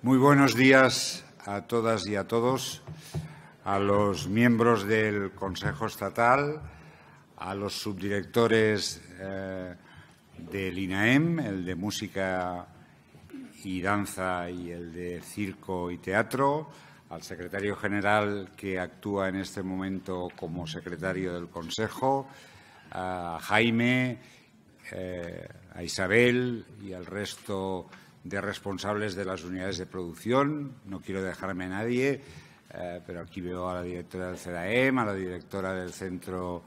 Muy buenos días a todas y a todos, a los miembros del Consejo Estatal, a los subdirectores eh, del INAEM, el de Música y Danza y el de Circo y Teatro, al secretario general que actúa en este momento como secretario del Consejo, a Jaime, eh, a Isabel y al resto de responsables de las unidades de producción, no quiero dejarme a nadie, eh, pero aquí veo a la directora del CEDAEM, a la directora del Centro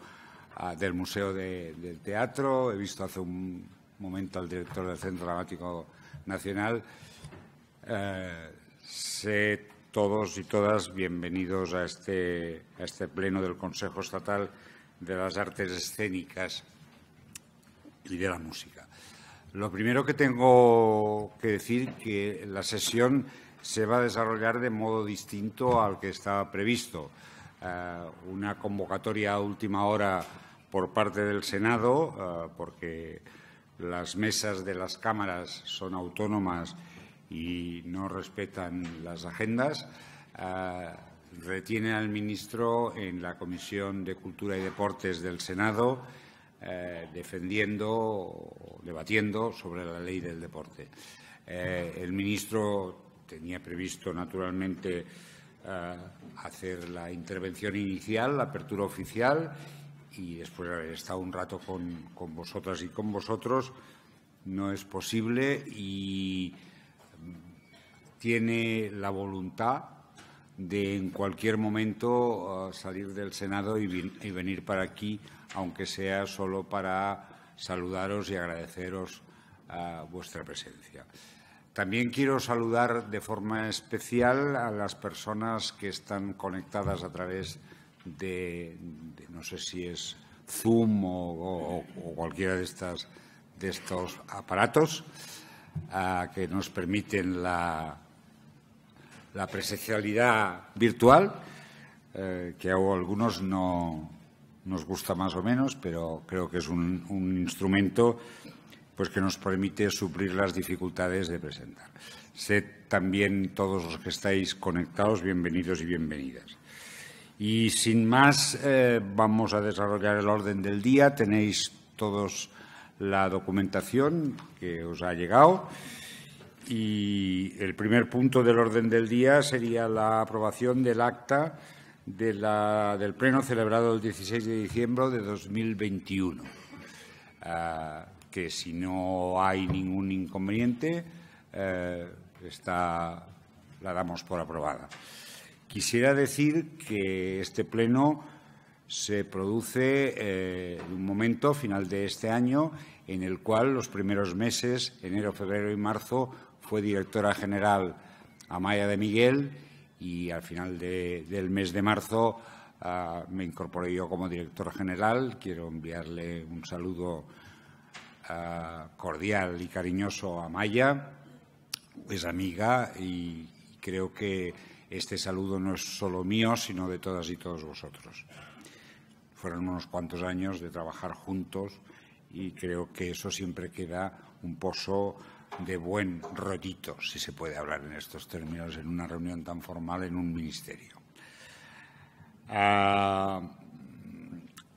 del Museo del Teatro, he visto hace un momento al director del Centro Dramático Nacional. Eh, sé todos y todas bienvenidos a este, a este pleno del Consejo Estatal de las Artes Escénicas y de la Música. Lo primero que tengo que decir es que la sesión se va a desarrollar de modo distinto al que estaba previsto. Eh, una convocatoria a última hora por parte del Senado, eh, porque las mesas de las cámaras son autónomas y no respetan las agendas. Eh, retiene al ministro en la Comisión de Cultura y Deportes del Senado eh, defendiendo debatiendo sobre la ley del deporte. Eh, el ministro tenía previsto, naturalmente, eh, hacer la intervención inicial, la apertura oficial, y después de haber estado un rato con, vosotras y con vosotros, no es posible y mm, tiene la voluntad de en cualquier momento salir del Senado y venir para aquí aunque sea solo para saludaros y agradeceros a vuestra presencia. También quiero saludar de forma especial a las personas que están conectadas a través de, no sé si es Zoom o, cualquiera de, estos aparatos que nos permiten la, presencialidad virtual, eh, que algunos no, nos gusta más o menos, pero creo que es un, instrumento pues que nos permite suplir las dificultades de presentar. Sé también todos los que estáis conectados bienvenidos y bienvenidas. Y sin más, eh, vamos a desarrollar el orden del día. Tenéis todos la documentación que os ha llegado. Y el primer punto del orden del día sería la aprobación del acta del pleno celebrado el 16 de diciembre de 2021, ah, que si no hay ningún inconveniente, eh, la damos por aprobada. Quisiera decir que este pleno se produce eh, en un momento final de este año en el cual los primeros meses, enero, febrero y marzo, fue directora general Amaya de Miguel y al final del mes de marzo ah, me incorporé yo como director general. Quiero enviarle un saludo ah, cordial y cariñoso a Maya, es amiga y creo que este saludo no es solo mío, sino de todas y todos vosotros. Fueron unos cuantos años de trabajar juntos y creo que eso siempre queda un pozo de buen rollito, si se puede hablar en estos términos, en una reunión tan formal en un ministerio. Ah,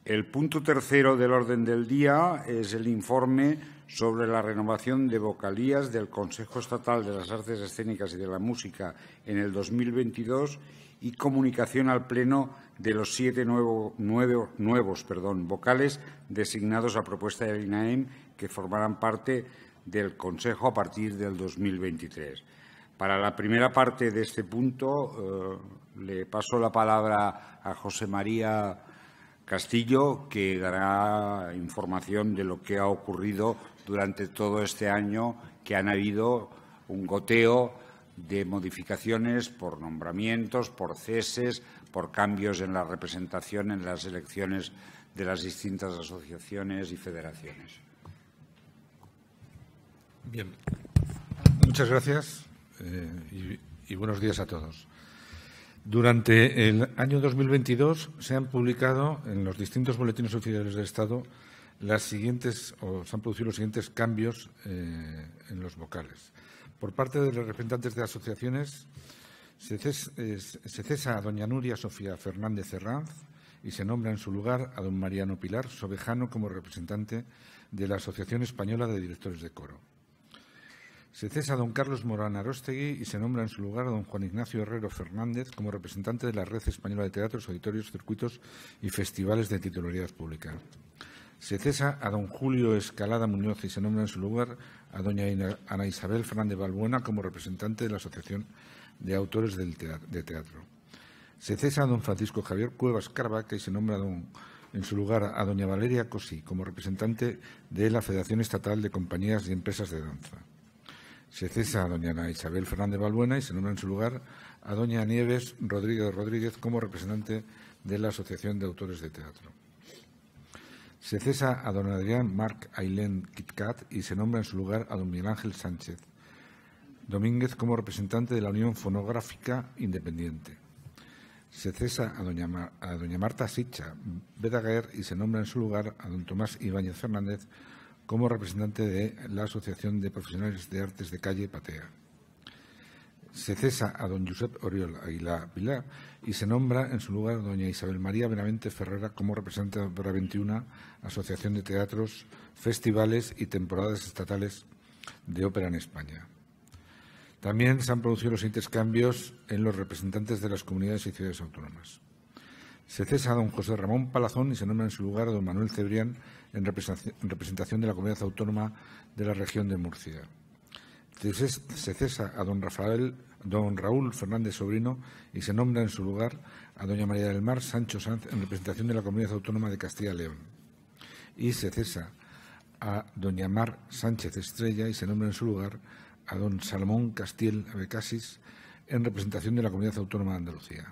el punto tercero del orden del día es el informe sobre la renovación de vocalías del Consejo Estatal de las Artes Escénicas y de la Música en el 2022 y comunicación al Pleno de los siete nuevos vocales designados a propuesta del INAEM que formarán parte del Consejo a partir del 2023. Para la primera parte de este punto eh, le paso la palabra a José María Castillo, que dará información de lo que ha ocurrido durante todo este año, que han habido un goteo de modificaciones por nombramientos, por ceses, por cambios en la representación en las elecciones de las distintas asociaciones y federaciones. Bien, muchas gracias eh, y, buenos días a todos. Durante el año 2022 se han publicado en los distintos boletines oficiales del Estado las siguientes, o se han producido los siguientes cambios eh, en los vocales. Por parte de los representantes de asociaciones, se, cesa a doña Nuria Sofía Fernández Herranz y se nombra en su lugar a don Mariano Pilar Sobejano como representante de la Asociación Española de Directores de Coro. Se cesa a don Carlos Morán Arostegui y se nombra en su lugar a don Juan Ignacio Herrero Fernández como representante de la Red Española de Teatros, Auditorios, Circuitos y Festivales de Titularidad Pública. Se cesa a don Julio Escalada Muñoz y se nombra en su lugar a doña Ana Isabel Fernández Balbuena como representante de la Asociación de Autores de Teatro. Se cesa a don Francisco Javier Cuevas Carvaca y se nombra en su lugar a doña Valeria Cosí como representante de la Federación Estatal de Compañías y Empresas de Danza. Se cesa a doña Ana Isabel Fernández Balbuena y se nombra en su lugar a doña Nieves Rodríguez Rodríguez como representante de la Asociación de Autores de Teatro. Se cesa a don Adrián Marc Ailén Kitkat y se nombra en su lugar a don Miguel Ángel Sánchez Domínguez como representante de la Unión Fonográfica Independiente. Se cesa a doña, a doña Marta Sicha Bedaguer y se nombra en su lugar a don Tomás Ibáñez Fernández como representante de la Asociación de Profesionales de Artes de Calle Patea. Se cesa a don Josep Oriol Aguilar Pilar y se nombra en su lugar doña Isabel María Benavente Ferrera como representante de la 21 Asociación de Teatros, Festivales y Temporadas Estatales de Ópera en España. También se han producido los siguientes cambios en los representantes de las comunidades y ciudades autónomas. Se cesa a don José Ramón Palazón y se nombra en su lugar a don Manuel Cebrián en representación de la comunidad autónoma de la región de Murcia. Se cesa a don, Rafael, don Raúl Fernández Sobrino y se nombra en su lugar a doña María del Mar Sancho Sanz en representación de la comunidad autónoma de Castilla y León. Y se cesa a doña Mar Sánchez Estrella y se nombra en su lugar a don Salomón Castiel Becasis... en representación de la comunidad autónoma de Andalucía.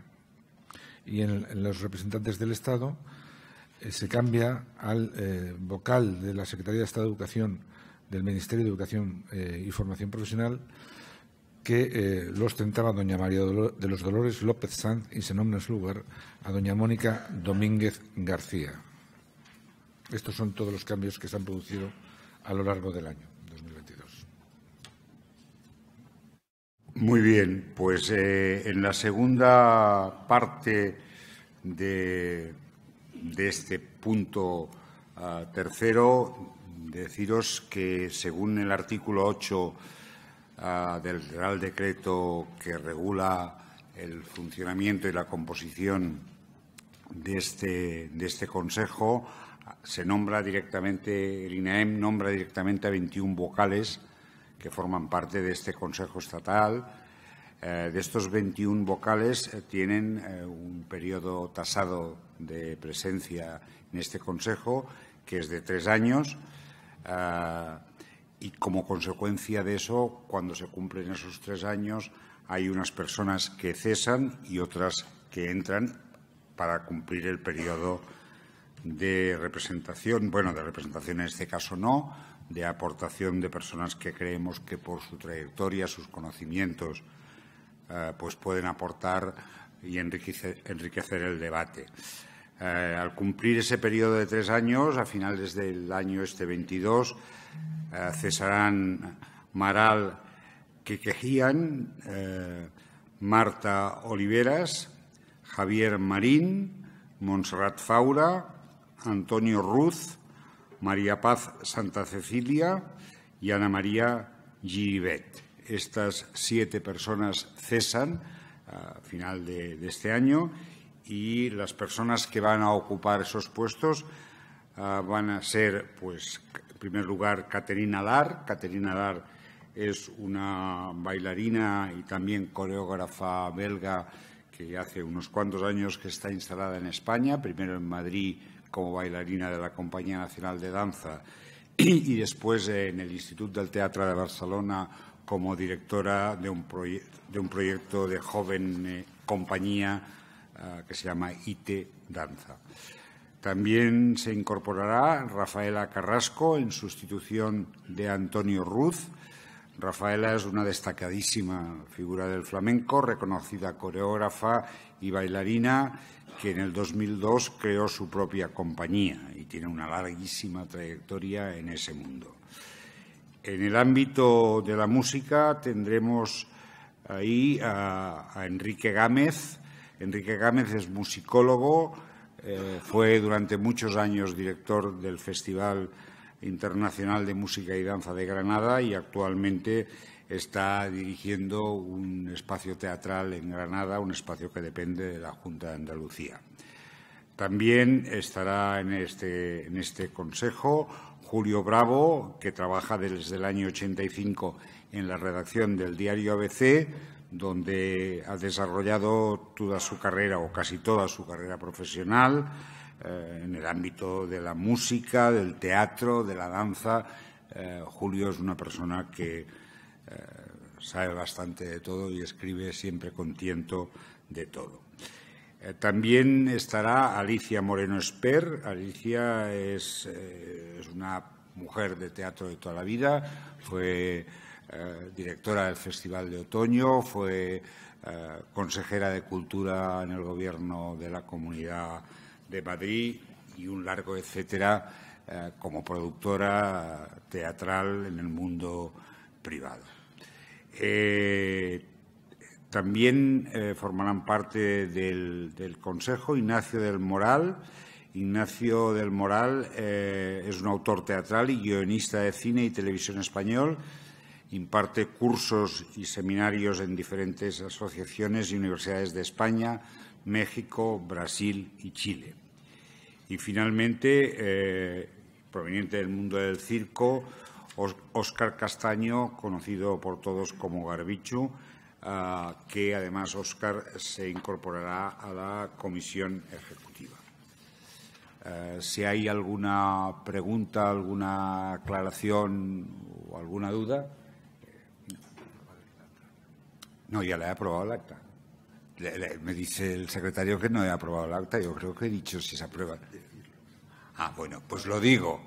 Y en los representantes del Estado eh, se cambia al eh, vocal de la Secretaría de Estado de Educación del Ministerio de Educación eh, y Formación Profesional, que lo ostentaba doña María de los Dolores López Sanz y se nombra en su lugar a doña Mónica Domínguez García. Estos son todos los cambios que se han producido a lo largo del año 2022. Muy bien, pues en la segunda parte de de este punto ah, tercero, deciros que según el artículo 8 ah, del Real Decreto que regula el funcionamiento y la composición de este, de este Consejo, se nombra directamente, el INAEM nombra directamente a 21 vocales que forman parte de este Consejo Estatal. Eh, de estos 21 vocales eh, tienen eh, un periodo tasado de presencia en este Consejo, que es de tres años. Ah, y como consecuencia de eso, cuando se cumplen esos tres años, hay unas personas que cesan y otras que entran para cumplir el periodo de representación, bueno, de representación en este caso no, de aportación de personas que creemos que por su trayectoria, sus conocimientos, ah, pues pueden aportar y enriquecer el debate. Eh, al cumplir ese periodo de tres años, a finales del año este 22, eh, cesarán Maral Quequejían, eh, Marta Oliveras, Javier Marín, Monserrat Faura, Antonio Ruz, María Paz Santa Cecilia y Ana María Giribet. Estas siete personas cesan a final de este año y las personas que van a ocupar esos puestos ah, van a ser, pues, en primer lugar, Caterina Dar. Caterina Dar es una bailarina y también coreógrafa belga que hace unos cuantos años que está instalada en España, primero en Madrid como bailarina de la Compañía Nacional de Danza y después en el Instituto del Teatro de Barcelona como directora de un, proyecto de joven eh, compañía que se llama IT Danza. También se incorporará Rafaela Carrasco en sustitución de Antonio Ruz. Rafaela es una destacadísima figura del flamenco, reconocida coreógrafa y bailarina que en el 2002 creó su propia compañía y tiene una larguísima trayectoria en ese mundo. En el ámbito de la música tendremos ahí a Enrique Gámez, Enrique Gámez es musicólogo, eh, fue durante muchos años director del Festival Internacional de Música y Danza de Granada y actualmente está dirigiendo un espacio teatral en Granada, un espacio que depende de la Junta de Andalucía. También estará en este, en este consejo Julio Bravo, que trabaja desde el año 85 en la redacción del diario ABC, donde ha desarrollado toda su carrera o casi toda su carrera profesional eh, en el ámbito de la música, del teatro, de la danza. Eh, Julio es una persona que eh, sabe bastante de todo y escribe siempre con tiento de todo. también estará Alicia Moreno Esper. Alicia es, es una mujer de teatro de toda la vida, fue eh, directora del Festival de Otoño, fue eh, consejera de Cultura en el Gobierno de la Comunidad de Madrid y un largo etcétera eh, como productora teatral en el mundo privado. también formarán parte del, Consejo Ignacio del Moral, Ignacio del Moral es un autor teatral y guionista de cine y televisión español imparte cursos y seminarios en diferentes asociaciones y universidades de España, México, Brasil y Chile. Y finalmente, eh, proveniente del mundo del circo, Óscar Castaño, conocido por todos como Garbichu, ah, que además Óscar se incorporará a la comisión ejecutiva. Eh, si hay alguna pregunta, alguna aclaración o alguna duda. No, ya le he aprobado el acta. me dice el secretario que no he aprobado el acta. Yo creo que he dicho si se aprueba. Ah, bueno, pues lo digo.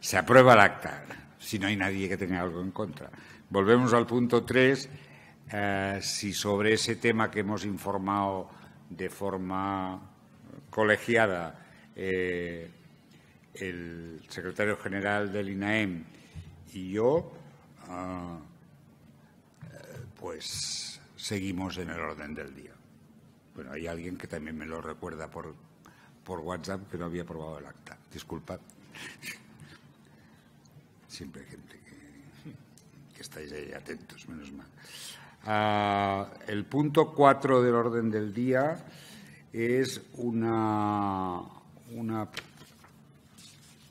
Se aprueba el acta, si no hay nadie que tenga algo en contra. Volvemos al punto 3. Eh, si sobre ese tema que hemos informado de forma colegiada eh, el secretario general del INAEM y yo, ah, pues seguimos en el orden del día. Bueno, hay alguien que también me lo recuerda por, WhatsApp que no había probado el acta. Disculpad. Siempre hay gente que, estáis ahí atentos, menos mal. Ah, el punto 4 del orden del día es una, una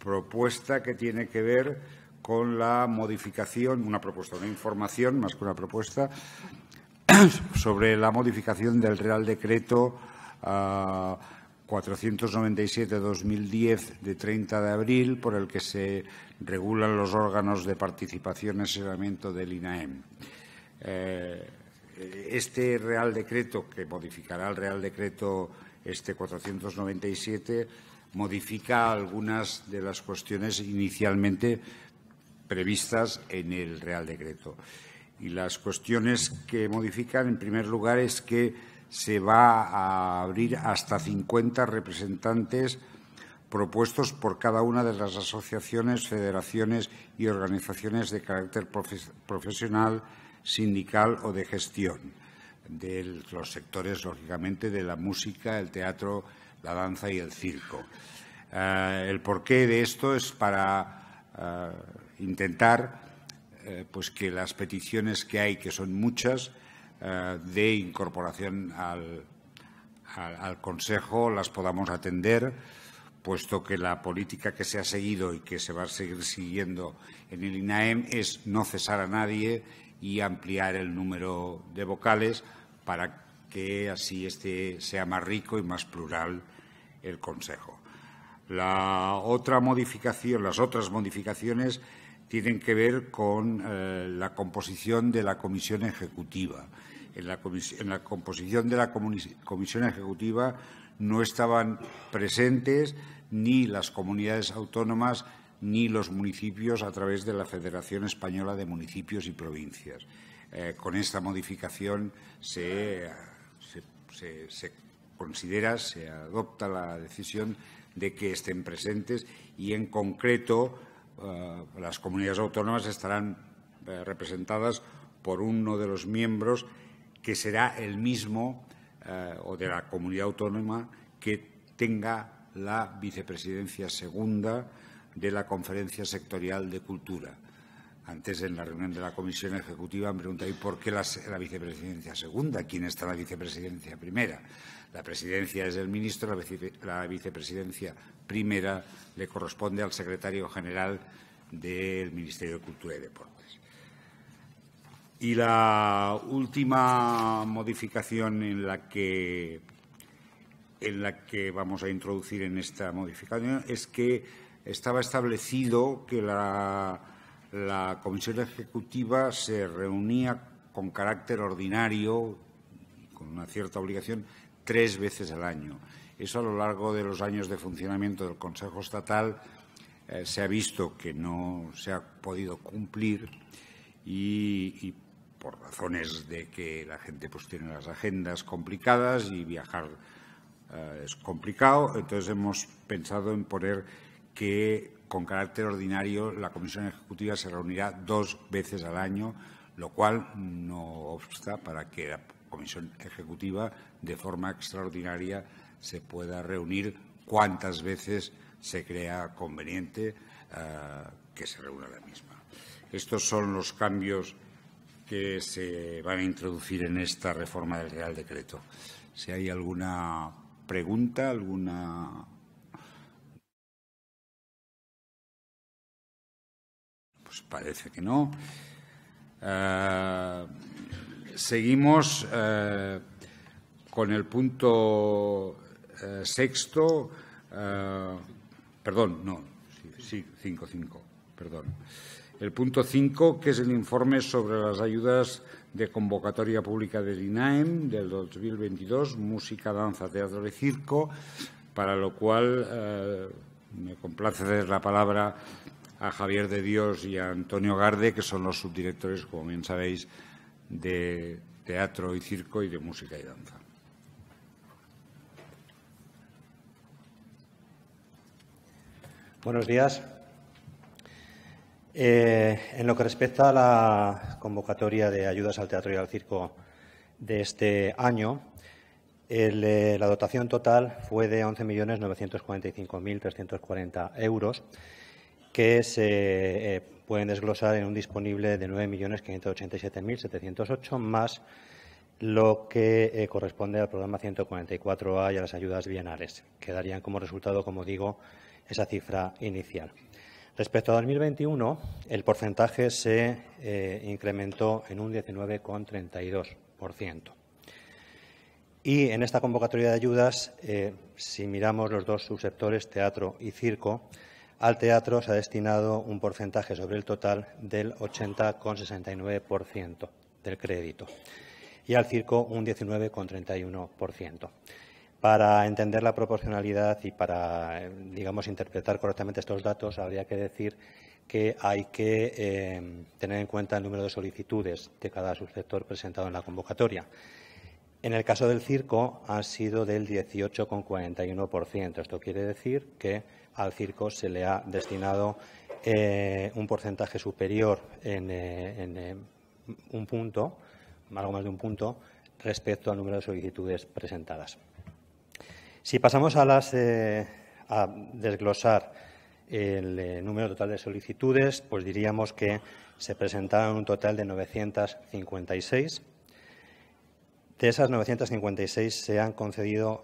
propuesta que tiene que ver con la modificación, una propuesta, una información más que una propuesta, sobre la modificación del Real Decreto 497-2010 ah, de 30 de abril, por el que se regulan los órganos de participación en el asesoramiento del INAEM. Eh, este Real Decreto, que modificará el Real Decreto este 497, modifica algunas de las cuestiones inicialmente previstas en el Real Decreto. Y las cuestiones que modifican, en primer lugar, es que se va a abrir hasta 50 representantes propuestos por cada una de las asociaciones, federaciones y organizaciones de carácter profesional, sindical o de gestión, de los sectores, lógicamente, de la música, el teatro, la danza y el circo. Eh, el porqué de esto es para eh, intentar eh, pues que las peticiones que hay, que son muchas, eh, de incorporación al, Consejo las podamos atender, puesto que la política que se ha seguido y que se va a seguir siguiendo en el INAEM es no cesar a nadie y ampliar el número de vocales para que así este sea más rico y más plural el Consejo. La otra modificación, las otras modificaciones tienen que ver con eh, la composición de la comisión ejecutiva. En la, composición de la comisión ejecutiva no estaban presentes ni las comunidades autónomas ni los municipios a través de la Federación Española de Municipios y Provincias. Eh, con esta modificación se considera, se adopta la decisión de que estén presentes y, en concreto, eh, las comunidades autónomas estarán eh, representadas por uno de los miembros que será el mismo eh, o de la comunidad autónoma que tenga la vicepresidencia segunda de la Conferencia Sectorial de Cultura. Antes, en la reunión de la Comisión Ejecutiva, me preguntáis por qué la, la vicepresidencia segunda, quién está en la vicepresidencia primera. La presidencia es del ministro, la, vicepresidencia primera le corresponde al secretario general del Ministerio de Cultura y Deportes. Y la última modificación en la que vamos a introducir en esta modificación es que estaba establecido que la Comisión Ejecutiva se reunía con carácter ordinario, con una cierta obligación, tres veces al año. Eso a lo largo de los años de funcionamiento del Consejo Estatal eh, se ha visto que no se ha podido cumplir y, por razones de que la gente pues, tiene las agendas complicadas y viajar eh, es complicado, entonces hemos pensado en poner que con carácter ordinario la Comisión Ejecutiva se reunirá dos veces al año, lo cual no obsta para que la Comisión Ejecutiva de forma extraordinaria se pueda reunir cuantas veces se crea conveniente eh, que se reúna la misma. Estos son los cambios que se van a introducir en esta reforma del Real Decreto. Si hay alguna pregunta, alguna pues parece que no. Eh, seguimos eh, con el punto eh, sexto, eh, perdón, no, sí, 5, cinco, perdón. El punto 5, que es el informe sobre las ayudas de convocatoria pública del INAEM del 2022, música, danza, teatro y circo, para lo cual me complace dar la palabra a Javier de Dios y a Antonio Garde, que son los subdirectores, como bien sabéis, de teatro y circo y de música y danza. Buenos días. Eh, en lo que respecta a la convocatoria de ayudas al teatro y al circo de este año, eh, la dotación total fue de 11.945.340 euros, que se pueden desglosar en un disponible de 9.587.708 más lo que eh, corresponde al programa 144A y a las ayudas bienales, que darían como resultado, como digo, esa cifra inicial. Respecto a 2021, el porcentaje se eh, incrementó en un 19,32%. Y en esta convocatoria de ayudas, eh, si miramos los dos subsectores, teatro y circo, al teatro se ha destinado un porcentaje sobre el total del 80,69% del crédito y al circo un 19,31%. Para entender la proporcionalidad y para, eh, digamos, interpretar correctamente estos datos, habría que decir que hay que eh, tener en cuenta el número de solicitudes de cada subsector presentado en la convocatoria. En el caso del circo, ha sido del 18,41%. Esto quiere decir que al circo se le ha destinado eh, un porcentaje superior en, eh, eh, un punto, algo más de un punto, respecto al número de solicitudes presentadas. Si pasamos a, las, a desglosar el número total de solicitudes, pues diríamos que se presentaron un total de 956. De esas 956 se han concedido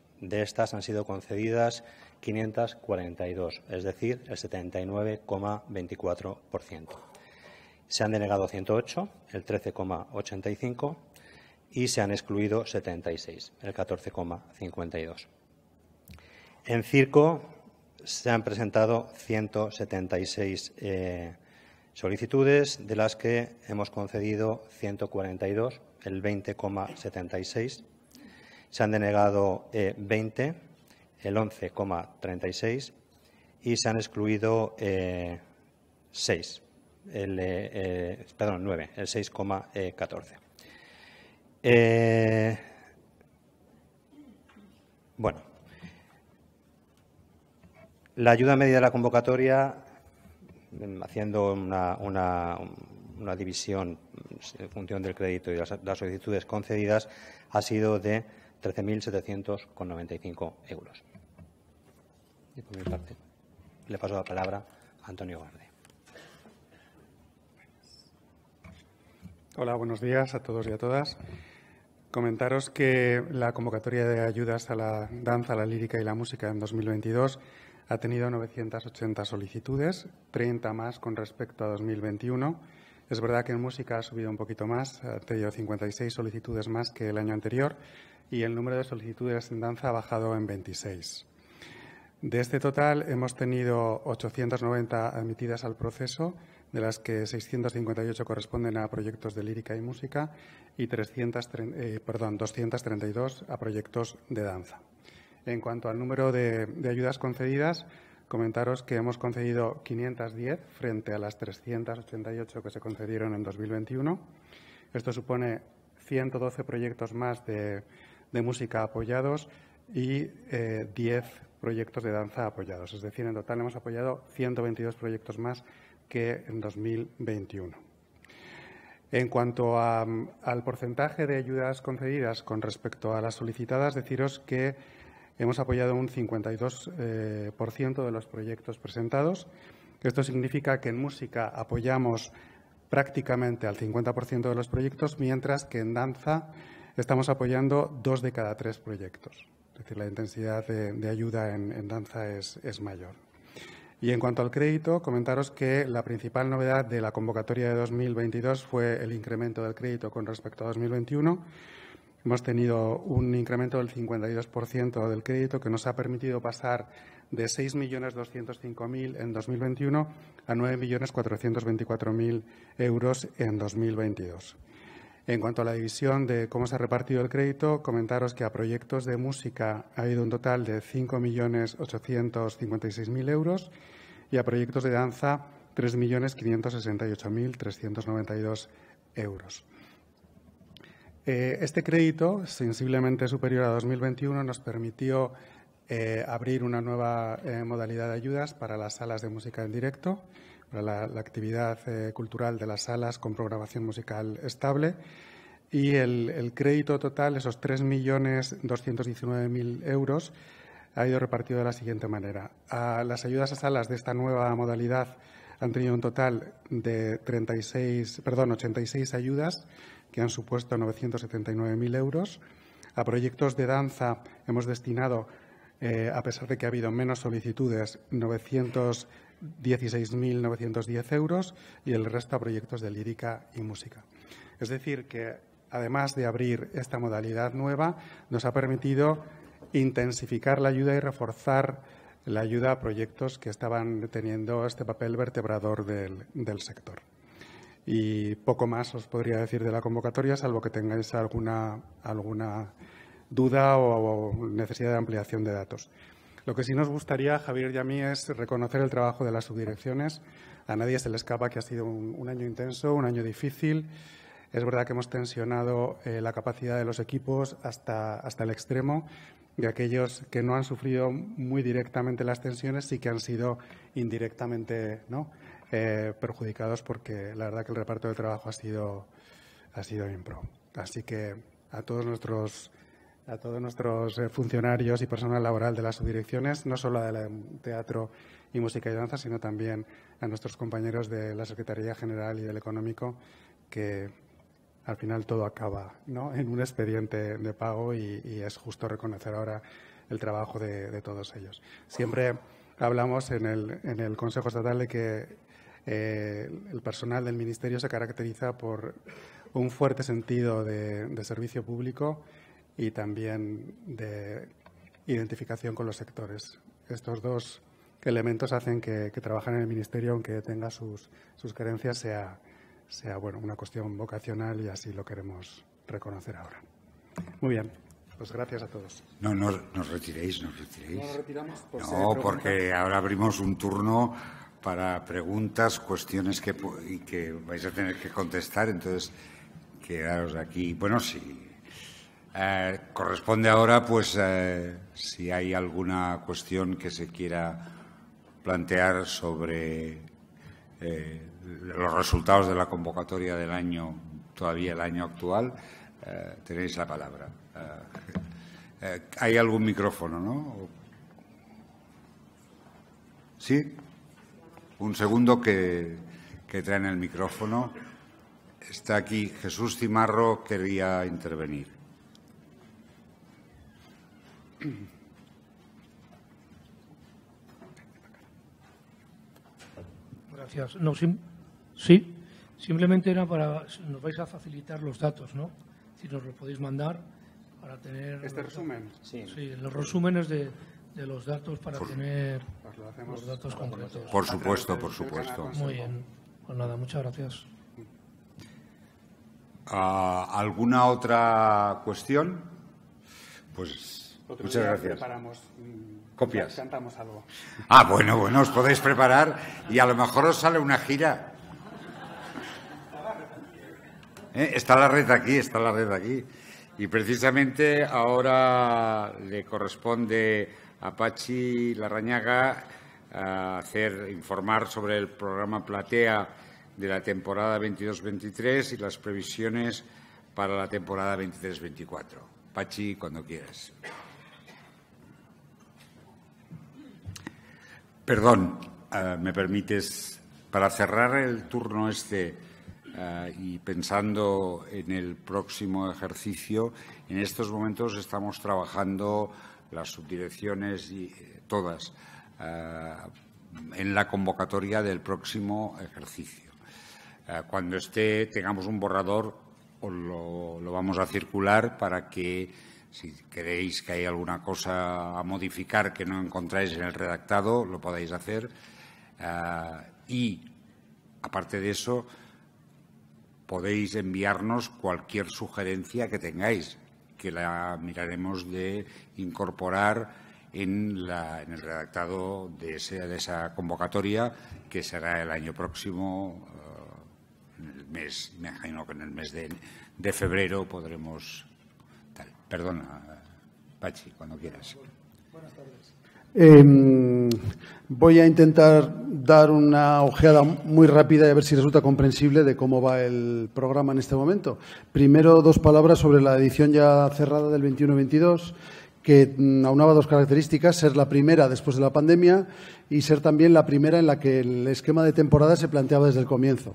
De estas han sido concedidas 542, es decir, el 79,24%. Se han denegado 108, el 13,85%, y se han excluido 76, el 14,52%. En circo se han presentado 176 eh, solicitudes, de las que hemos concedido 142, el 20,76% se han denegado 20, eh, el 11,36, y se han excluido 6, eh, el, eh, perdón, 9, el 6,14. bueno, la ayuda media de la convocatoria, mm, haciendo una, división en función del crédito y las solicitudes concedidas, ha sido de 13.795 euros. Y por mi parte, le paso la palabra a Antonio Garde. Hola, buenos días a todos y a todas. Comentaros que la convocatoria de ayudas a la danza, la lírica y la música en 2022 ha tenido 980 solicitudes, 30 más con respecto a 2021. Es verdad que en música ha subido un poquito más, ha tenido 56 solicitudes más que el año anterior, y el número de solicitudes en danza ha bajado en 26. De este total hemos tenido 890 admitidas al proceso, de las que 658 corresponden a proyectos de lírica y música y 300, eh, perdón, 232 a proyectos de danza. En cuanto al número de, ayudas concedidas, comentaros que hemos concedido 510 frente a las 388 que se concedieron en 2021. Esto supone 112 proyectos más de, de música apoyados y 10 eh, proyectos de danza apoyados. Es decir, en total hemos apoyado 122 proyectos más que en 2021. En cuanto al porcentaje de ayudas concedidas con respecto a las solicitadas, deciros que hemos apoyado un 52% eh, de los proyectos presentados. Esto significa que en música apoyamos prácticamente al 50% de los proyectos, mientras que en danza estamos apoyando dos de cada tres proyectos. Es decir, la intensidad de, ayuda en, danza es, es, mayor. Y en cuanto al crédito, comentaros que la principal novedad de la convocatoria de 2022 fue el incremento del crédito con respecto a 2021. Hemos tenido un incremento del 52% del crédito que nos ha permitido pasar de 6.205.000 en 2021 a 9.424.000 euros en 2022. En cuanto a la división de cómo se ha repartido el crédito, comentaros que a proyectos de música ha ido un total de 5.856.000 euros y a proyectos de danza 3.568.392 euros. Eh, este crédito, sensiblemente superior a 2021, nos permitió eh, abrir una nueva eh, modalidad de ayudas para las salas de música en directo para la, actividad eh, cultural de las salas con programación musical estable. Y el, crédito total, esos 3.219.000 euros, ha ido repartido de la siguiente manera. A las ayudas a salas de esta nueva modalidad han tenido un total de 36, perdón, 86 ayudas que han supuesto 979.000 euros. A proyectos de danza hemos destinado, eh, a pesar de que ha habido menos solicitudes, 900 16.910 euros y el resto a proyectos de lírica y música. Es decir, que además de abrir esta modalidad nueva, nos ha permitido intensificar la ayuda y reforzar la ayuda a proyectos que estaban teniendo este papel vertebrador del, sector. Y poco más os podría decir de la convocatoria, salvo que tengáis alguna, alguna duda o necesidad de ampliación de datos. Lo que sí nos gustaría, Javier y a mí, es reconocer el trabajo de las subdirecciones. A nadie se le escapa que ha sido un, año intenso, un año difícil. Es verdad que hemos tensionado eh, la capacidad de los equipos hasta, hasta el extremo, de aquellos que no han sufrido muy directamente las tensiones sí que han sido indirectamente ¿no? Eh, perjudicados porque la verdad que el reparto de trabajo ha sido, ha sido impro. Así que a todos nuestros a todos nuestros eh, funcionarios y personal laboral de las subdirecciones, no solo de teatro y música y danza, sino también a nuestros compañeros de la Secretaría General y del Económico, que al final todo acaba en un expediente de pago y, es justo reconocer ahora el trabajo de, todos ellos. Siempre hablamos en el, Consejo Estatal de que eh, el personal del Ministerio se caracteriza por un fuerte sentido de servicio público, y también de identificación con los sectores. Estos dos elementos hacen que, que trabajar en el Ministerio, aunque tenga sus, sus carencias, sea, sea bueno, una cuestión vocacional y así lo queremos reconocer ahora. Muy bien, pues gracias a todos. No, no nos retiréis, nos retiréis. No, porque ahora abrimos un turno para preguntas, cuestiones que, que vais a tener que contestar, entonces quedaros aquí. Bueno, sí eh, corresponde ahora, pues, eh, si hay alguna cuestión que se quiera plantear sobre eh, los resultados de la convocatoria del año, todavía el año actual, tenéis la palabra. hay algún micrófono, ¿no? ¿Sí? Un segundo que, que traen el micrófono. Está aquí Jesús Cimarro, quería intervenir. Gracias. No, sí, simplemente era para, nos vais a facilitar los datos, ¿no? Si nos lo podéis mandar para tener... ¿Este resumen? Sí. los resúmenes de, los datos para tener pues los datos concretos. Por supuesto, por supuesto. Muy bien. Pues nada, muchas gracias. Ah, ¿Alguna otra cuestión? Pues Muchas gracias. Preparamos, mm, Copias. Ah, bueno, bueno, os podéis preparar y a lo mejor os sale una gira. Eh, está la red aquí, está la red aquí. Y precisamente ahora le corresponde a Pachi Larrañaga a eh, hacer informar sobre el programa Platea de la temporada 22-23 y las previsiones para la temporada 23-24. Pachi, cuando quieras. Perdón, eh, me permites, para cerrar el turno este eh, y pensando en el próximo ejercicio, en estos momentos estamos trabajando las subdirecciones y eh, todas en la convocatoria del próximo ejercicio. cuando esté, tengamos un borrador, o lo vamos a circular para que si queréis que hay alguna cosa a modificar que no encontráis en el redactado, lo podéis hacer. Ah, y, aparte de eso, podéis enviarnos cualquier sugerencia que tengáis, que la miraremos de incorporar en, la, en el redactado de, de, esa convocatoria, que será el año próximo, ah, en el mes, me imagino que en el mes de febrero podremos Perdona, Pachi, cuando quieras. Buenas tardes. Em, voy a intentar dar una ojeada muy rápida y a ver si resulta comprensible de cómo va el programa en este momento. Primero, dos palabras sobre la edición ya cerrada del 21-22 que mm, aunaba dos características, ser la primera después de la pandemia y ser también la primera en la que el esquema de temporada se planteaba desde el comienzo.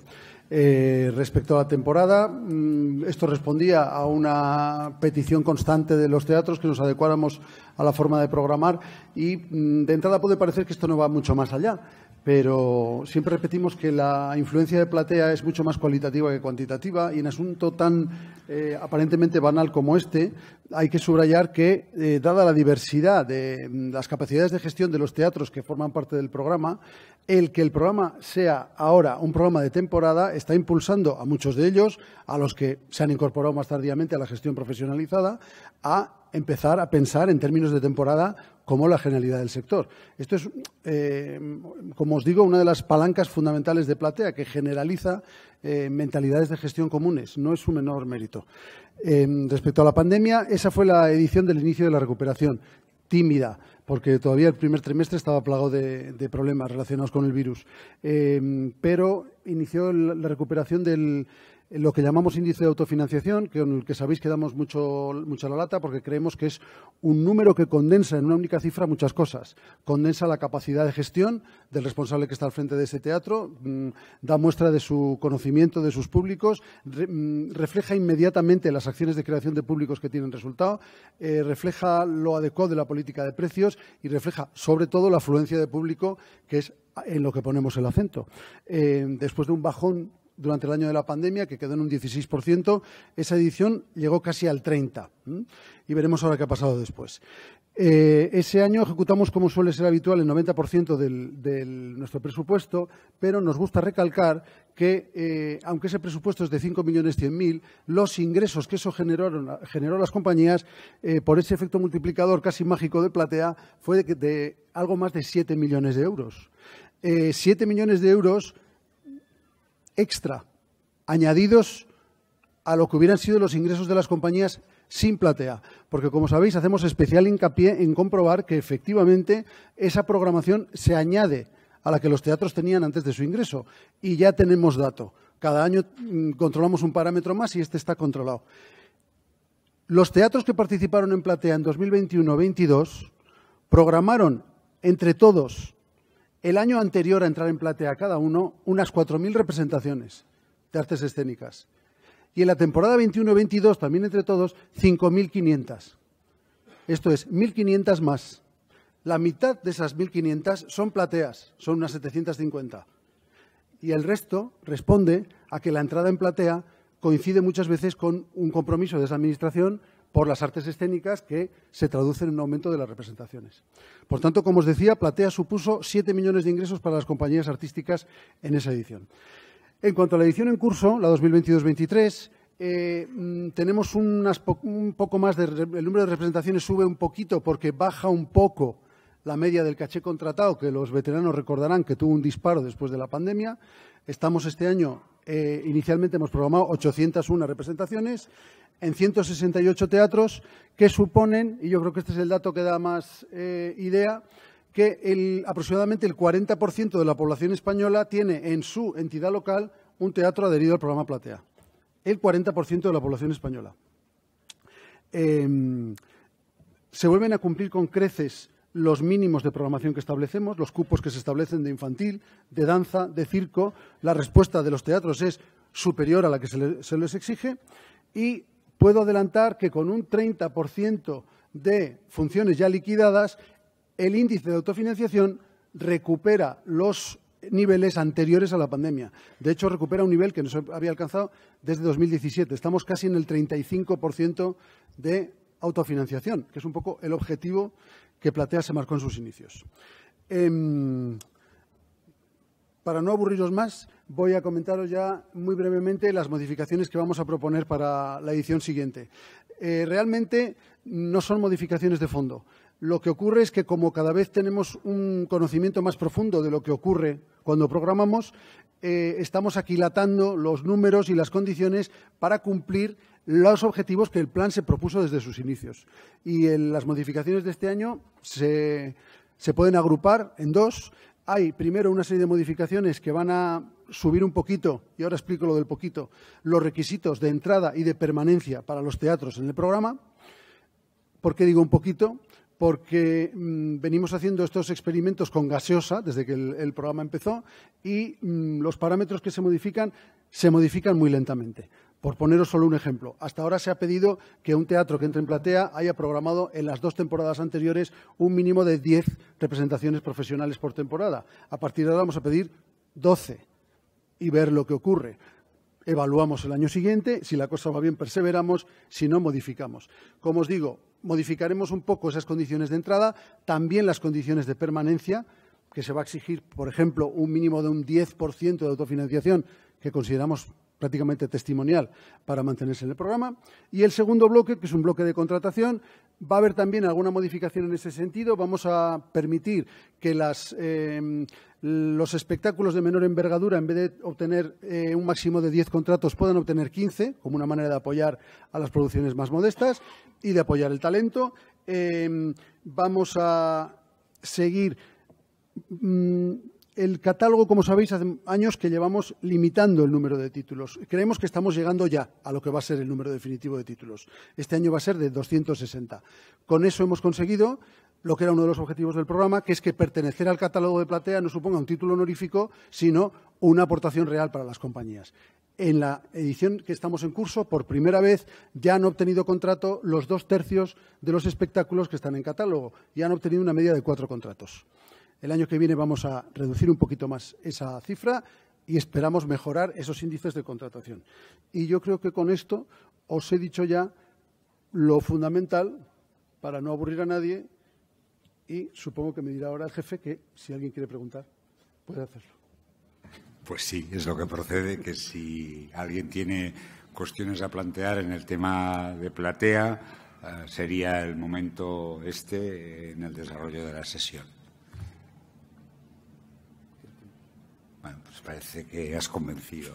Eh, respecto a la temporada, mm, esto respondía a una petición constante de los teatros que nos adecuáramos a la forma de programar y mm, de entrada puede parecer que esto no va mucho más allá pero siempre repetimos que la influencia de Platea es mucho más cualitativa que cuantitativa y en asunto tan eh, aparentemente banal como este, hay que subrayar que, eh, dada la diversidad de mm, las capacidades de gestión de los teatros que forman parte del programa, el que el programa sea ahora un programa de temporada está impulsando a muchos de ellos, a los que se han incorporado más tardíamente a la gestión profesionalizada, a empezar a pensar en términos de temporada como la generalidad del sector. Esto es, eh, como os digo, una de las palancas fundamentales de Platea, que generaliza eh, mentalidades de gestión comunes. No es un menor mérito. Em, respecto a la pandemia, esa fue la edición del inicio de la recuperación, tímida, porque todavía el primer trimestre estaba plagado de problemas relacionados con el virus. Em, pero inició la recuperación del eh, lo que llamamos índice de autofinanciación, que el que sabéis que damos mucho, mucha la lata porque creemos que es un número que condensa en una única cifra muchas cosas. Condensa la capacidad de gestión del responsable que está al frente de ese teatro, mm, da muestra de su conocimiento de sus públicos, mm, refleja inmediatamente las acciones de creación de públicos que tienen resultado, eh, refleja lo adecuado de la política de precios y refleja sobre todo la afluencia de público que es en lo que ponemos el acento. Eh, después de un bajón durante el año de la pandemia, que quedó en un 16%. Esa edición llegó casi al 30%. Y veremos ahora qué ha pasado después. Eh, ese año ejecutamos, como suele ser habitual, el 90% de nuestro presupuesto, pero nos gusta recalcar que, eh, aunque ese presupuesto es de 5.100.000, los ingresos que eso generó, las compañías eh, por ese efecto multiplicador casi mágico de platea fue de, de algo más de 7 millones de euros. 7 millones de euros extra añadidos a lo que hubieran sido los ingresos de las compañías sin platea, porque como sabéis hacemos especial hincapié en comprobar que efectivamente esa programación se añade a la que los teatros tenían antes de su ingreso y ya tenemos dato. Cada año mm, controlamos un parámetro más y este está controlado. Los teatros que participaron en platea en 2021-22 programaron entre todos el año anterior a entrar en platea cada uno, unas 4.000 representaciones de artes escénicas. Y en la temporada 21-22, también entre todos, 5.500. Esto es, 1.500 más. La mitad de esas 1.500 son plateas, son unas 750. Y el resto responde a que la entrada en platea coincide muchas veces con un compromiso de esa administración por las artes escénicas que se traducen en un aumento de las representaciones. Por tanto, como os decía, Platea supuso 7 millones de ingresos para las compañías artísticas en esa edición. En cuanto a la edición en curso, la 2022-23, eh, mm, tenemos un poco más de... El número de representaciones sube un poquito porque baja un poco la media del caché contratado, que los veteranos recordarán que tuvo un disparo después de la pandemia. Estamos este año eh, inicialmente hemos programado 801 representaciones en 168 teatros que suponen, y yo creo que este es el dato que da más eh, idea, que aproximadamente el 40% de la población española tiene en su entidad local un teatro adherido al programa Platea. El 40% de la población española. Em, se vuelven a cumplir con creces los mínimos de programación que establecemos, los cupos que se establecen de infantil, de danza, de circo. La respuesta de los teatros es superior a la que se les exige y puedo adelantar que con un 30% de funciones ya liquidadas, el índice de autofinanciación recupera los niveles anteriores a la pandemia. De hecho, recupera un nivel que se había alcanzado desde 2017. Estamos casi en el 35% de autofinanciación, que es un poco el objetivo que Platea se marcó en sus inicios. Em, para no aburriros más, voy a comentaros ya muy brevemente las modificaciones que vamos a proponer para la edición siguiente. Eh, realmente no son modificaciones de fondo lo que ocurre es que como cada vez tenemos un conocimiento más profundo de lo que ocurre cuando programamos, eh, estamos aquilatando los números y las condiciones para cumplir los objetivos que el plan se propuso desde sus inicios. Y las modificaciones de este año se, se pueden agrupar en dos. Hay primero una serie de modificaciones que van a subir un poquito, y ahora explico lo del poquito, los requisitos de entrada y de permanencia para los teatros en el programa. ¿Por qué digo un poquito? porque mm, venimos haciendo estos experimentos con gaseosa desde que el, programa empezó y mm, los parámetros que se modifican se modifican muy lentamente. Por poneros solo un ejemplo, hasta ahora se ha pedido que un teatro que entre en platea haya programado en las dos temporadas anteriores un mínimo de 10 representaciones profesionales por temporada. A partir de ahora vamos a pedir 12 y ver lo que ocurre evaluamos el año siguiente, si la cosa va bien perseveramos, si no modificamos. Como os digo, modificaremos un poco esas condiciones de entrada, también las condiciones de permanencia, que se va a exigir, por ejemplo, un mínimo de un 10% de autofinanciación, que consideramos prácticamente testimonial para mantenerse en el programa. Y el segundo bloque, que es un bloque de contratación, va a haber también alguna modificación en ese sentido. Vamos a permitir que las, eh, los espectáculos de menor envergadura, en vez de obtener eh, un máximo de 10 contratos, puedan obtener 15, como una manera de apoyar a las producciones más modestas y de apoyar el talento. Em, vamos a seguir. Mm, el catálogo, como sabéis, hace años que llevamos limitando el número de títulos. Creemos que estamos llegando ya a lo que va a ser el número definitivo de títulos. Este año va a ser de 260. Con eso hemos conseguido lo que era uno de los objetivos del programa, que es que pertenecer al catálogo de platea no suponga un título honorífico, sino una aportación real para las compañías. En la edición que estamos en curso, por primera vez, ya han obtenido contrato los dos tercios de los espectáculos que están en catálogo y han obtenido una media de cuatro contratos. El año que viene vamos a reducir un poquito más esa cifra y esperamos mejorar esos índices de contratación. Y yo creo que con esto os he dicho ya lo fundamental, para no aburrir a nadie, y supongo que me dirá ahora el jefe que si alguien quiere preguntar, puede hacerlo. Pues sí, es lo que procede, que si alguien tiene cuestiones a plantear en el tema de platea, eh, sería el momento este en el desarrollo de la sesión. Bueno, pues parece que has convencido.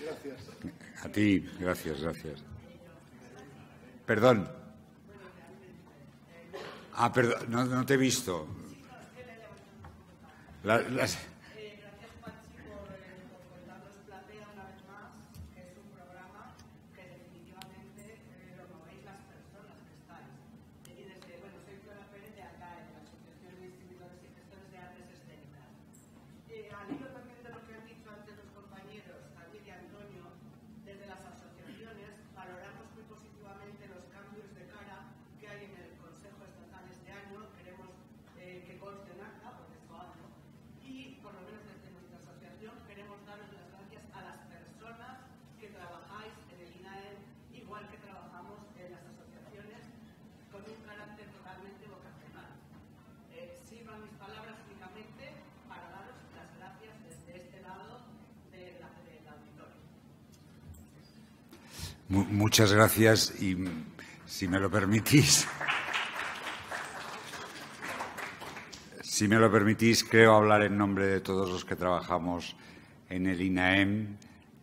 Gracias. A ti, gracias, gracias. Perdón. Ah, perdón, no, te he visto. Muchas gracias y, si me lo permitís, si me lo permitís, creo hablar en nombre de todos los que trabajamos en el INAEM,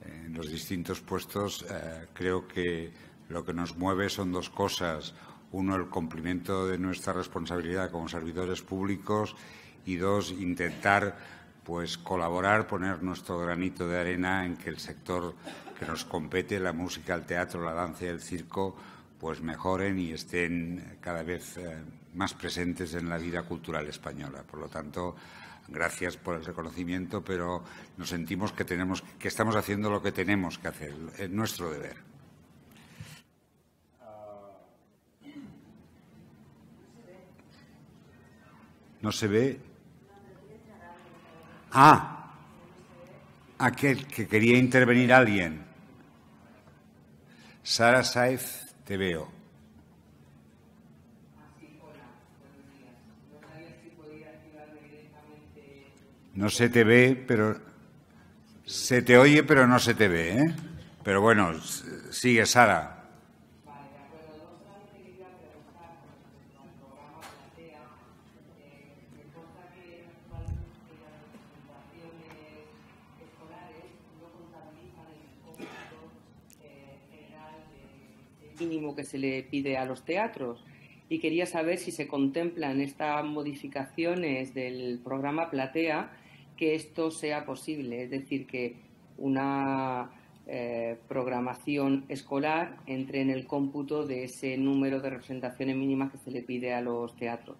en los distintos puestos. Eh, creo que lo que nos mueve son dos cosas. Uno, el cumplimiento de nuestra responsabilidad como servidores públicos y dos, intentar pues colaborar, poner nuestro granito de arena en que el sector que nos compete, la música, el teatro, la danza y el circo, pues mejoren y estén cada vez eh, más presentes en la vida cultural española. Por lo tanto, gracias por el reconocimiento, pero nos sentimos que tenemos que estamos haciendo lo que tenemos que hacer, es nuestro deber. Ah. No se ve. Ah, aquel que quería intervenir alguien. Sara Saez, te veo. No se te ve, pero se te oye, pero no se te ve. ¿eh? Pero bueno, sigue Sara. mínimo que se le pide a los teatros y quería saber si se contemplan estas modificaciones del programa Platea que esto sea posible, es decir, que una eh, programación escolar entre en el cómputo de ese número de representaciones mínimas que se le pide a los teatros.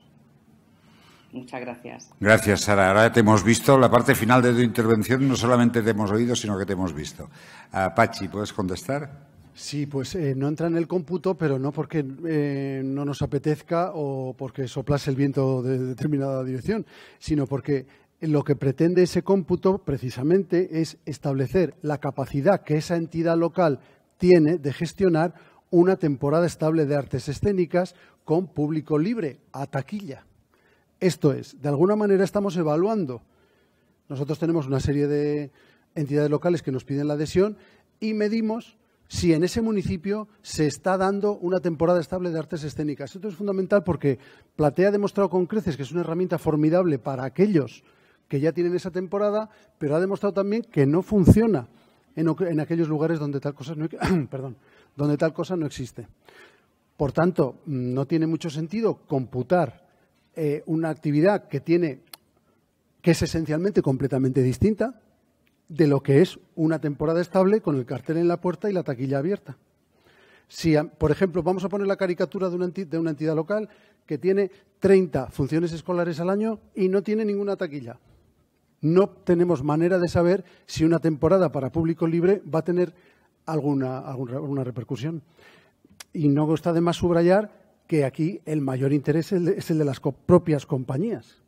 Muchas gracias. Gracias, Sara. Ahora te hemos visto la parte final de tu intervención, no solamente te hemos oído, sino que te hemos visto. Apache, ¿puedes contestar? Sí, pues eh, no entra en el cómputo, pero no porque eh, no nos apetezca o porque soplase el viento de determinada dirección, sino porque lo que pretende ese cómputo precisamente es establecer la capacidad que esa entidad local tiene de gestionar una temporada estable de artes escénicas con público libre, a taquilla. Esto es, de alguna manera estamos evaluando. Nosotros tenemos una serie de entidades locales que nos piden la adhesión y medimos si en ese municipio se está dando una temporada estable de artes escénicas. Esto es fundamental porque Platea ha demostrado con creces que es una herramienta formidable para aquellos que ya tienen esa temporada, pero ha demostrado también que no funciona en, aquellos lugares donde tal cosa no, existe. Por tanto, mm, no tiene mucho sentido computar eh, una actividad que tiene que es esencialmente completamente distinta, de lo que es una temporada estable con el cartel en la puerta y la taquilla abierta. Si, por ejemplo, vamos a poner la caricatura de una, entidad, local que tiene 30 funciones escolares al año y no tiene ninguna taquilla. No tenemos manera de saber si una temporada para público libre va a tener alguna, repercusión. Y no gusta de más subrayar que aquí el mayor interés es el de, las propias compañías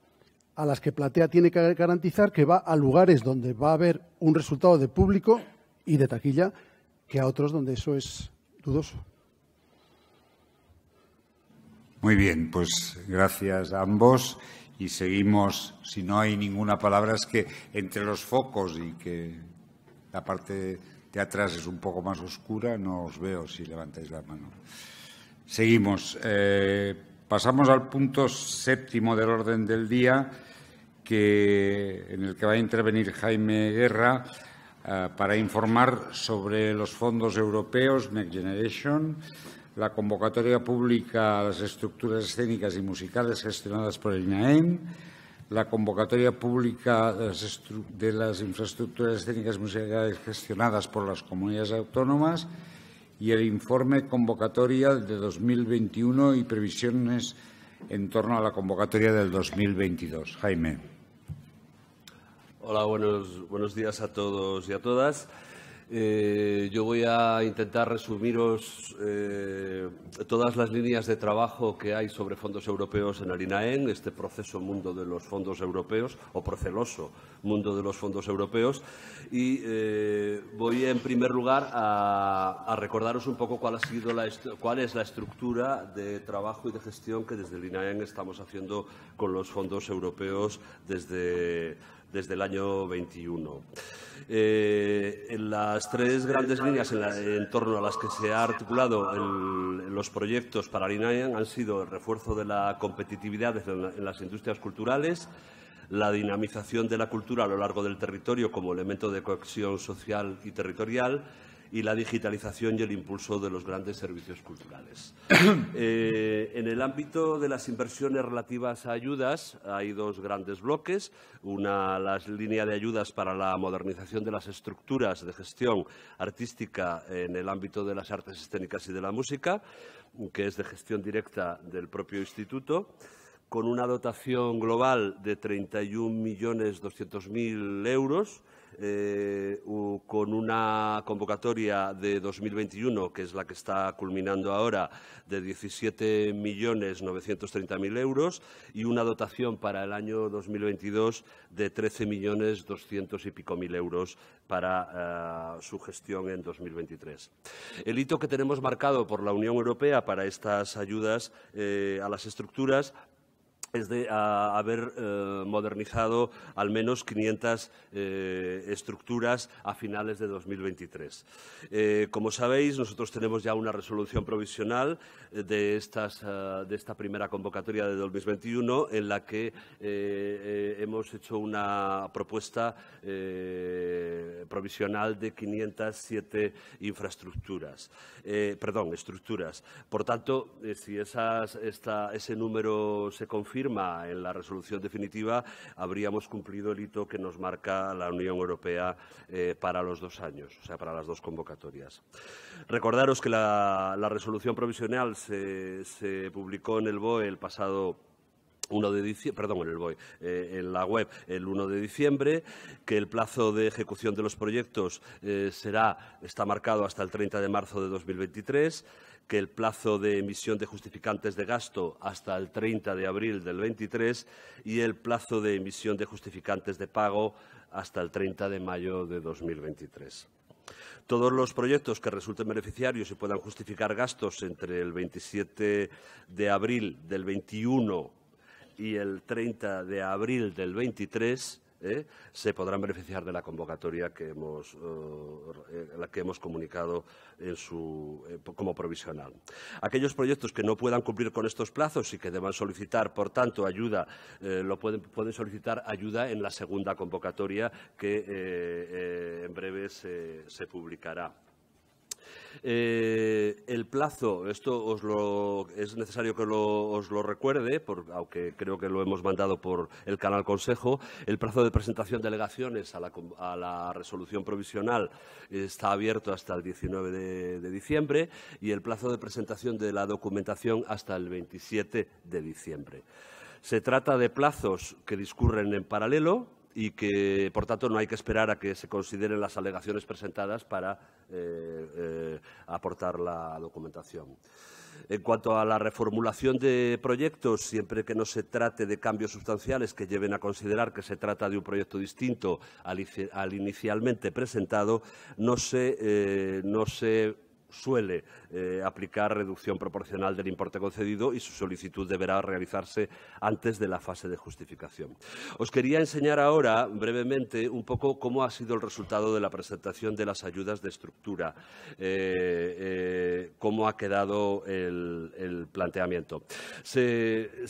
a las que Platea tiene que garantizar que va a lugares donde va a haber un resultado de público y de taquilla que a otros donde eso es dudoso. Muy bien, pues gracias a ambos y seguimos, si no hay ninguna palabra, es que entre los focos y que la parte de atrás es un poco más oscura, no os veo si levantáis la mano. Seguimos. Eh, Pasamos al punto séptimo del orden del día, en el que va a intervenir Jaime Guerra eh, para informar sobre los fondos europeos Next Generation, la convocatoria pública a las estructuras escénicas y musicales gestionadas por el INAEM, la convocatoria pública de las infraestructuras escénicas y musicales gestionadas por las comunidades autónomas y el informe convocatoria de 2021 y previsiones en torno a la convocatoria del 2022. Jaime. Hola, buenos, buenos días a todos y a todas. Eh, yo voy a intentar resumiros eh, todas las líneas de trabajo que hay sobre fondos europeos en INAEN, este proceso mundo de los fondos europeos, o proceloso mundo de los fondos europeos, y eh, voy en primer lugar a, recordaros un poco cuál, ha sido cuál es la estructura de trabajo y de gestión que desde el INAEN estamos haciendo con los fondos europeos desde desde el año 21. Eh, las tres grandes líneas en, torno a las que se ha articulado los proyectos para Arinayan han sido el refuerzo de la competitividad en las industrias culturales, la dinamización de la cultura a lo largo del territorio como elemento de cohesión social y territorial, y la digitalización y el impulso de los grandes servicios culturales. Eh, en el ámbito de las inversiones relativas a ayudas hay dos grandes bloques. Una, la línea de ayudas para la modernización de las estructuras de gestión artística en el ámbito de las artes escénicas y de la música, que es de gestión directa del propio instituto con una dotación global de 31.200.000 euros eh, con una convocatoria de 2021, que es la que está culminando ahora, de 17.930.000 euros y una dotación para el año 2022 de 13.200.000 y pico mil euros para eh, su gestión en 2023. El hito que tenemos marcado por la Unión Europea para estas ayudas eh, a las estructuras es de ah, haber eh, modernizado al menos 500 eh, estructuras a finales de 2023. Eh, como sabéis, nosotros tenemos ya una resolución provisional de, estas, ah, de esta primera convocatoria de 2021 en la que hemos hecho una propuesta provisional de 507 infraestructuras, perdón, estructuras. Por tanto, si esas, esta, ese número se confirma, en la resolución definitiva, habríamos cumplido el hito que nos marca la Unión Europea eh, para los dos años, o sea, para las dos convocatorias. Recordaros que la, resolución provisional se, se publicó en el BOE el pasado perdón, en el eh, la web el 1 de diciembre, que el plazo de ejecución de los proyectos eh, será, está marcado hasta el 30 de marzo de 2023, que el plazo de emisión de justificantes de gasto hasta el 30 de abril del 23 y el plazo de emisión de justificantes de pago hasta el 30 de mayo de 2023. Todos los proyectos que resulten beneficiarios y puedan justificar gastos entre el 27 de abril del 21 y el 30 de abril del 23 ¿eh? se podrán beneficiar de la convocatoria que hemos, eh, eh, que hemos comunicado como provisional. Aquellos proyectos que no puedan cumplir con estos plazos y que deban solicitar, por tanto, ayuda, lo pueden, solicitar ayuda en la segunda convocatoria que en breve se publicará. Eh, el plazo, esto es necesario que os lo recuerde, aunque creo que lo hemos mandado por el canal Consejo. El plazo de presentación de delegaciones a la, resolución provisional está abierto hasta el 19 de, de diciembre y el plazo de presentación de la documentación hasta el 27 de diciembre. Se trata de plazos que discurren en paralelo, y que, por tanto, no hay que esperar a que se consideren las alegaciones presentadas para eh, eh, aportar la documentación. En cuanto a la reformulación de proyectos, siempre que no se trate de cambios sustanciales que lleven a considerar que se trata de un proyecto distinto al, inicialmente presentado, no se, eh, no se suele eh, aplicar reducción proporcional del importe concedido y su solicitud deberá realizarse antes de la fase de justificación. Os quería enseñar ahora brevemente un poco cómo ha sido el resultado de la presentación de las ayudas de estructura, eh, eh, cómo ha quedado el, planteamiento. Se,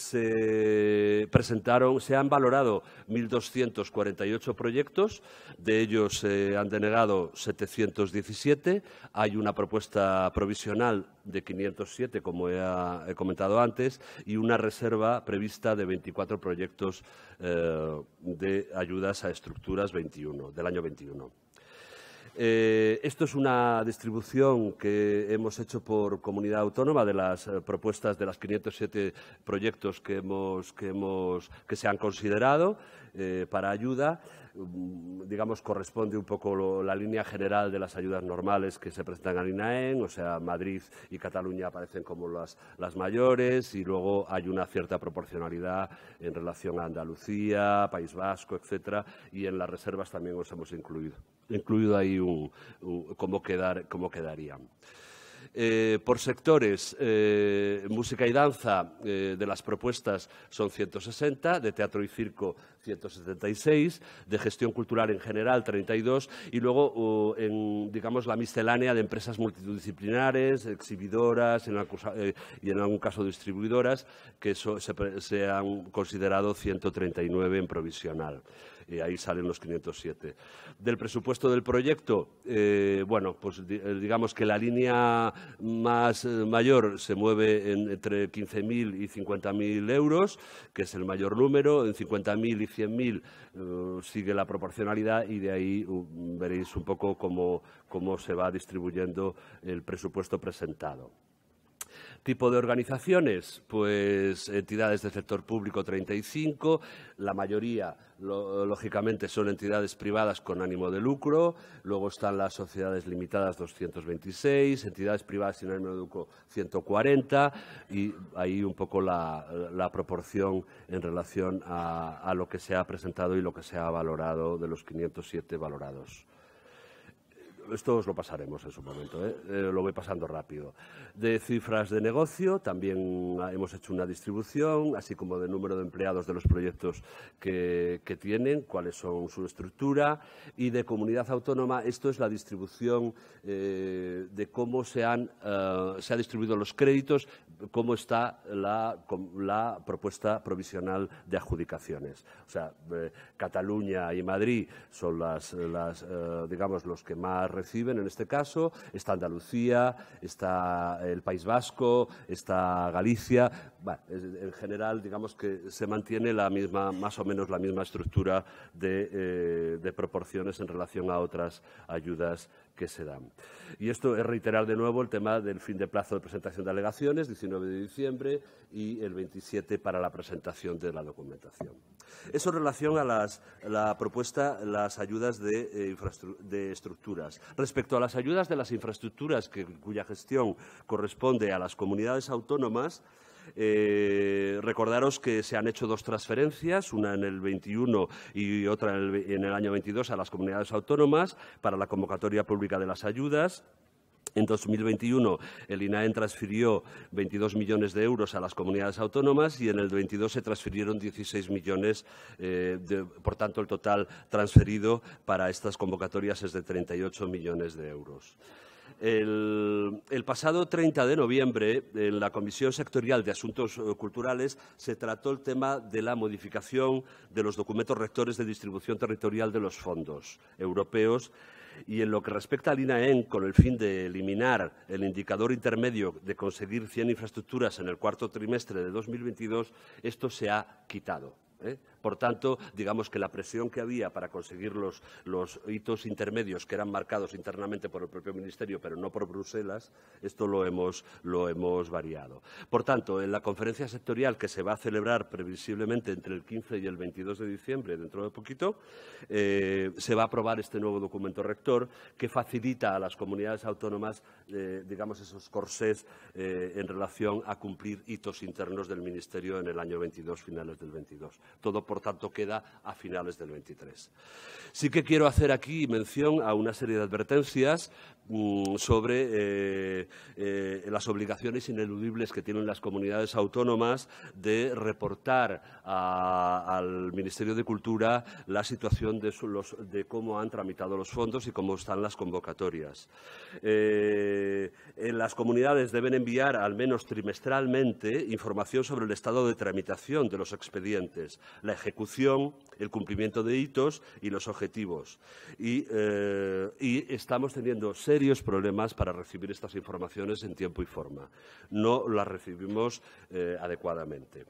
presentaron, se han valorado 1.248 proyectos, de ellos se han denegado 717, hay una propuesta propuesta provisional de 507, como he, comentado antes, y una reserva prevista de 24 proyectos eh, de ayudas a estructuras 21, del año 21. Eh, esto es una distribución que hemos hecho por comunidad autónoma de las eh, propuestas de las 507 proyectos que, hemos, que, se han considerado eh, para ayuda. Mm, digamos, corresponde un poco la línea general de las ayudas normales que se presentan a Inae, o sea, Madrid y Cataluña aparecen como las, las mayores y luego hay una cierta proporcionalidad en relación a Andalucía, País Vasco, etcétera, y en las reservas también os hemos incluido incluido ahí cómo, quedarían. Eh, por sectores, eh, música y danza eh, de las propuestas son 160, de teatro y circo 176, de gestión cultural en general 32 y luego digamos la miscelánea de empresas multidisciplinares, exhibidoras y en algún caso distribuidoras que se, se han considerado 139 en provisional y ahí salen los 507. Del presupuesto del proyecto, eh, bueno, pues eh, digamos que la línea más eh, mayor se mueve entre 15.000 y 50.000 euros, que es el mayor número. En 50.000 y 100.000 sigue la proporcionalidad y de ahí veréis un poco cómo se va distribuyendo el presupuesto presentado tipo de organizaciones? Pues entidades del sector público 35, la mayoría lógicamente son entidades privadas con ánimo de lucro, luego están las sociedades limitadas 226, entidades privadas sin ánimo de lucro 140 y ahí un poco la, proporción en relación a lo que se ha presentado y lo que se ha valorado de los 507 valorados. Esto os lo pasaremos en su momento, ¿eh? Eh, lo voy pasando rápido. De cifras de negocio, también hemos hecho una distribución, así como de número de empleados de los proyectos que, tienen, cuáles son su estructura. Y de comunidad autónoma, esto es la distribución eh, de cómo se han distribuido los créditos cómo está la, propuesta provisional de adjudicaciones. O sea, eh, Cataluña y Madrid son las, las eh, los que más reciben en este caso. Está Andalucía, está el País Vasco, está Galicia. en general, digamos que se mantiene la misma, más o menos la misma estructura de eh, proporciones en relación a otras ayudas que se dan. Y esto es reiterar de nuevo el tema del fin de plazo de presentación de alegaciones, 19 de diciembre, y el 27 para la presentación de la documentación. Eso en relación a las, la propuesta, las ayudas de, eh, estructuras. Respecto a las ayudas de las infraestructuras cuya gestión corresponde a las comunidades autónomas, eh, recordaros que se han hecho dos transferencias, una en el 21 y otra en el, año 22 a las comunidades autónomas para la convocatoria pública de las ayudas. En 2021, el INAEN transfirió 22 millones de euros a las comunidades autónomas y en el 22 se transfirieron 16 millones. Eh, por tanto, el total transferido para estas convocatorias es de 38 millones de euros. El, pasado 30 de noviembre, en la Comisión Sectorial de Asuntos eh, Culturales, se trató el tema de la modificación de los documentos rectores de distribución territorial de los fondos europeos y en lo que respecta al INAEN, con el fin de eliminar el indicador intermedio de conseguir 100 infraestructuras en el cuarto trimestre de 2022, esto se ha quitado. ¿eh? Por tanto, digamos que la presión que había para conseguir los, hitos intermedios que eran marcados internamente por el propio Ministerio, pero no por Bruselas, esto lo hemos, variado. Por tanto, en la conferencia sectorial que se va a celebrar previsiblemente entre el 15 y el 22 de diciembre, dentro de poquito, eh, se va a aprobar este nuevo documento rector que facilita a las comunidades autónomas, eh, digamos, esos corsés eh, en relación a cumplir hitos internos del Ministerio en el año 22, finales del 22. Todo por por tanto queda a finales del 23. Sí que quiero hacer aquí mención a una serie de advertencias Mm, sobre eh, eh, las obligaciones ineludibles que tienen las comunidades autónomas de reportar al Ministerio de Cultura la situación de, de, cómo han tramitado los fondos y cómo están las convocatorias. Eh, las comunidades deben enviar al menos trimestralmente información sobre el estado de tramitación de los expedientes, la ejecución, el cumplimiento de hitos y los objetivos. y estamos teniendo seis serios problemas para recibir estas informaciones en tiempo y forma. No las recibimos eh, adecuadamente.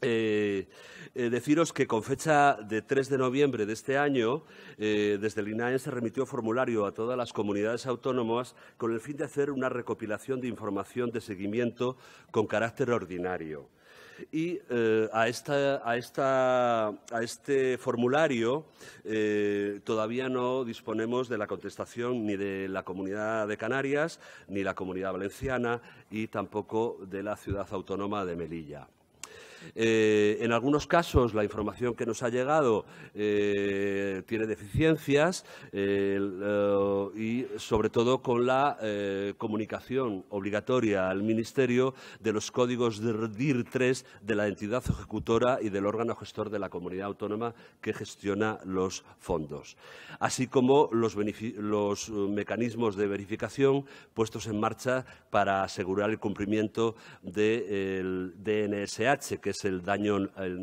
Eh, eh, deciros que con fecha de 3 de noviembre de este año, desde el INAE se remitió formulario a todas las comunidades autónomas con el fin de hacer una recopilación de información de seguimiento con carácter ordinario y eh, a, este formulario eh, todavía no disponemos de la contestación ni de la Comunidad de Canarias, ni la Comunidad Valenciana y tampoco de la Ciudad Autónoma de Melilla. Eh, en algunos casos la información que nos ha llegado eh, tiene deficiencias eh, y sobre todo con la comunicación obligatoria al Ministerio de los códigos de DIR 3 de la entidad ejecutora y del órgano gestor de la comunidad autónoma que gestiona los fondos, así como los, mecanismos de verificación puestos en marcha para asegurar el cumplimiento del DNSH, que es el,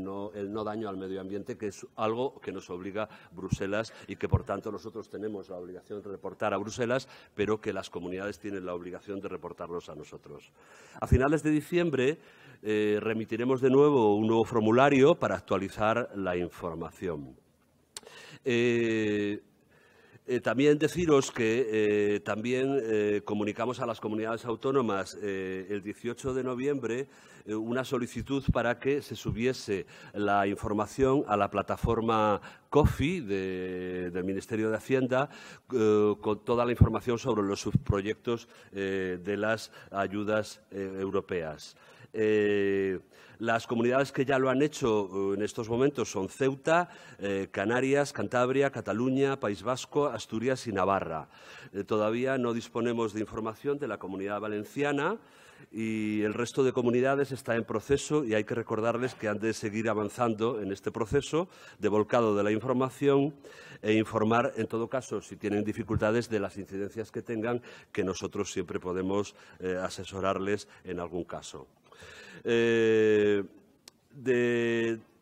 no, daño al medio ambiente, que es algo que nos obliga Bruselas y que, por tanto, nosotros tenemos la obligación de reportar a Bruselas, pero que las comunidades tienen la obligación de reportarlos a nosotros. A finales de diciembre eh, remitiremos de nuevo un nuevo formulario para actualizar la información. Eh, eh, también deciros que eh, también eh, comunicamos a las comunidades autónomas el 18 de noviembre una solicitud para que se subiese la información a la plataforma COFI del Ministerio de Hacienda con toda la información sobre los subproyectos de las ayudas europeas. Eh, las comunidades que ya lo han hecho uh, en estos momentos son Ceuta, eh, Canarias, Cantabria, Cataluña, País Vasco, Asturias y Navarra. Eh, todavía no disponemos de información de la comunidad valenciana y el resto de comunidades está en proceso y hay que recordarles que han de seguir avanzando en este proceso de volcado de la información e informar, en todo caso, si tienen dificultades de las incidencias que tengan, que nosotros siempre podemos asesorarles en algún caso. Eh,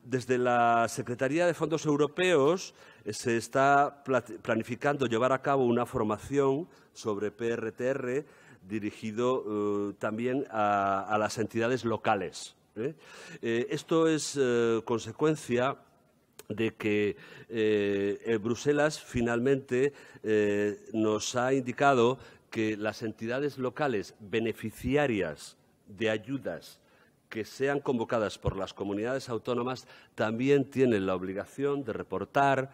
desde la Secretaría de Fondos Europeos eh, se está planificando llevar a cabo una formación sobre PRTR dirigido eh, también a, las entidades locales. esto es consecuencia de que Bruselas finalmente nos ha indicado que las entidades locales beneficiarias de ayudas que sean convocadas por las comunidades autónomas también tienen la obligación de reportar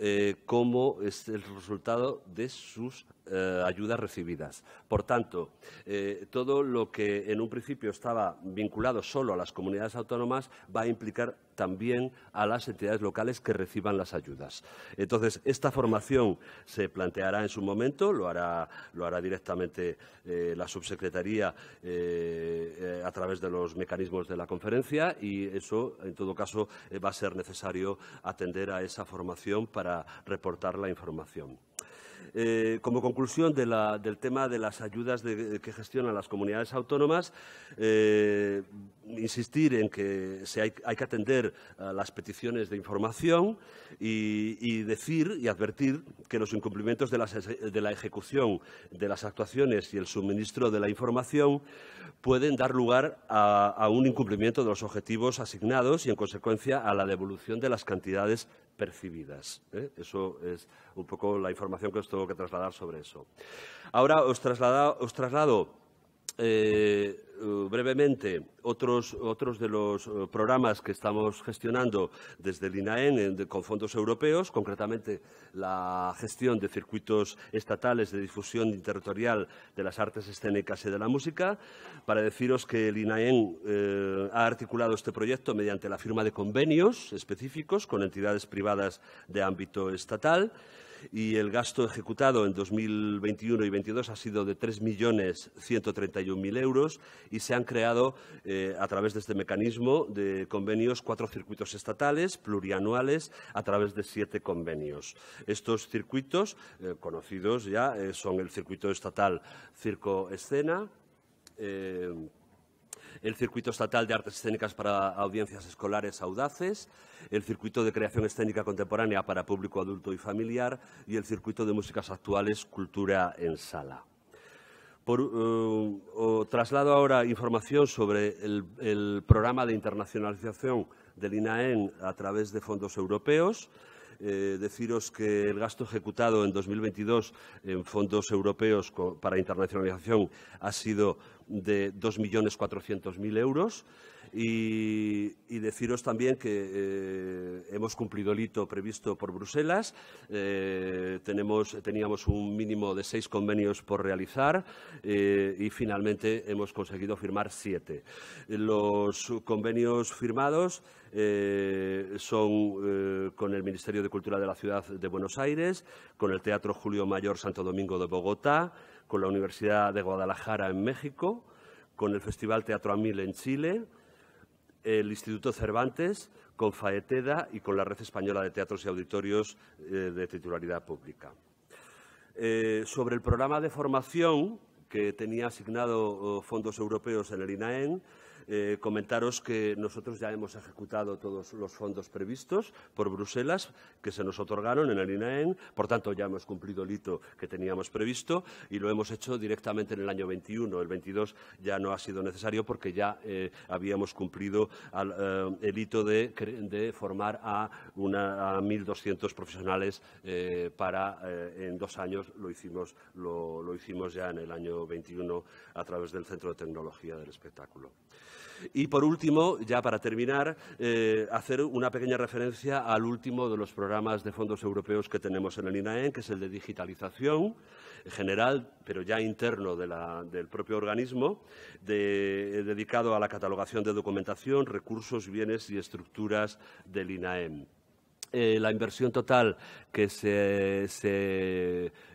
eh, cómo es el resultado de sus eh, ayudas recibidas. Por tanto, eh, todo lo que en un principio estaba vinculado solo a las comunidades autónomas va a implicar también a las entidades locales que reciban las ayudas. Entonces, esta formación se planteará en su momento, lo hará, directamente eh, la subsecretaría eh, eh, a través de los mecanismos de la conferencia y eso, en todo caso, va a ser necesario atender a esa formación para reportar la información. Eh, como conclusión del tema de las ayudas eh, que gestionan las comunidades autónomas, eh, insistir en que hay, que atender las peticiones de información y, decir y advertir que los incumplimientos de, la ejecución de las actuaciones y el suministro de la información pueden dar lugar a, a un incumplimiento de los objetivos asignados y, en consecuencia, a la devolución de las cantidades percibidas. ¿eh? Eso es un poco la información que os tengo que trasladar sobre eso. Ahora os, os traslado eh, eh, brevemente otros, de los eh, programas que estamos gestionando desde el INAEN con fondos europeos, concretamente la gestión de circuitos estatales de difusión territorial de las artes escénicas y de la música. Para deciros que el INAEN ha articulado este proyecto mediante la firma de convenios específicos con entidades privadas de ámbito estatal y el gasto ejecutado en 2021 y 2022 ha sido de 3.131.000 euros y se han creado eh, a través de este mecanismo de convenios cuatro circuitos estatales plurianuales a través de siete convenios. Estos circuitos eh, conocidos ya eh, son el circuito estatal Circo Escena el Circuito Estatal de Artes Escénicas para Audiencias Escolares Audaces, el Circuito de Creación Escénica Contemporánea para Público Adulto y Familiar y el Circuito de Músicas Actuales Cultura en Sala. Por, eh, traslado ahora información sobre el, el programa de internacionalización del INAEN e a través de fondos europeos eh, deciros que el gasto ejecutado en 2022 en fondos europeos para internacionalización ha sido de 2.400.000 euros y, deciros también que eh, hemos cumplido el hito previsto por Bruselas. Eh, teníamos un mínimo de seis convenios por realizar eh, y finalmente hemos conseguido firmar siete. Los convenios firmados son con el Ministerio de Cultura de la Ciudad de Buenos Aires, con el Teatro Julio Mayor Santo Domingo de Bogotá, con la Universidad de Guadalajara en México, con el Festival Teatro Amil en Chile, el Instituto Cervantes, con Faeteda y con la Red Española de Teatros y Auditorios eh, de Titularidad Pública. Eh, sobre el programa de formación que tenía asignado oh, fondos europeos en el INAEN, eh, comentaros que nosotros ya hemos ejecutado todos los fondos previstos por Bruselas que se nos otorgaron en el INAEN, e por tanto ya hemos cumplido el hito que teníamos previsto y lo hemos hecho directamente en el año 21. El 22 ya no ha sido necesario porque ya eh, habíamos cumplido eh, el hito de, formar a, una, 1.200 profesionales para en dos años lo hicimos, lo hicimos ya en el año 21 a través del Centro de Tecnología del Espectáculo. Y por último, ya para terminar, eh, hacer una pequeña referencia al último de los programas de fondos europeos que tenemos en el INAEM, que es el de digitalización general, pero ya interno del propio organismo, eh, dedicado a la catalogación de documentación, recursos, bienes y estructuras del INAEM. Eh, la inversión total que se,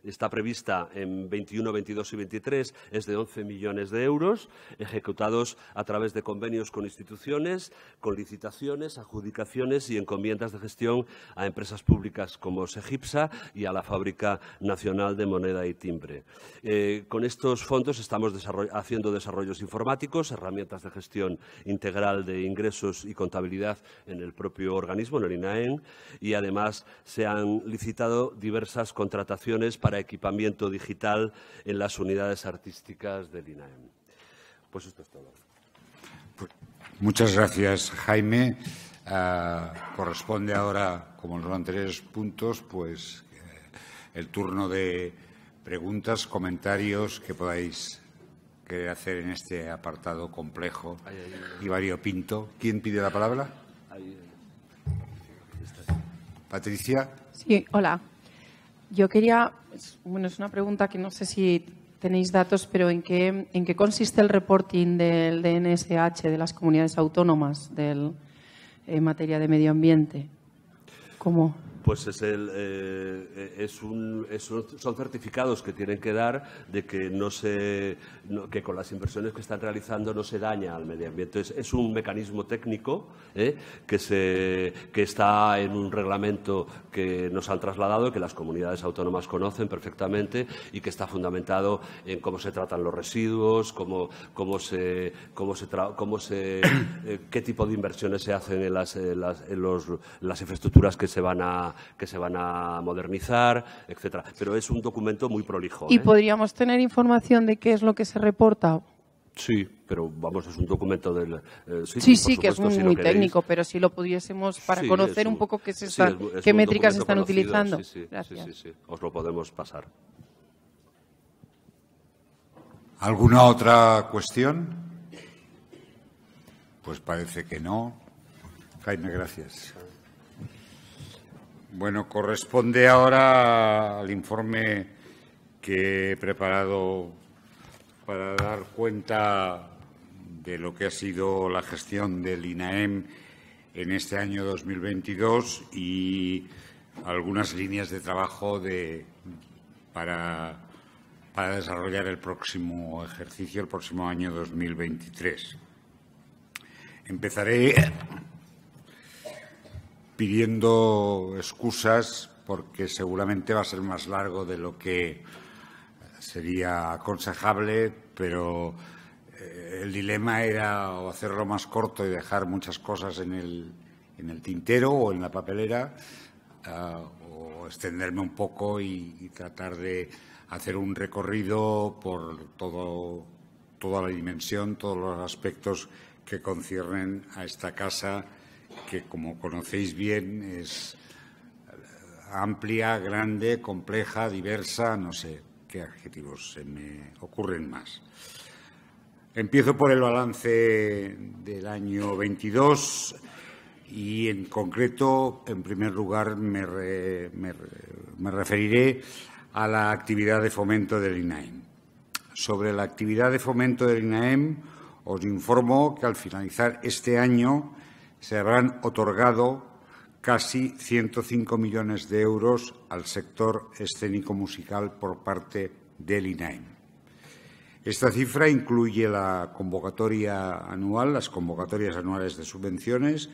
está prevista en 21, 22 y 23 es de 11 millones de euros, ejecutados a través de convenios con instituciones, con licitaciones, adjudicaciones y encomiendas de gestión a empresas públicas como Segipsa y a la Fábrica Nacional de Moneda y Timbre. Eh, con estos fondos estamos haciendo desarrollos informáticos, herramientas de gestión integral de ingresos y contabilidad en el propio organismo, en el INAEN, y además se han licitado diversas contrataciones para equipamiento digital en las unidades artísticas del INAEM. Pues esto es todo. Pues, muchas gracias, Jaime. Ah, corresponde ahora, como en los anteriores puntos, pues eh, el turno de preguntas, comentarios que podáis querer hacer en este apartado complejo y variopinto. ¿Quién pide la palabra? Patricia. Sí, hola. Yo quería, bueno, es una pregunta que no sé si tenéis datos, pero ¿en qué, en qué consiste el reporting del DNSH de las comunidades autónomas del, en materia de medio ambiente? ¿Cómo? pues es el, eh, es un, son certificados que tienen que dar de que, no se, que con las inversiones que están realizando no se daña al medio ambiente. es un mecanismo técnico ¿eh? que, se, que está en un reglamento que nos han trasladado, que las comunidades autónomas conocen perfectamente y que está fundamentado en cómo se tratan los residuos, cómo, cómo se, cómo se, eh, qué tipo de inversiones se hacen en las, en los, en las infraestructuras que se van a que se van a modernizar, etcétera. Pero es un documento muy prolijo. ¿Y ¿eh? podríamos tener información de qué es lo que se reporta? Sí, pero vamos, es un documento del... Eh, sí, sí, que es muy, técnico, pero si lo pudiésemos para conocer un, poco qué, métricas están utilizando. Gracias. os lo podemos pasar. ¿Alguna otra cuestión? Pues parece que no. Jaime, gracias. Bueno, corresponde ahora al informe que he preparado para dar cuenta de lo que ha sido la gestión del INAEM en este año 2022 y algunas líneas de trabajo de, para, para desarrollar el próximo ejercicio, el próximo año 2023. Empezaré pidiendo excusas porque seguramente va a ser más largo de lo que sería aconsejable, pero eh, el dilema era o hacerlo más corto y dejar muchas cosas en el, tintero o en la papelera, ah, o extenderme un poco y, tratar de hacer un recorrido por toda la dimensión, todos los aspectos que conciernen a esta casa que como conocéis bien es eh, amplia, grande, compleja, diversa, no sé qué adjetivos se me ocurren más. Empiezo por el balance del año 22 y en concreto, en primer lugar, me, referiré a la actividad de fomento del INAEM. Sobre la actividad de fomento del INAEM, os informo que al finalizar este año se habrán otorgado casi 105 millones de euros al sector escénico-musical por parte del INAEM. Esta cifra incluye la convocatoria anual, las convocatorias anuales de subvenciones,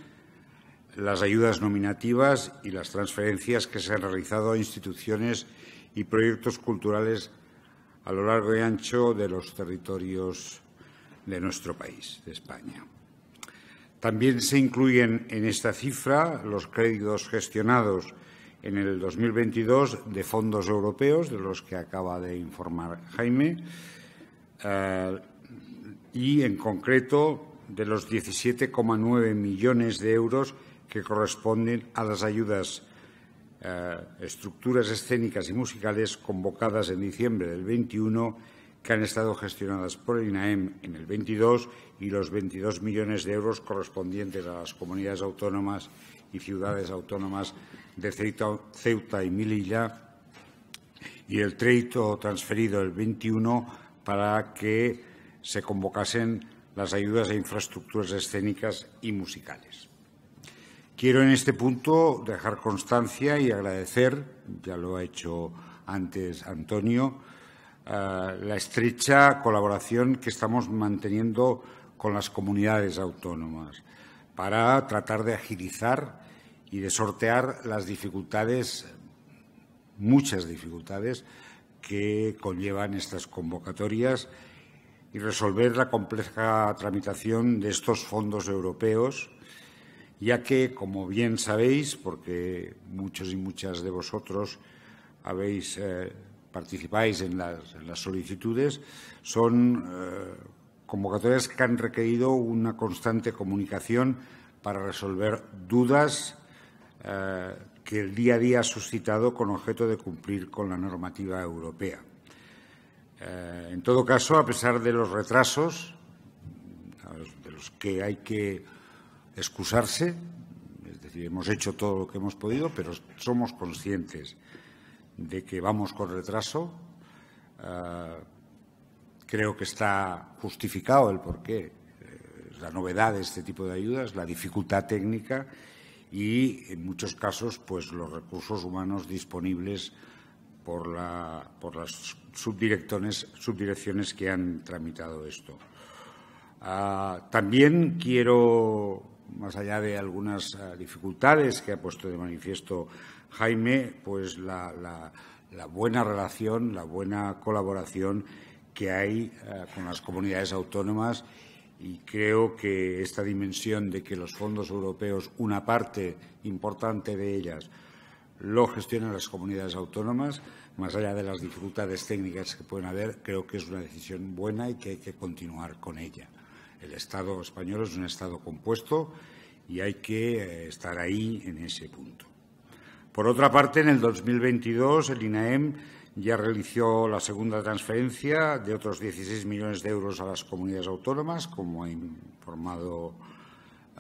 las ayudas nominativas y las transferencias que se han realizado a instituciones y proyectos culturales a lo largo y ancho de los territorios de nuestro país, de España. También se incluyen en esta cifra los créditos gestionados en el 2022 de fondos europeos, de los que acaba de informar Jaime, eh, y en concreto de los 17,9 millones de euros que corresponden a las ayudas eh, estructuras escénicas y musicales convocadas en diciembre del 21 que han estado gestionadas por el INAEM en el 22 y los 22 millones de euros correspondientes a las comunidades autónomas y ciudades autónomas de Ceuta, y Melilla y el crédito transferido el 21 para que se convocasen las ayudas a infraestructuras escénicas y musicales. Quiero en este punto dejar constancia y agradecer, ya lo ha hecho antes Antonio, eh, la estrecha colaboración que estamos manteniendo con las comunidades autónomas para tratar de agilizar y de sortear las dificultades, muchas dificultades, que conllevan estas convocatorias y resolver la compleja tramitación de estos fondos europeos, ya que, como bien sabéis, porque muchos y muchas de vosotros habéis eh, participáis en las, solicitudes son eh, convocatorias que han requerido una constante comunicación para resolver dudas eh, que el día a día ha suscitado con objeto de cumplir con la normativa europea. Eh, en todo caso, a pesar de los retrasos de los que hay que excusarse, es decir, hemos hecho todo lo que hemos podido, pero somos conscientes de que vamos con retraso. Eh, creo que está justificado el porqué, eh, la novedad de este tipo de ayudas, la dificultad técnica y, en muchos casos, pues los recursos humanos disponibles por, la, por las subdirecciones, subdirecciones que han tramitado esto. Ah, también quiero, más allá de algunas ah, dificultades que ha puesto de manifiesto Jaime, pues la, buena relación, la buena colaboración que hay eh, con las comunidades autónomas y creo que esta dimensión de que los fondos europeos, una parte importante de ellas, lo gestionan las comunidades autónomas, más allá de las dificultades técnicas que pueden haber, creo que es una decisión buena y que hay que continuar con ella. El Estado español es un Estado compuesto y hay que eh, estar ahí en ese punto. Por otra parte, en el 2022 el INAEM ya realizó la segunda transferencia de otros 16 millones de euros a las comunidades autónomas, como ha informado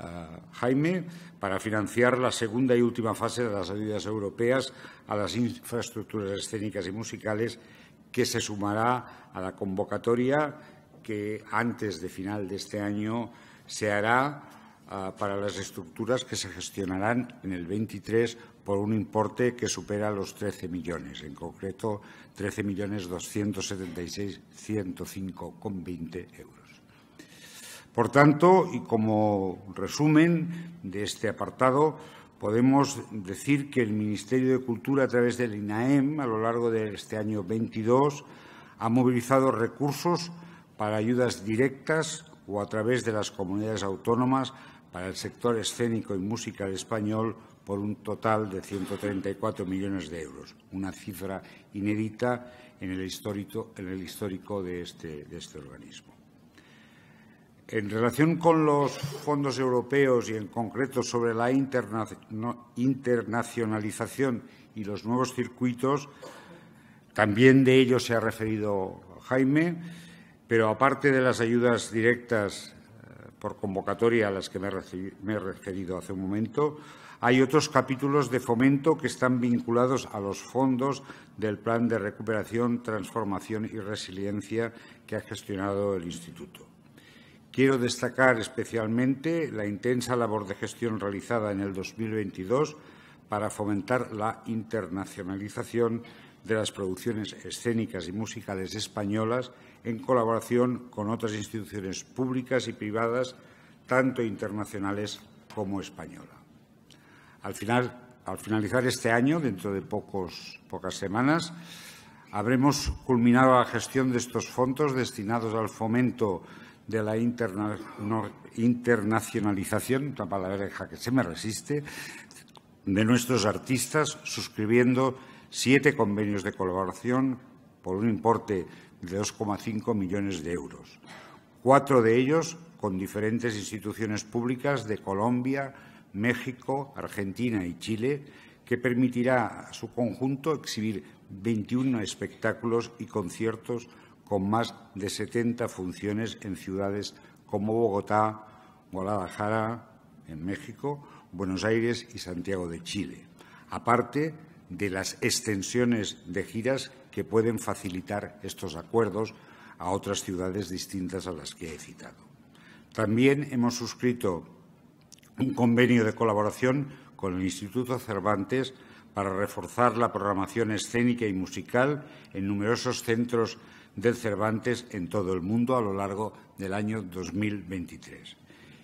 eh, Jaime, para financiar la segunda y última fase de las ayudas europeas a las infraestructuras escénicas y musicales, que se sumará a la convocatoria que antes de final de este año se hará eh, para las estructuras que se gestionarán en el 23 por un importe que supera los 13 millones, en concreto 13.276.105,20 millones euros. Por tanto, y como resumen de este apartado, podemos decir que el Ministerio de Cultura, a través del INAEM, a lo largo de este año 22, ha movilizado recursos para ayudas directas o a través de las comunidades autónomas para el sector escénico y musical español por un total de 134 millones de euros, una cifra inédita en el histórico, este, de, este, organismo. En relación con los fondos europeos y en concreto sobre la internacionalización y los nuevos circuitos, también de ello se ha referido Jaime, pero aparte de las ayudas directas eh, por convocatoria a las que me he referido hace un momento, hay otros capítulos de fomento que están vinculados a los fondos del Plan de Recuperación, Transformación y Resiliencia que ha gestionado el Instituto. Quiero destacar especialmente la intensa labor de gestión realizada en el 2022 para fomentar la internacionalización de las producciones escénicas y musicales españolas en colaboración con otras instituciones públicas y privadas, tanto internacionales como españolas. Al, final, al finalizar este año, dentro de pocas semanas, habremos culminado la gestión de estos fondos destinados al fomento de la internacionalización, una palabra que se me resiste, de nuestros artistas, suscribiendo siete convenios de colaboración por un importe de 2,5 millones de euros, cuatro de ellos con diferentes instituciones públicas de Colombia, México, Argentina y Chile, que permitirá a su conjunto exhibir 21 espectáculos y conciertos con más de 70 funciones en ciudades como Bogotá, Guadalajara, en México, Buenos Aires y Santiago de Chile, aparte de las extensiones de giras que pueden facilitar estos acuerdos a otras ciudades distintas a las que he citado. También hemos suscrito un convenio de colaboración con el Instituto Cervantes para reforzar la programación escénica y musical en numerosos centros del Cervantes en todo el mundo a lo largo del año 2023.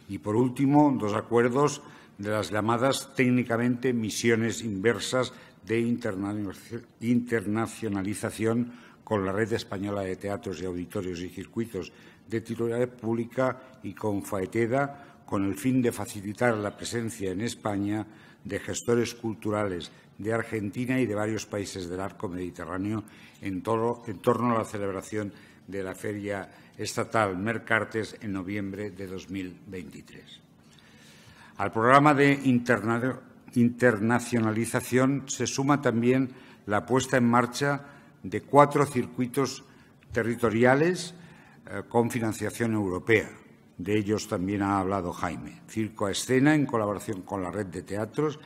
Y, por último, dos acuerdos de las llamadas técnicamente misiones inversas de internacionalización con la Red Española de Teatros y Auditorios y Circuitos de Titularidad Pública y con FAETEDA con el fin de facilitar la presencia en España de gestores culturales de Argentina y de varios países del arco mediterráneo en, torno a la celebración de la Feria Estatal Mercartes en noviembre de 2023. Al programa de internacionalización se suma también la puesta en marcha de cuatro circuitos territoriales eh, con financiación europea de ellos también ha hablado Jaime. Circo a escena, en colaboración con la red de teatros,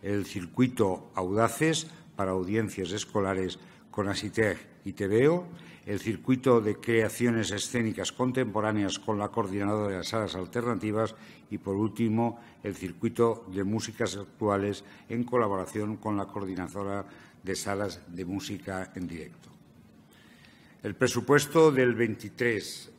el circuito Audaces para audiencias escolares con Asiteg y TVO, el circuito de creaciones escénicas contemporáneas con la coordinadora de salas alternativas y, por último, el circuito de músicas actuales en colaboración con la coordinadora de salas de música en directo. El presupuesto del 23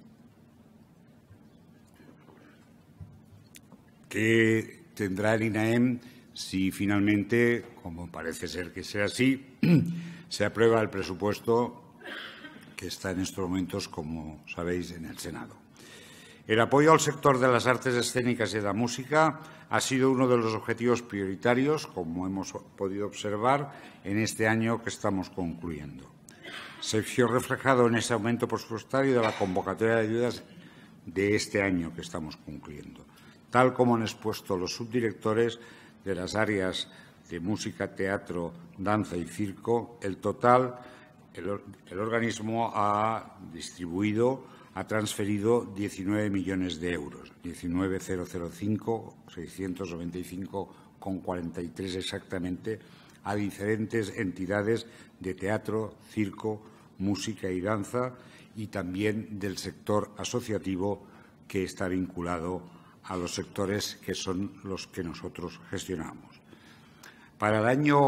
que tendrá el INAEM si finalmente, como parece ser que sea así, se aprueba el presupuesto que está en estos momentos, como sabéis, en el Senado. El apoyo al sector de las artes escénicas y de la música ha sido uno de los objetivos prioritarios, como hemos podido observar, en este año que estamos concluyendo. Se vio reflejado en ese aumento presupuestario de la convocatoria de ayudas de este año que estamos concluyendo tal como han expuesto los subdirectores de las áreas de música, teatro, danza y circo, el total, el, organismo ha distribuido, ha transferido 19 millones de euros, 19,005, 695,43 exactamente, a diferentes entidades de teatro, circo, música y danza y también del sector asociativo que está vinculado a a los sectores que son los que nosotros gestionamos. Para el año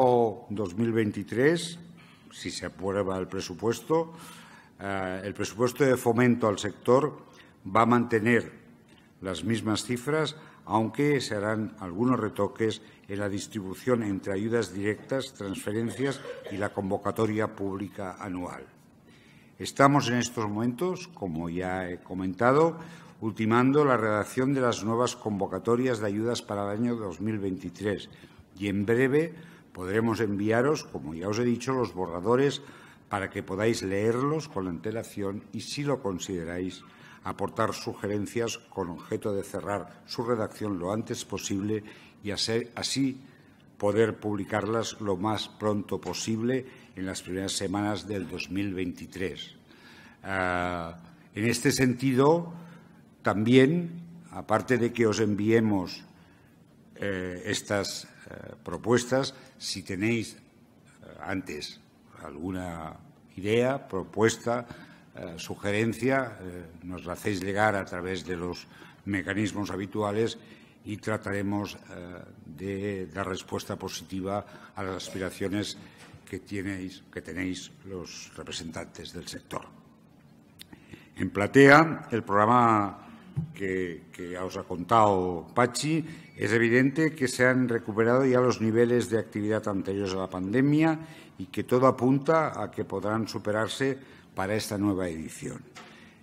2023, si se aprueba el presupuesto, eh, el presupuesto de fomento al sector va a mantener las mismas cifras, aunque se harán algunos retoques en la distribución entre ayudas directas, transferencias y la convocatoria pública anual. Estamos en estos momentos, como ya he comentado, ultimando la redacción de las nuevas convocatorias de ayudas para el año 2023 y en breve podremos enviaros, como ya os he dicho, los borradores para que podáis leerlos con antelación y, si lo consideráis, aportar sugerencias con objeto de cerrar su redacción lo antes posible y así poder publicarlas lo más pronto posible en las primeras semanas del 2023. Ah, en este sentido, también, aparte de que os enviemos eh, estas eh, propuestas, si tenéis eh, antes alguna idea, propuesta, sugerencia, nos la hacéis llegar a través de los mecanismos habituales y trataremos de dar respuesta positiva a las aspiraciones que, que tenéis los representantes del sector. En Platea, el programa que, os ha contado Pachi, es evidente que se han recuperado ya los niveles de actividad anteriores a la pandemia y que todo apunta a que podrán superarse para esta nueva edición.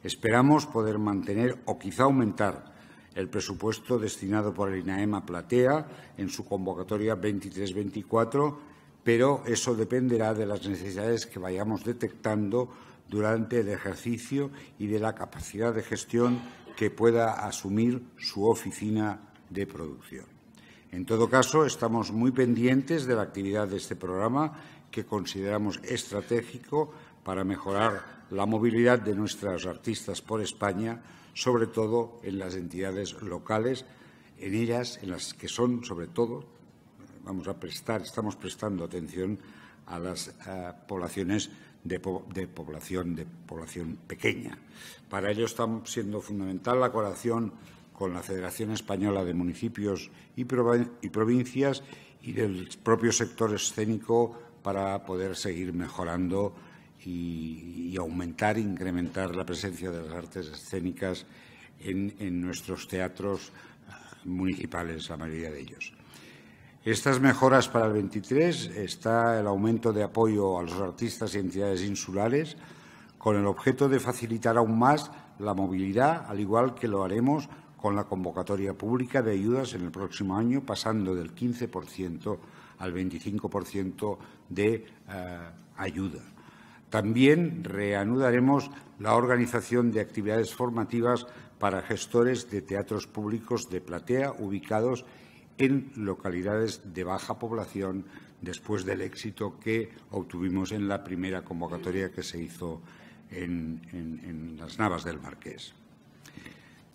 Esperamos poder mantener o quizá aumentar el presupuesto destinado por el INAEMA Platea en su convocatoria 23-24, pero eso dependerá de las necesidades que vayamos detectando durante el ejercicio y de la capacidad de gestión que pueda asumir su oficina de producción. En todo caso, estamos muy pendientes de la actividad de este programa que consideramos estratégico para mejorar la movilidad de nuestras artistas por España, sobre todo en las entidades locales, en ellas, en las que son, sobre todo, vamos a prestar, estamos prestando atención a las eh, poblaciones de, población, de población pequeña. Para ello está siendo fundamental la colaboración con la Federación Española de Municipios y, Provincias y del propio sector escénico para poder seguir mejorando y, aumentar, incrementar la presencia de las artes escénicas en nuestros teatros eh, municipales, la mayoría de ellos. Estas mejoras para el 23 está el aumento de apoyo a los artistas y entidades insulares con el objeto de facilitar aún más la movilidad, al igual que lo haremos con la convocatoria pública de ayudas en el próximo año, pasando del 15% al 25% de eh, ayuda. También reanudaremos la organización de actividades formativas para gestores de teatros públicos de platea ubicados en localidades de baja población después del éxito que obtuvimos en la primera convocatoria que se hizo en, las Navas del Marqués.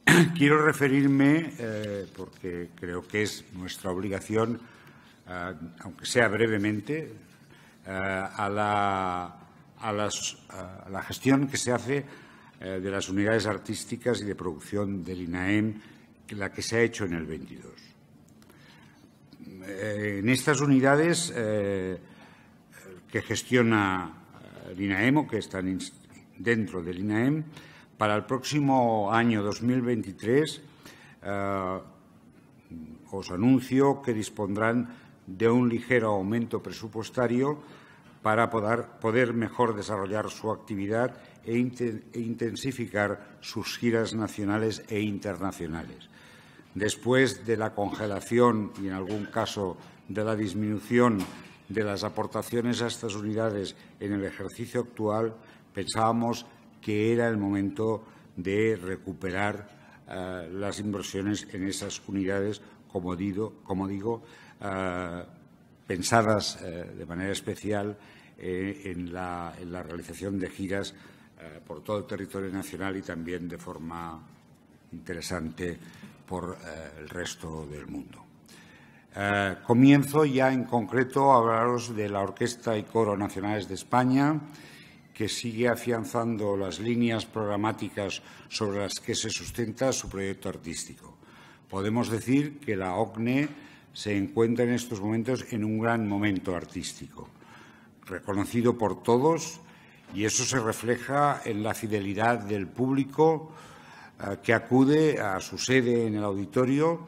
Quiero referirme, eh, porque creo que es nuestra obligación, eh, aunque sea brevemente, eh, a, la, a, la, gestión que se hace de las unidades artísticas y de producción del INAEM, la que se ha hecho en el 22. Eh, en estas unidades eh, que gestiona el eh, o que están dentro del INAEM, para el próximo año 2023 os anuncio que dispondrán de un ligero aumento presupuestario para poder, poder mejor desarrollar su actividad e, e intensificar sus giras nacionales e internacionales después de la congelación y, en algún caso, de la disminución de las aportaciones a estas unidades en el ejercicio actual, pensábamos que era el momento de recuperar eh, las inversiones en esas unidades, como digo, eh, pensadas eh, de manera especial en, la, realización de giras por todo el territorio nacional y también de forma interesante por eh, el resto del mundo. Eh, comienzo ya en concreto a hablaros de la Orquesta y Coro Nacionales de España, que sigue afianzando las líneas programáticas sobre las que se sustenta su proyecto artístico. Podemos decir que la OCNE se encuentra en estos momentos en un gran momento artístico, reconocido por todos, y eso se refleja en la fidelidad del público, eh, que acude a su sede en el auditorio,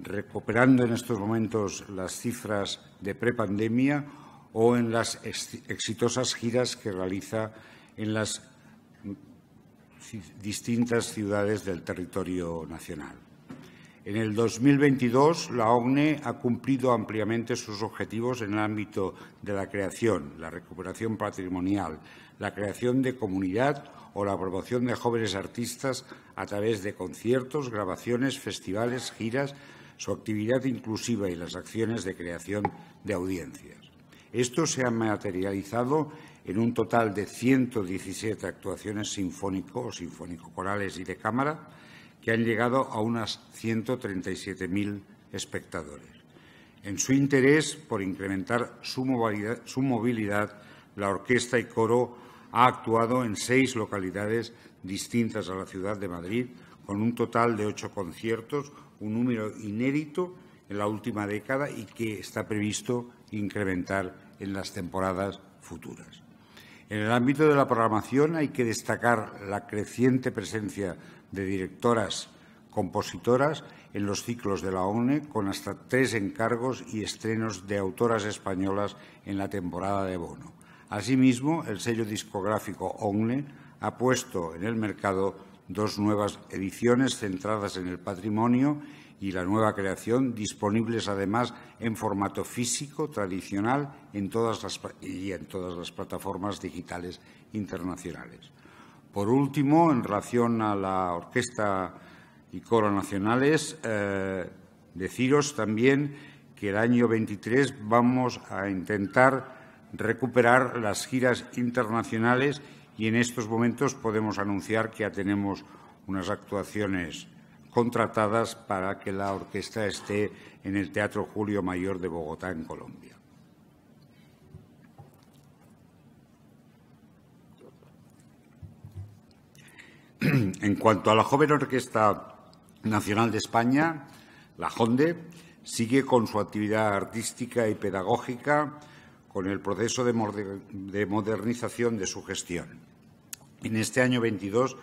recuperando en estos momentos las cifras de prepandemia o en las exitosas giras que realiza en las distintas ciudades del territorio nacional. En el 2022, la OCNE ha cumplido ampliamente sus objetivos en el ámbito de la creación, la recuperación patrimonial, la creación de comunidad o la promoción de jóvenes artistas a través de conciertos, grabaciones, festivales, giras, su actividad inclusiva y las acciones de creación de audiencias. Esto se ha materializado en un total de 117 actuaciones sinfónico sinfónico-corales y de cámara que han llegado a unas 137.000 espectadores. En su interés por incrementar su movilidad la orquesta y coro ha actuado en seis localidades distintas a la ciudad de Madrid, con un total de ocho conciertos, un número inédito en la última década y que está previsto incrementar en las temporadas futuras. En el ámbito de la programación hay que destacar la creciente presencia de directoras compositoras en los ciclos de la ONE, con hasta tres encargos y estrenos de autoras españolas en la temporada de Bono. Asimismo, el sello discográfico ONGLE ha puesto en el mercado dos nuevas ediciones centradas en el patrimonio y la nueva creación, disponibles además en formato físico tradicional en todas las, y en todas las plataformas digitales internacionales. Por último, en relación a la Orquesta y Coro Nacionales, eh, deciros también que el año 23 vamos a intentar recuperar las giras internacionales y en estos momentos podemos anunciar que ya tenemos unas actuaciones contratadas para que la orquesta esté en el Teatro Julio Mayor de Bogotá, en Colombia. En cuanto a la Joven Orquesta Nacional de España, la JONDE, sigue con su actividad artística y pedagógica con el proceso de modernización de su gestión. En este año 22,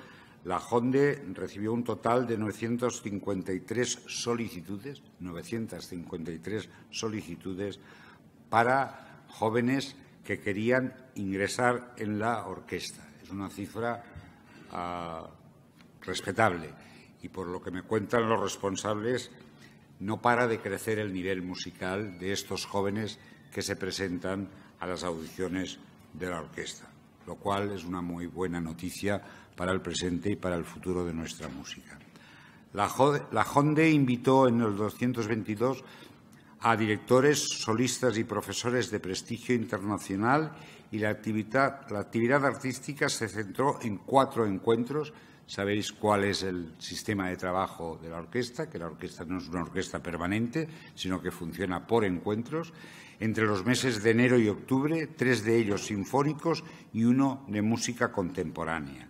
la JONDE recibió un total de 953 solicitudes, 953 solicitudes para jóvenes que querían ingresar en la orquesta. Es una cifra ah, respetable y por lo que me cuentan los responsables no para de crecer el nivel musical de estos jóvenes que se presentan a las audiciones de la orquesta, lo cual es una muy buena noticia para el presente y para el futuro de nuestra música. La, Jonde invitó en el 222 a directores, solistas y profesores de prestigio internacional y la actividad, la actividad artística se centró en cuatro encuentros. Sabéis cuál es el sistema de trabajo de la orquesta, que la orquesta no es una orquesta permanente, sino que funciona por encuentros entre los meses de enero y octubre, tres de ellos sinfónicos y uno de música contemporánea.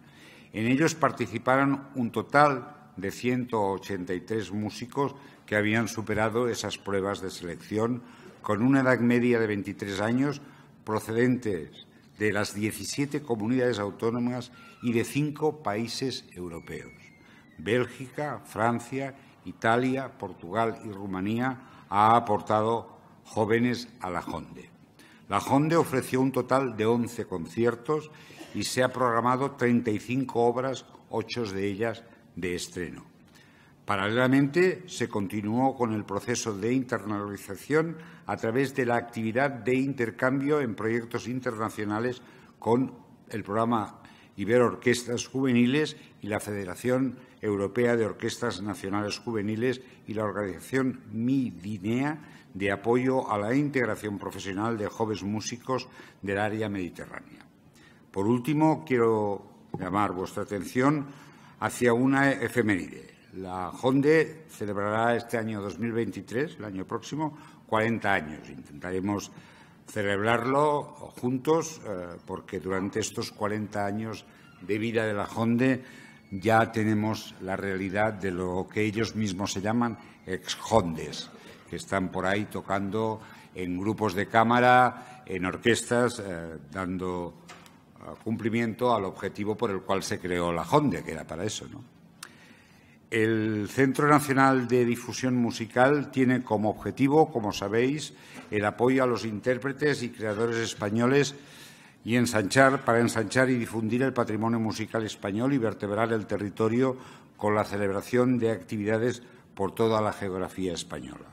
En ellos participaron un total de 183 músicos que habían superado esas pruebas de selección con una edad media de 23 años procedentes de las 17 comunidades autónomas y de cinco países europeos. Bélgica, Francia, Italia, Portugal y Rumanía ha aportado jóvenes a la Jonde. La Jonde ofreció un total de 11 conciertos y se ha programado 35 obras, 8 de ellas de estreno. Paralelamente, se continuó con el proceso de internalización a través de la actividad de intercambio en proyectos internacionales con el programa Ibero Orquestas Juveniles y la Federación Europea de Orquestas Nacionales Juveniles y la organización MIDINEA de apoyo a la integración profesional de jóvenes músicos del área mediterránea. Por último, quiero llamar vuestra atención hacia una efeméride. La JONDE celebrará este año 2023, el año próximo, 40 años. Intentaremos celebrarlo juntos eh, porque durante estos 40 años de vida de la JONDE ya tenemos la realidad de lo que ellos mismos se llaman exjondes, que están por ahí tocando en grupos de cámara, en orquestas, eh, dando eh, cumplimiento al objetivo por el cual se creó la Jonde, que era para eso. El Centro Nacional de Difusión Musical tiene como objetivo, como sabéis, el apoyo a los intérpretes y creadores españoles y ensanchar para ensanchar y difundir el patrimonio musical español y vertebrar el territorio con la celebración de actividades por toda la geografía española.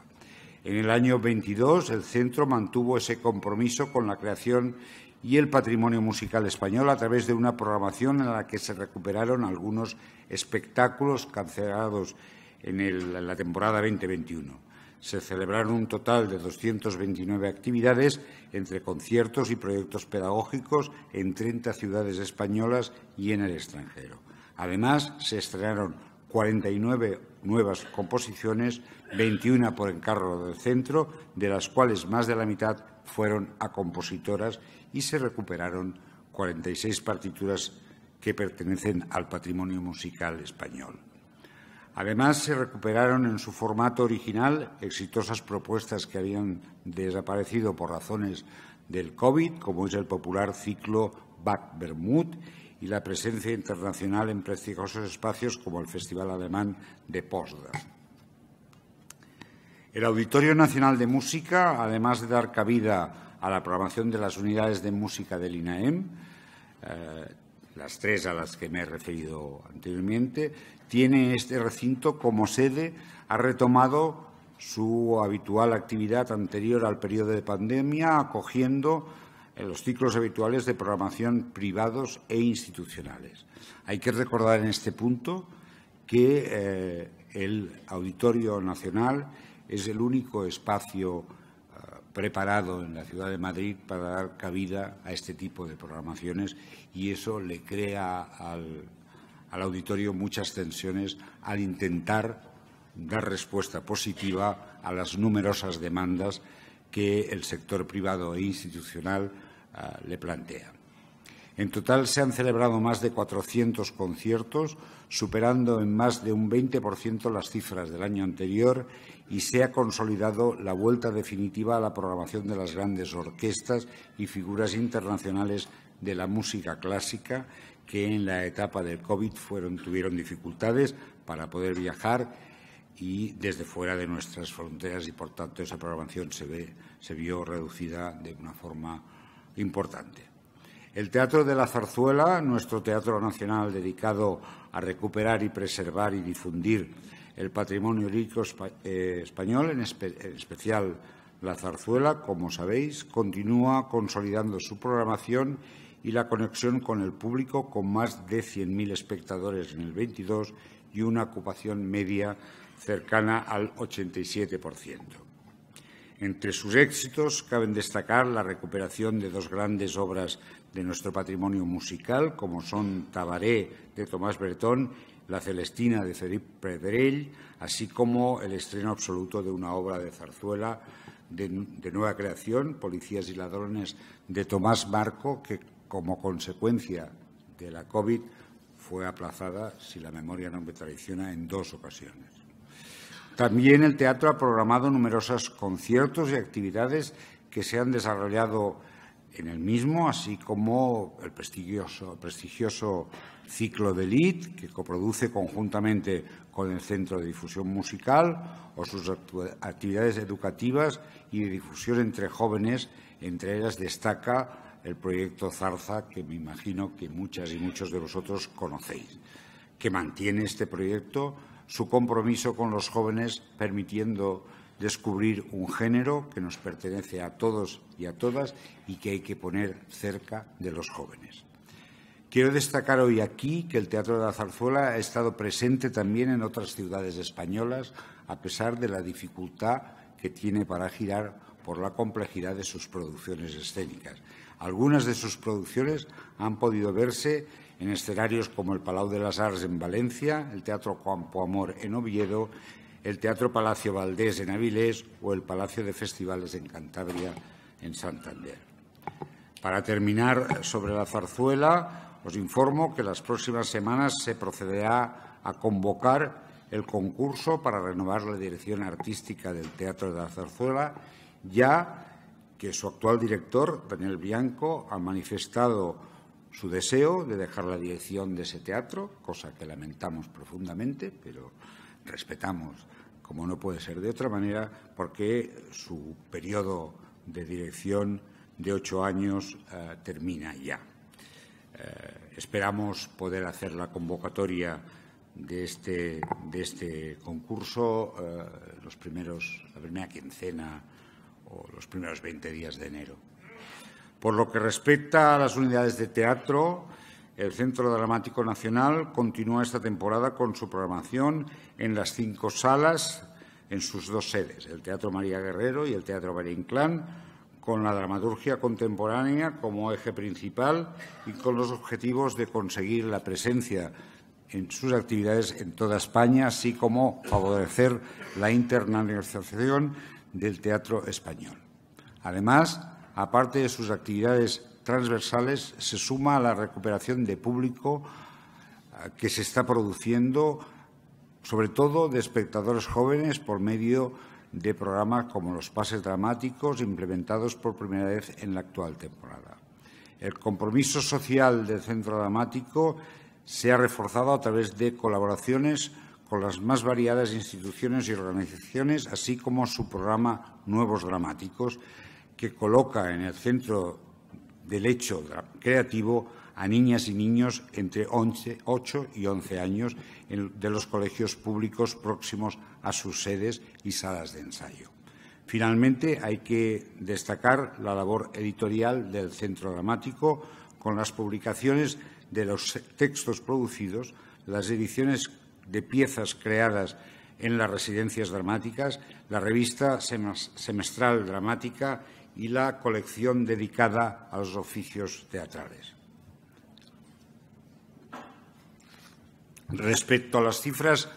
En el año 22 el centro mantuvo ese compromiso con la creación y el patrimonio musical español a través de una programación en la que se recuperaron algunos espectáculos cancelados en, en la temporada 2021 se celebraron un total de 229 actividades entre conciertos y proyectos pedagógicos en 30 ciudades españolas y en el extranjero. Además, se estrenaron 49 nuevas composiciones, 21 por encargo del centro, de las cuales más de la mitad fueron a compositoras y se recuperaron 46 partituras que pertenecen al patrimonio musical español. Además, se recuperaron en su formato original exitosas propuestas que habían desaparecido por razones del COVID, como es el popular ciclo Back Bermud y la presencia internacional en prestigiosos espacios como el Festival Alemán de Posda. El Auditorio Nacional de Música, además de dar cabida a la programación de las unidades de música del INAEM, eh, las tres a las que me he referido anteriormente, tiene este recinto como sede ha retomado su habitual actividad anterior al periodo de pandemia, acogiendo los ciclos habituales de programación privados e institucionales. Hay que recordar en este punto que eh, el Auditorio Nacional es el único espacio eh, preparado en la ciudad de Madrid para dar cabida a este tipo de programaciones y eso le crea al al auditorio muchas tensiones al intentar dar respuesta positiva a las numerosas demandas que el sector privado e institucional ah, le plantea. En total se han celebrado más de 400 conciertos, superando en más de un 20% las cifras del año anterior y se ha consolidado la vuelta definitiva a la programación de las grandes orquestas y figuras internacionales de la música clásica, que en la etapa del COVID tuvieron dificultades para poder viajar y desde fuera de nuestras fronteras y, por tanto, esa programación se, ve, se vio reducida de una forma importante. El Teatro de la Zarzuela, nuestro teatro nacional dedicado a recuperar y preservar y difundir el patrimonio lírico eh, español, en especial la zarzuela, como sabéis, continúa consolidando su programación y la conexión con el público, con más de 100.000 espectadores en el 22 y una ocupación media cercana al 87%. Entre sus éxitos caben destacar la recuperación de dos grandes obras de nuestro patrimonio musical, como son Tabaré de Tomás Bretón... La Celestina de Felipe Pedrell, así como el estreno absoluto de una obra de zarzuela de, de nueva creación, Policías y Ladrones, de Tomás Marco, que como consecuencia de la COVID, fue aplazada, si la memoria no me traiciona, en dos ocasiones. También el teatro ha programado numerosos conciertos y actividades que se han desarrollado en el mismo, así como el prestigioso, ciclo de LID, que coproduce conjuntamente con el Centro de Difusión Musical, o sus actividades educativas y de difusión entre jóvenes, entre ellas destaca el proyecto Zarza, que me imagino que muchas y muchos de vosotros conocéis, que mantiene este proyecto su compromiso con los jóvenes, permitiendo descubrir un género que nos pertenece a todos y a todas y que hay que poner cerca de los jóvenes. Quiero destacar hoy aquí que el Teatro de la Zarzuela ha estado presente también en otras ciudades españolas, a pesar de la dificultad que tiene para girar por la complejidad de sus producciones escénicas. Algunas de sus producciones han podido verse en escenarios como el Palau de las Arts en Valencia, el Teatro Campo Amor en Oviedo, el Teatro Palacio Valdés en Avilés o el Palacio de Festivales en Cantabria, en Santander. Para terminar sobre la zarzuela, os informo que las próximas semanas se procederá a convocar el concurso para renovar la dirección artística del Teatro de la Zarzuela, ya que su actual director, Daniel Bianco, ha manifestado su deseo de dejar la dirección de ese teatro, cosa que lamentamos profundamente, pero respetamos como no puede ser de otra manera, porque su periodo de dirección de ocho años eh, termina ya. Eh, esperamos poder hacer la convocatoria de este, de este concurso eh, los primeros, la primera quincena los primeros 20 días de enero. Por lo que respecta a las unidades de teatro, el Centro Dramático Nacional continúa esta temporada con su programación en las cinco salas, en sus dos sedes, el Teatro María Guerrero y el Teatro María Inclán, con la dramaturgia contemporánea como eje principal y con los objetivos de conseguir la presencia en sus actividades en toda España, así como favorecer la internacionalización del teatro español. Además, aparte de sus actividades transversales, se suma a la recuperación de público eh, que se está produciendo, sobre todo de espectadores jóvenes, por medio de programas como los pases dramáticos implementados por primera vez en la actual temporada. El compromiso social del Centro Dramático se ha reforzado a través de colaboraciones con las más variadas instituciones y organizaciones, así como su programa Nuevos Dramáticos, que coloca en el centro del hecho creativo a niñas y niños entre 11, 8 y 11 años de los colegios públicos próximos a sus sedes y salas de ensayo. Finalmente, hay que destacar la labor editorial del Centro Dramático con las publicaciones de los textos producidos, las ediciones de piezas creadas en las residencias dramáticas, la revista semestral dramática y la colección dedicada a los oficios teatrales. Respecto a las cifras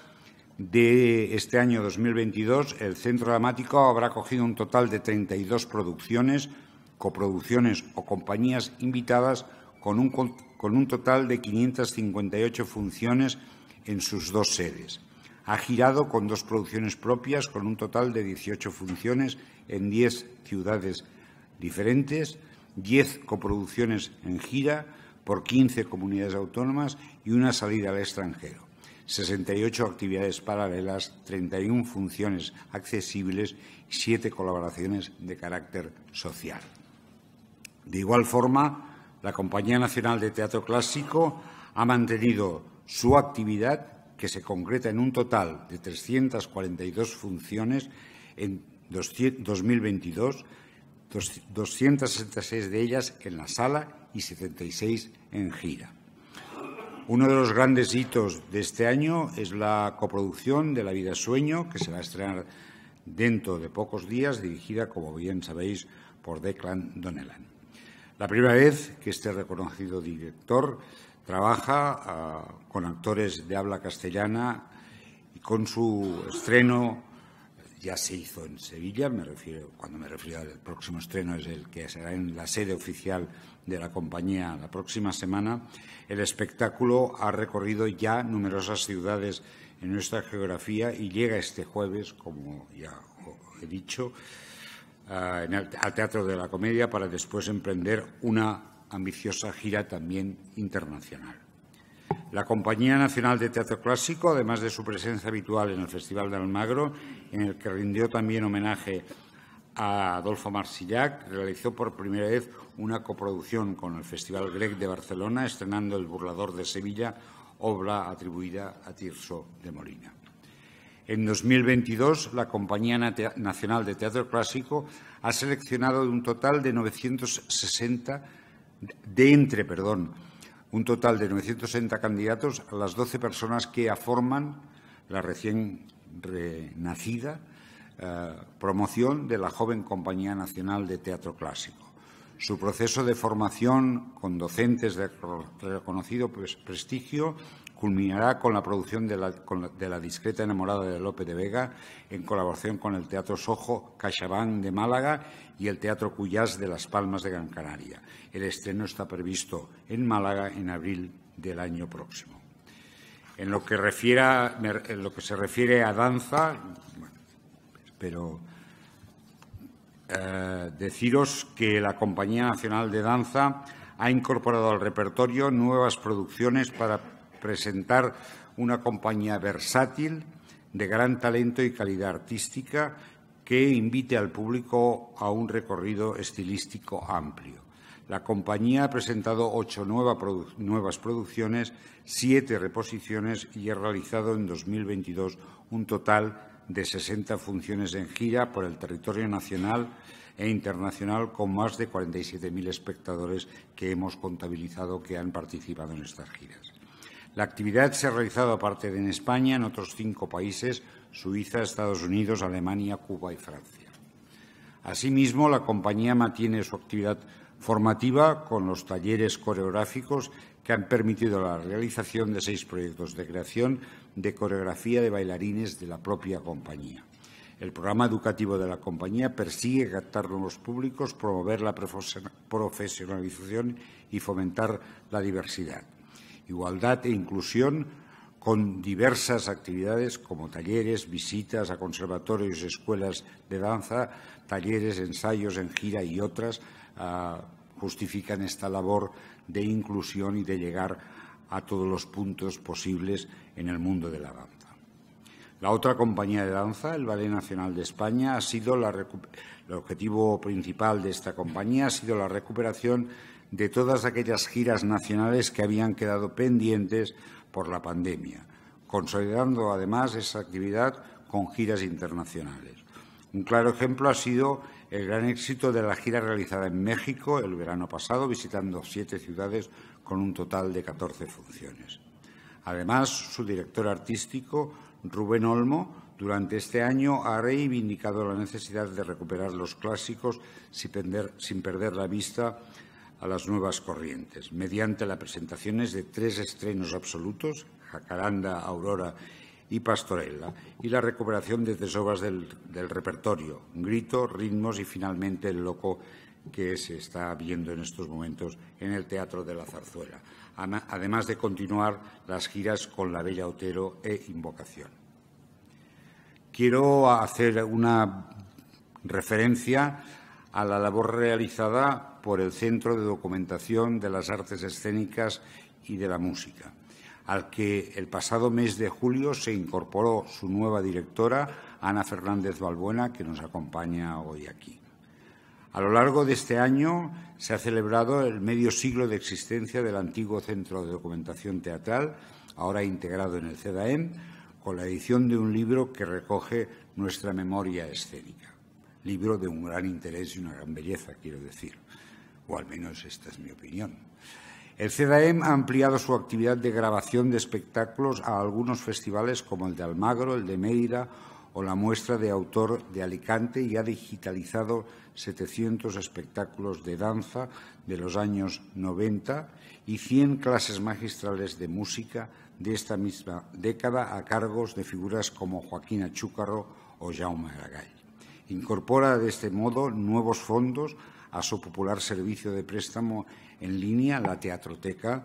de este año 2022, el Centro Dramático habrá acogido un total de 32 producciones, coproducciones o compañías invitadas con un, con un total de 558 funciones en sus dos sedes. Ha girado con dos producciones propias, con un total de 18 funciones en 10 ciudades diferentes, 10 coproducciones en gira por 15 comunidades autónomas y una salida al extranjero. 68 actividades paralelas, 31 funciones accesibles y 7 colaboraciones de carácter social. De igual forma, la Compañía Nacional de Teatro Clásico ha mantenido su actividad, que se concreta en un total de 342 funciones en 2022, 266 de ellas en la sala y 76 en gira. Uno de los grandes hitos de este año es la coproducción de La vida sueño, que se va a estrenar dentro de pocos días, dirigida, como bien sabéis, por Declan Donelan. La primera vez que este reconocido director Trabaja ah, con actores de habla castellana y con su estreno ya se hizo en Sevilla, me refiero, cuando me refiero al próximo estreno es el que será en la sede oficial de la compañía la próxima semana, el espectáculo ha recorrido ya numerosas ciudades en nuestra geografía y llega este jueves, como ya he dicho, ah, al Teatro de la Comedia para después emprender una ambiciosa gira también internacional. La Compañía Nacional de Teatro Clásico, además de su presencia habitual en el Festival de Almagro, en el que rindió también homenaje a Adolfo Marsillac, realizó por primera vez una coproducción con el Festival Grec de Barcelona, estrenando El Burlador de Sevilla, obra atribuida a Tirso de Molina. En 2022, la Compañía Nacional de Teatro Clásico ha seleccionado de un total de 960 de entre, perdón, un total de 960 candidatos, a las 12 personas que aforman la recién renacida eh, promoción de la joven Compañía Nacional de Teatro Clásico. Su proceso de formación con docentes de reconocido prestigio culminará con la producción de la, discreta enamorada de Lope de Vega, en colaboración con el Teatro Sojo Cachabán de Málaga y el Teatro Cuyás de Las Palmas de Gran Canaria. El estreno está previsto en Málaga en abril del año próximo. En lo que, se refiere a danza, pero eh, deciros que la Compañía Nacional de Danza ha incorporado al repertorio nuevas producciones para presentar una compañía versátil, de gran talento y calidad artística, que invite al público a un recorrido estilístico amplio. La compañía ha presentado ocho nuevas producciones, siete reposiciones y ha realizado en 2022 un total de 60 funciones en gira por el territorio nacional e internacional con más de 47.000 espectadores que hemos contabilizado que han participado en estas giras. La actividad se ha realizado aparte de en España, en otros cinco países, Suiza, Estados Unidos, Alemania, Cuba y Francia. Asimismo, la compañía mantiene su actividad formativa con los talleres coreográficos que han permitido la realización de seis proyectos de creación de coreografía de bailarines de la propia compañía. El programa educativo de la compañía persigue captar nuevos públicos, promover la profesionalización y fomentar la diversidad igualdad e inclusión con diversas actividades como talleres, visitas a conservatorios, y escuelas de danza, talleres, ensayos en gira y otras, ah, justifican esta labor de inclusión y de llegar a todos los puntos posibles en el mundo de la danza. La otra compañía de danza, el Ballet Nacional de España, ha sido la el objetivo principal de esta compañía ha sido la recuperación de todas aquellas giras nacionales que habían quedado pendientes por la pandemia, consolidando además esa actividad con giras internacionales. Un claro ejemplo ha sido el gran éxito de la gira realizada en México el verano pasado, visitando siete ciudades con un total de 14 funciones. Además, su director artístico, Rubén Olmo, durante este año ha reivindicado la necesidad de recuperar los clásicos sin perder, sin perder la vista a las nuevas corrientes, mediante las presentaciones de tres estrenos absolutos, Jacaranda, Aurora y Pastorella, y la recuperación de tres del, del repertorio, grito, ritmos y finalmente el loco que se está viendo en estos momentos en el Teatro de la Zarzuela, además de continuar las giras con La Bella Otero e Invocación. Quiero hacer una referencia a la labor realizada por el Centro de Documentación de las Artes Escénicas y de la Música, al que el pasado mes de julio se incorporó su nueva directora, Ana Fernández Balbuena, que nos acompaña hoy aquí. A lo largo de este año se ha celebrado el medio siglo de existencia del antiguo Centro de Documentación Teatral, ahora integrado en el CEDAEM, con la edición de un libro que recoge nuestra memoria escénica. Libro de un gran interés y una gran belleza, quiero decir o al menos esta es mi opinión. El CDAM ha ampliado su actividad de grabación de espectáculos a algunos festivales como el de Almagro, el de Meira o la muestra de autor de Alicante y ha digitalizado 700 espectáculos de danza de los años 90 y 100 clases magistrales de música de esta misma década a cargos de figuras como Joaquín Achúcarro o Jaume Aragall. Incorpora de este modo nuevos fondos a su popular servicio de préstamo en línea, la Teatroteca,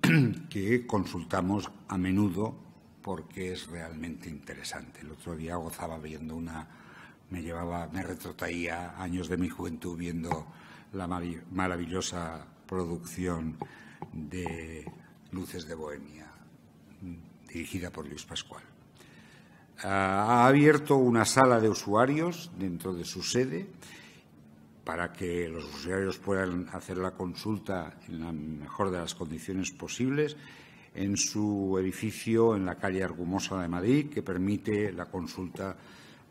que consultamos a menudo porque es realmente interesante. El otro día gozaba viendo una, me llevaba, me retrotraía años de mi juventud viendo la maravillosa producción de Luces de Bohemia, dirigida por Luis Pascual. Ah, ha abierto una sala de usuarios dentro de su sede para que los usuarios puedan hacer la consulta en la mejor de las condiciones posibles en su edificio en la calle Argumosa de Madrid, que permite la consulta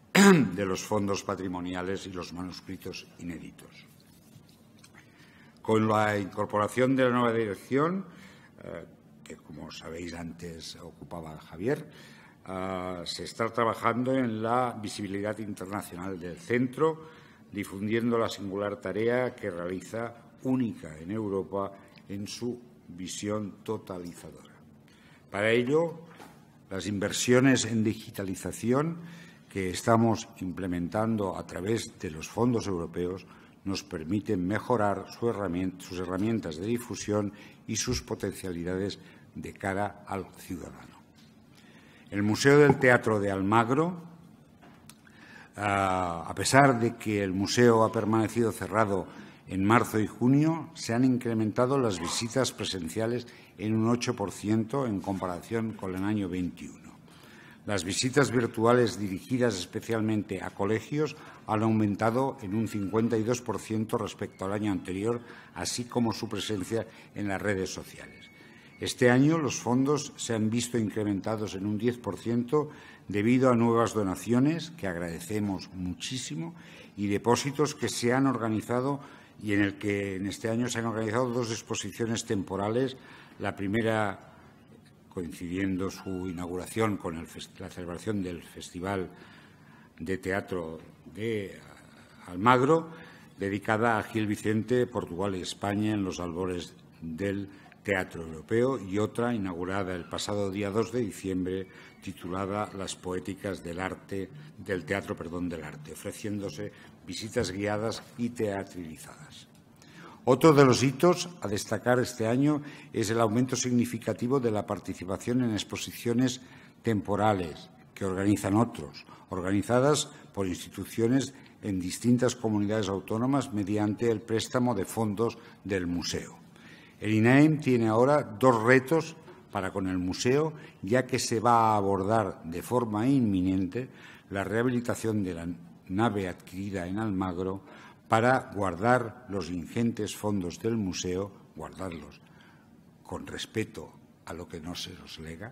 de los fondos patrimoniales y los manuscritos inéditos. Con la incorporación de la nueva dirección, eh, que como sabéis antes ocupaba Javier, eh, se está trabajando en la visibilidad internacional del centro, difundiendo la singular tarea que realiza única en Europa en su visión totalizadora. Para ello, las inversiones en digitalización que estamos implementando a través de los fondos europeos nos permiten mejorar sus herramientas de difusión y sus potencialidades de cara al ciudadano. El Museo del Teatro de Almagro a pesar de que el museo ha permanecido cerrado en marzo y junio, se han incrementado las visitas presenciales en un 8% en comparación con el año 21. Las visitas virtuales dirigidas especialmente a colegios han aumentado en un 52% respecto al año anterior, así como su presencia en las redes sociales. Este año los fondos se han visto incrementados en un 10% debido a nuevas donaciones, que agradecemos muchísimo, y depósitos que se han organizado y en el que en este año se han organizado dos exposiciones temporales. La primera coincidiendo su inauguración con la celebración del Festival de Teatro de Almagro, dedicada a Gil Vicente, Portugal y España en los albores del Teatro Europeo y otra inaugurada el pasado día 2 de diciembre titulada Las poéticas del arte del teatro, perdón, del arte, ofreciéndose visitas guiadas y teatralizadas. Otro de los hitos a destacar este año es el aumento significativo de la participación en exposiciones temporales que organizan otros, organizadas por instituciones en distintas comunidades autónomas mediante el préstamo de fondos del museo. El INAEM tiene ahora dos retos para con el museo, ya que se va a abordar de forma inminente la rehabilitación de la nave adquirida en Almagro para guardar los ingentes fondos del museo, guardarlos con respeto a lo que no se nos lega,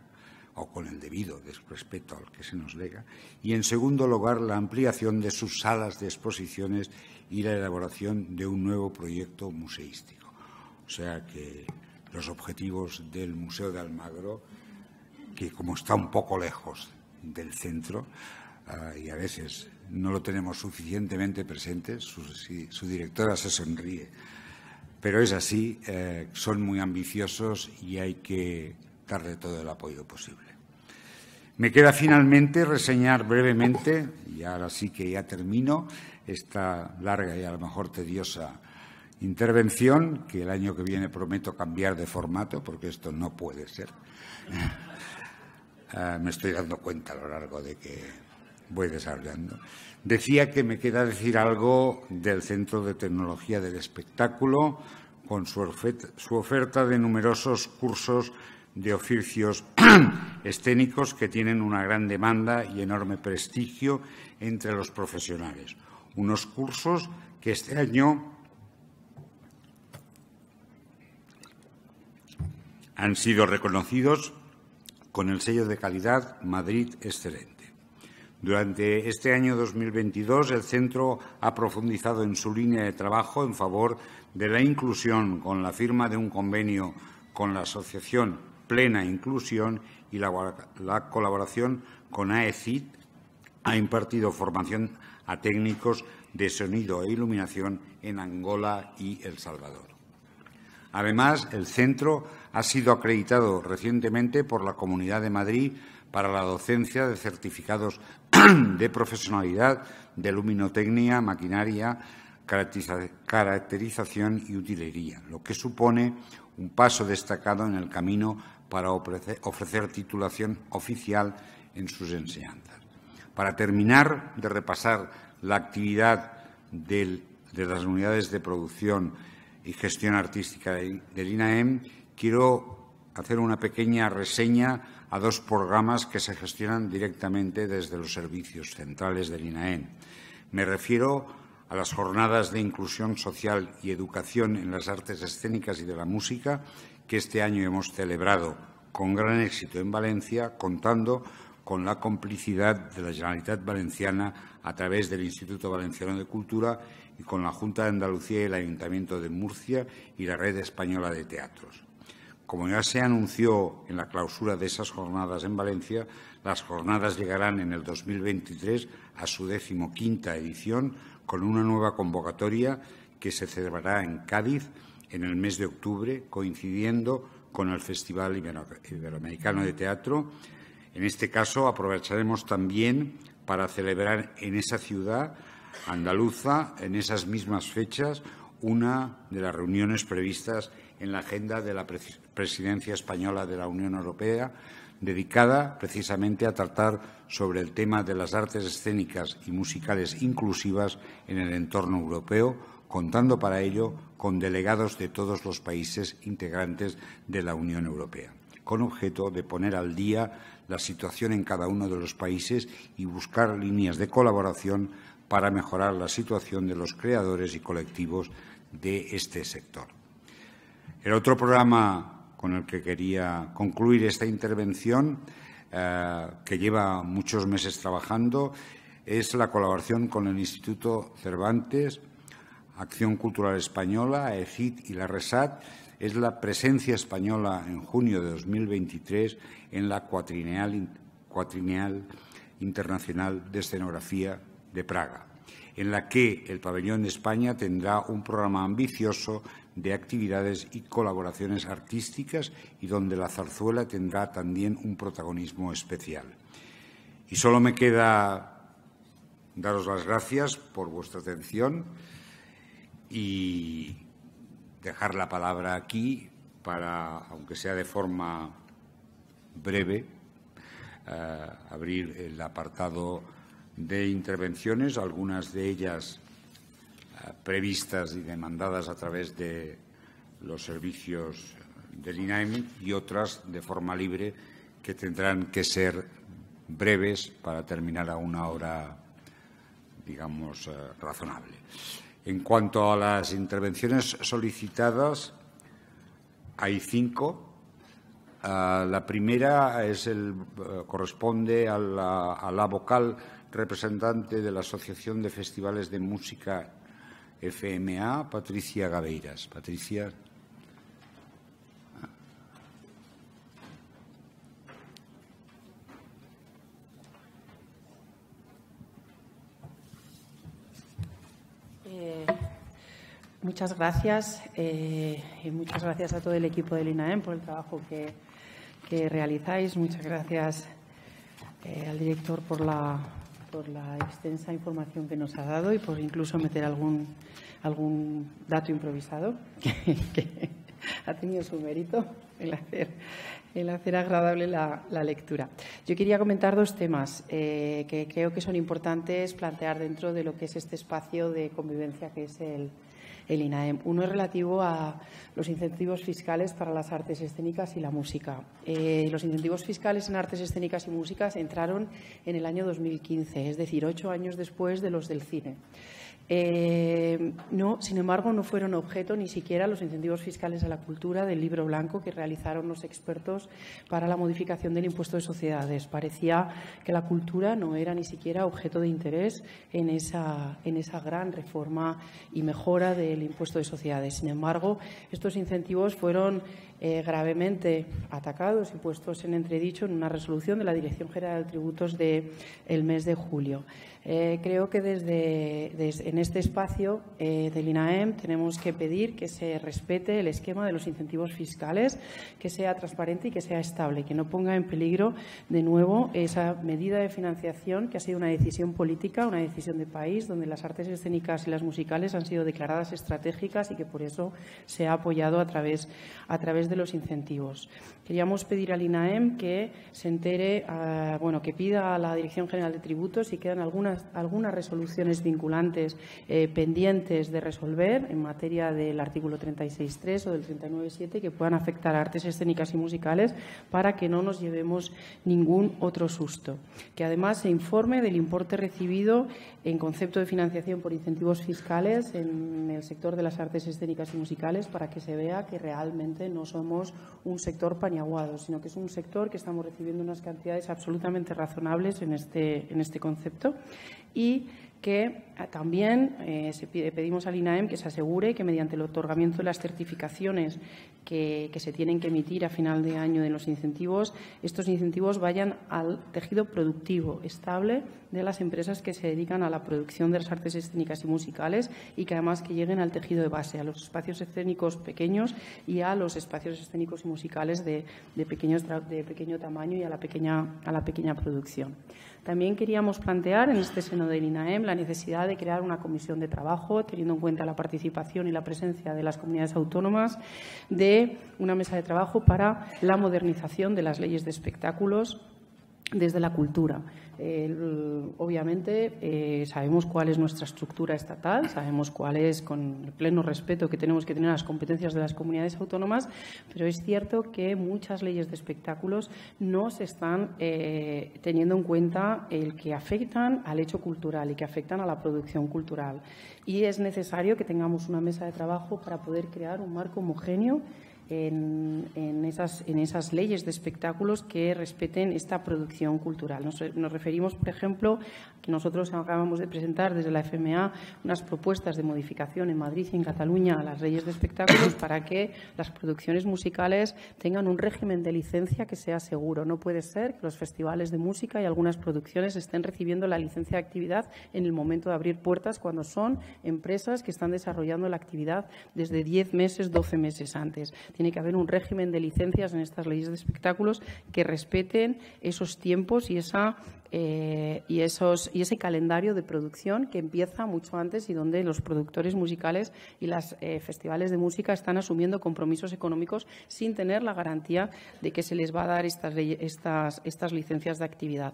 o con el debido respeto al que se nos lega, y en segundo lugar la ampliación de sus salas de exposiciones y la elaboración de un nuevo proyecto museístico. O sea que los objetivos del Museo de Almagro, que como está un poco lejos del centro ah, y a veces no lo tenemos suficientemente presente, su, su directora se sonríe, pero es así, eh, son muy ambiciosos y hay que darle todo el apoyo posible. Me queda finalmente reseñar brevemente, y ahora sí que ya termino, esta larga y a lo mejor tediosa intervención, que el año que viene prometo cambiar de formato, porque esto no puede ser. Ah, me estoy dando cuenta a lo largo de que voy desarrollando. Decía que me queda decir algo del Centro de Tecnología del Espectáculo, con su oferta de numerosos cursos de oficios escénicos que tienen una gran demanda y enorme prestigio entre los profesionales. Unos cursos que este año han sido reconocidos con el sello de calidad Madrid Excelente. Durante este año 2022, el centro ha profundizado en su línea de trabajo en favor de la inclusión con la firma de un convenio con la Asociación Plena Inclusión y la, colaboración con AECIT Ha impartido formación a técnicos de sonido e iluminación en Angola y El Salvador. Además, el centro ha sido acreditado recientemente por la Comunidad de Madrid para la docencia de certificados de profesionalidad de luminotecnia, maquinaria, caracterización y utilería, lo que supone un paso destacado en el camino para ofrecer titulación oficial en sus enseñanzas. Para terminar de repasar la actividad de las unidades de producción y gestión artística del INAEM, quiero hacer una pequeña reseña a dos programas que se gestionan directamente desde los servicios centrales del INAEN. Me refiero a las jornadas de inclusión social y educación en las artes escénicas y de la música que este año hemos celebrado con gran éxito en Valencia, contando con la complicidad de la Generalitat Valenciana a través del Instituto Valenciano de Cultura y con la Junta de Andalucía y el Ayuntamiento de Murcia y la Red Española de Teatros. Como ya se anunció en la clausura de esas jornadas en Valencia, las jornadas llegarán en el 2023 a su decimoquinta edición con una nueva convocatoria que se celebrará en Cádiz en el mes de octubre, coincidiendo con el Festival Iberoamericano de Teatro. En este caso, aprovecharemos también para celebrar en esa ciudad andaluza, en esas mismas fechas, una de las reuniones previstas en la agenda de la presidencia española de la Unión Europea, dedicada precisamente a tratar sobre el tema de las artes escénicas y musicales inclusivas en el entorno europeo, contando para ello con delegados de todos los países integrantes de la Unión Europea, con objeto de poner al día la situación en cada uno de los países y buscar líneas de colaboración para mejorar la situación de los creadores y colectivos de este sector. El otro programa con el que quería concluir esta intervención, eh, que lleva muchos meses trabajando, es la colaboración con el Instituto Cervantes, Acción Cultural Española, EGIT y la RESAT, es la presencia española en junio de 2023 en la cuatrineal, cuatrineal Internacional de Escenografía de Praga en la que el pabellón de España tendrá un programa ambicioso de actividades y colaboraciones artísticas y donde la zarzuela tendrá también un protagonismo especial. Y solo me queda daros las gracias por vuestra atención y dejar la palabra aquí para, aunque sea de forma breve, eh, abrir el apartado de intervenciones, algunas de ellas previstas y demandadas a través de los servicios del INAEMI y otras de forma libre que tendrán que ser breves para terminar a una hora, digamos, eh, razonable. En cuanto a las intervenciones solicitadas, hay cinco. Ah, la primera eh, corresponde a la, a la vocal representante de la Asociación de Festivales de Música FMA, Patricia Gaveiras. Patricia. Eh, muchas gracias eh, y muchas gracias a todo el equipo del INAEM por el trabajo que, realizáis. Muchas gracias eh, al director por la, por la extensa información que nos ha dado y por incluso meter algún, algún dato improvisado que, ha tenido su mérito en hacer, el hacer agradable la, la lectura. Yo quería comentar dos temas eh, que creo que son importantes plantear dentro de lo que es este espacio de convivencia que es el, el Uno es relativo a los incentivos fiscales para las artes escénicas y la música. Eh, los incentivos fiscales en artes escénicas y músicas entraron en el año 2015, es decir, ocho años después de los del cine. Eh, no, sin embargo, no fueron objeto ni siquiera los incentivos fiscales a la cultura del libro blanco que realizaron los expertos para la modificación del impuesto de sociedades. Parecía que la cultura no era ni siquiera objeto de interés en esa, en esa gran reforma y mejora del impuesto de sociedades. Sin embargo, estos incentivos fueron eh, gravemente atacados y puestos en entredicho en una resolución de la Dirección General de Tributos del mes de julio. Eh, creo que desde, en este espacio eh, del INAEM tenemos que pedir que se respete el esquema de los incentivos fiscales, que sea transparente y que sea estable, que no ponga en peligro de nuevo esa medida de financiación que ha sido una decisión política, una decisión de país, donde las artes escénicas y las musicales han sido declaradas estratégicas y que por eso se ha apoyado a través, a través de los incentivos. Queríamos pedir al INAEM que se entere, ah, bueno, que pida a la Dirección General de Tributos si quedan algunas algunas, resoluciones vinculantes eh, pendientes de resolver en materia del artículo 36.3 o del 39.7 que puedan afectar a artes escénicas y musicales para que no nos llevemos ningún otro susto. Que además se informe del importe recibido en concepto de financiación por incentivos fiscales en el sector de las artes escénicas y musicales para que se vea que realmente no somos un sector pañaguado, sino que es un sector que estamos recibiendo unas cantidades absolutamente razonables en este, este concepto y que ah, también eh, pedimos al INAEM que se asegure que mediante el otorgamiento de las certificaciones que, se tienen que emitir a final de año de los incentivos, estos incentivos vayan al tejido productivo estable de las empresas que se dedican a la producción de las artes escénicas y musicales y que además que lleguen al tejido de base, a los espacios escénicos pequeños y a los espacios escénicos y musicales de, de pequeño tamaño y a la pequeña producción. También queríamos plantear en este seno del INAEM la necesidad de crear una comisión de trabajo, teniendo en cuenta la participación y la presencia de las comunidades autónomas, de una mesa de trabajo para la modernización de las leyes de espectáculos desde la cultura obviamente eh, sabemos cuál es nuestra estructura estatal, sabemos cuál es, con el pleno respeto que tenemos que tener las competencias de las comunidades autónomas, pero es cierto que muchas leyes de espectáculos no se están eh, teniendo en cuenta el que afectan al hecho cultural y que afectan a la producción cultural. Y es necesario que tengamos una mesa de trabajo para poder crear un marco homogéneo en, esas, en esas leyes de espectáculos que respeten esta producción cultural. Nos, referimos, por ejemplo, que nosotros acabamos de presentar desde la FMA unas propuestas de modificación en Madrid y en Cataluña a las leyes de espectáculos para que las producciones musicales tengan un régimen de licencia que sea seguro. No puede ser que los festivales de música y algunas producciones estén recibiendo la licencia de actividad en el momento de abrir puertas cuando son empresas que están desarrollando la actividad desde 10 meses, 12 meses antes. Tiene que haber un régimen de licencias en estas leyes de espectáculos que respeten esos tiempos y esa eh, y, esos, y ese calendario de producción que empieza mucho antes y donde los productores musicales y los eh, festivales de música están asumiendo compromisos económicos sin tener la garantía de que se les va a dar estas, estas, estas licencias de actividad,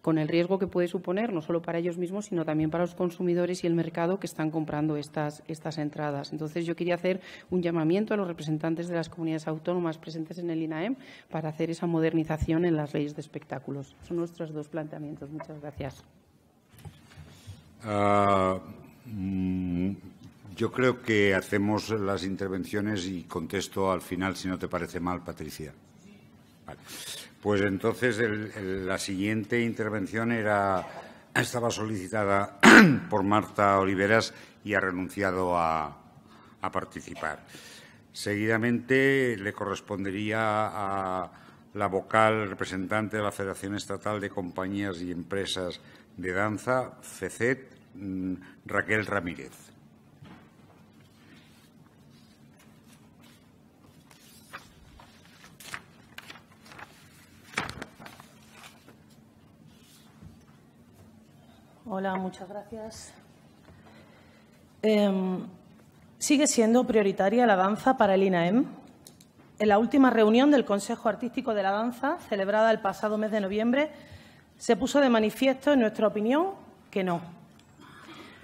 con el riesgo que puede suponer no solo para ellos mismos, sino también para los consumidores y el mercado que están comprando estas, entradas. Entonces, yo quería hacer un llamamiento a los representantes de las comunidades autónomas presentes en el INAEM para hacer esa modernización en las leyes de espectáculos. Son nuestras dos plantas Muchas gracias. Ah, mm, yo creo que hacemos las intervenciones y contesto al final, si no te parece mal, Patricia. Pues entonces la siguiente intervención era estaba solicitada por Marta Oliveras y ha renunciado a participar. Seguidamente le correspondería a la vocal representante de la Federación Estatal de Compañías y Empresas de Danza, FECET, mm, Raquel Ramírez. Hola, muchas gracias. Em, sigue siendo prioritaria la danza para el INAEM en la última reunión del Consejo Artístico de la Danza, celebrada el pasado mes de noviembre, se puso de manifiesto, en nuestra opinión, que no.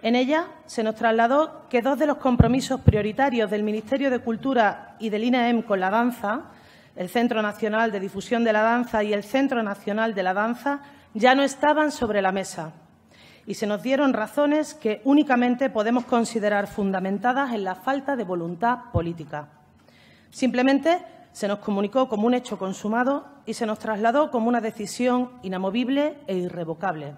En ella se nos trasladó que dos de los compromisos prioritarios del Ministerio de Cultura y del INEM con la danza, el Centro Nacional de Difusión de la Danza y el Centro Nacional de la Danza, ya no estaban sobre la mesa y se nos dieron razones que únicamente podemos considerar fundamentadas en la falta de voluntad política. Simplemente se nos comunicó como un hecho consumado y se nos trasladó como una decisión inamovible e irrevocable.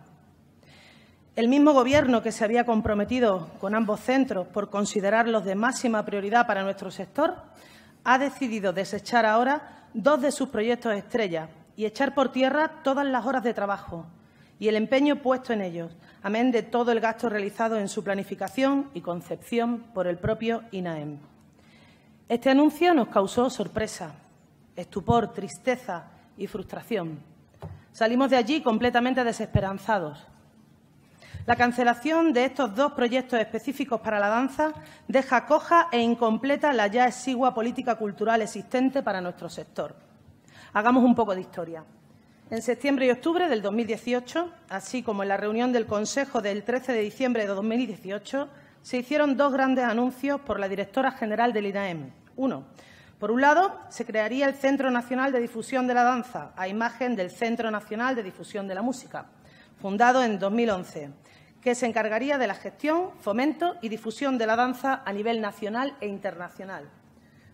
El mismo Gobierno que se había comprometido con ambos centros por considerarlos de máxima prioridad para nuestro sector, ha decidido desechar ahora dos de sus proyectos estrella y echar por tierra todas las horas de trabajo y el empeño puesto en ellos, amén de todo el gasto realizado en su planificación y concepción por el propio INAEM. Este anuncio nos causó sorpresa, estupor, tristeza y frustración. Salimos de allí completamente desesperanzados. La cancelación de estos dos proyectos específicos para la danza deja coja e incompleta la ya exigua política cultural existente para nuestro sector. Hagamos un poco de historia. En septiembre y octubre del 2018, así como en la reunión del Consejo del 13 de diciembre de 2018, se hicieron dos grandes anuncios por la directora general del INAEM, uno, por un lado, se crearía el Centro Nacional de Difusión de la Danza, a imagen del Centro Nacional de Difusión de la Música, fundado en 2011, que se encargaría de la gestión, fomento y difusión de la danza a nivel nacional e internacional.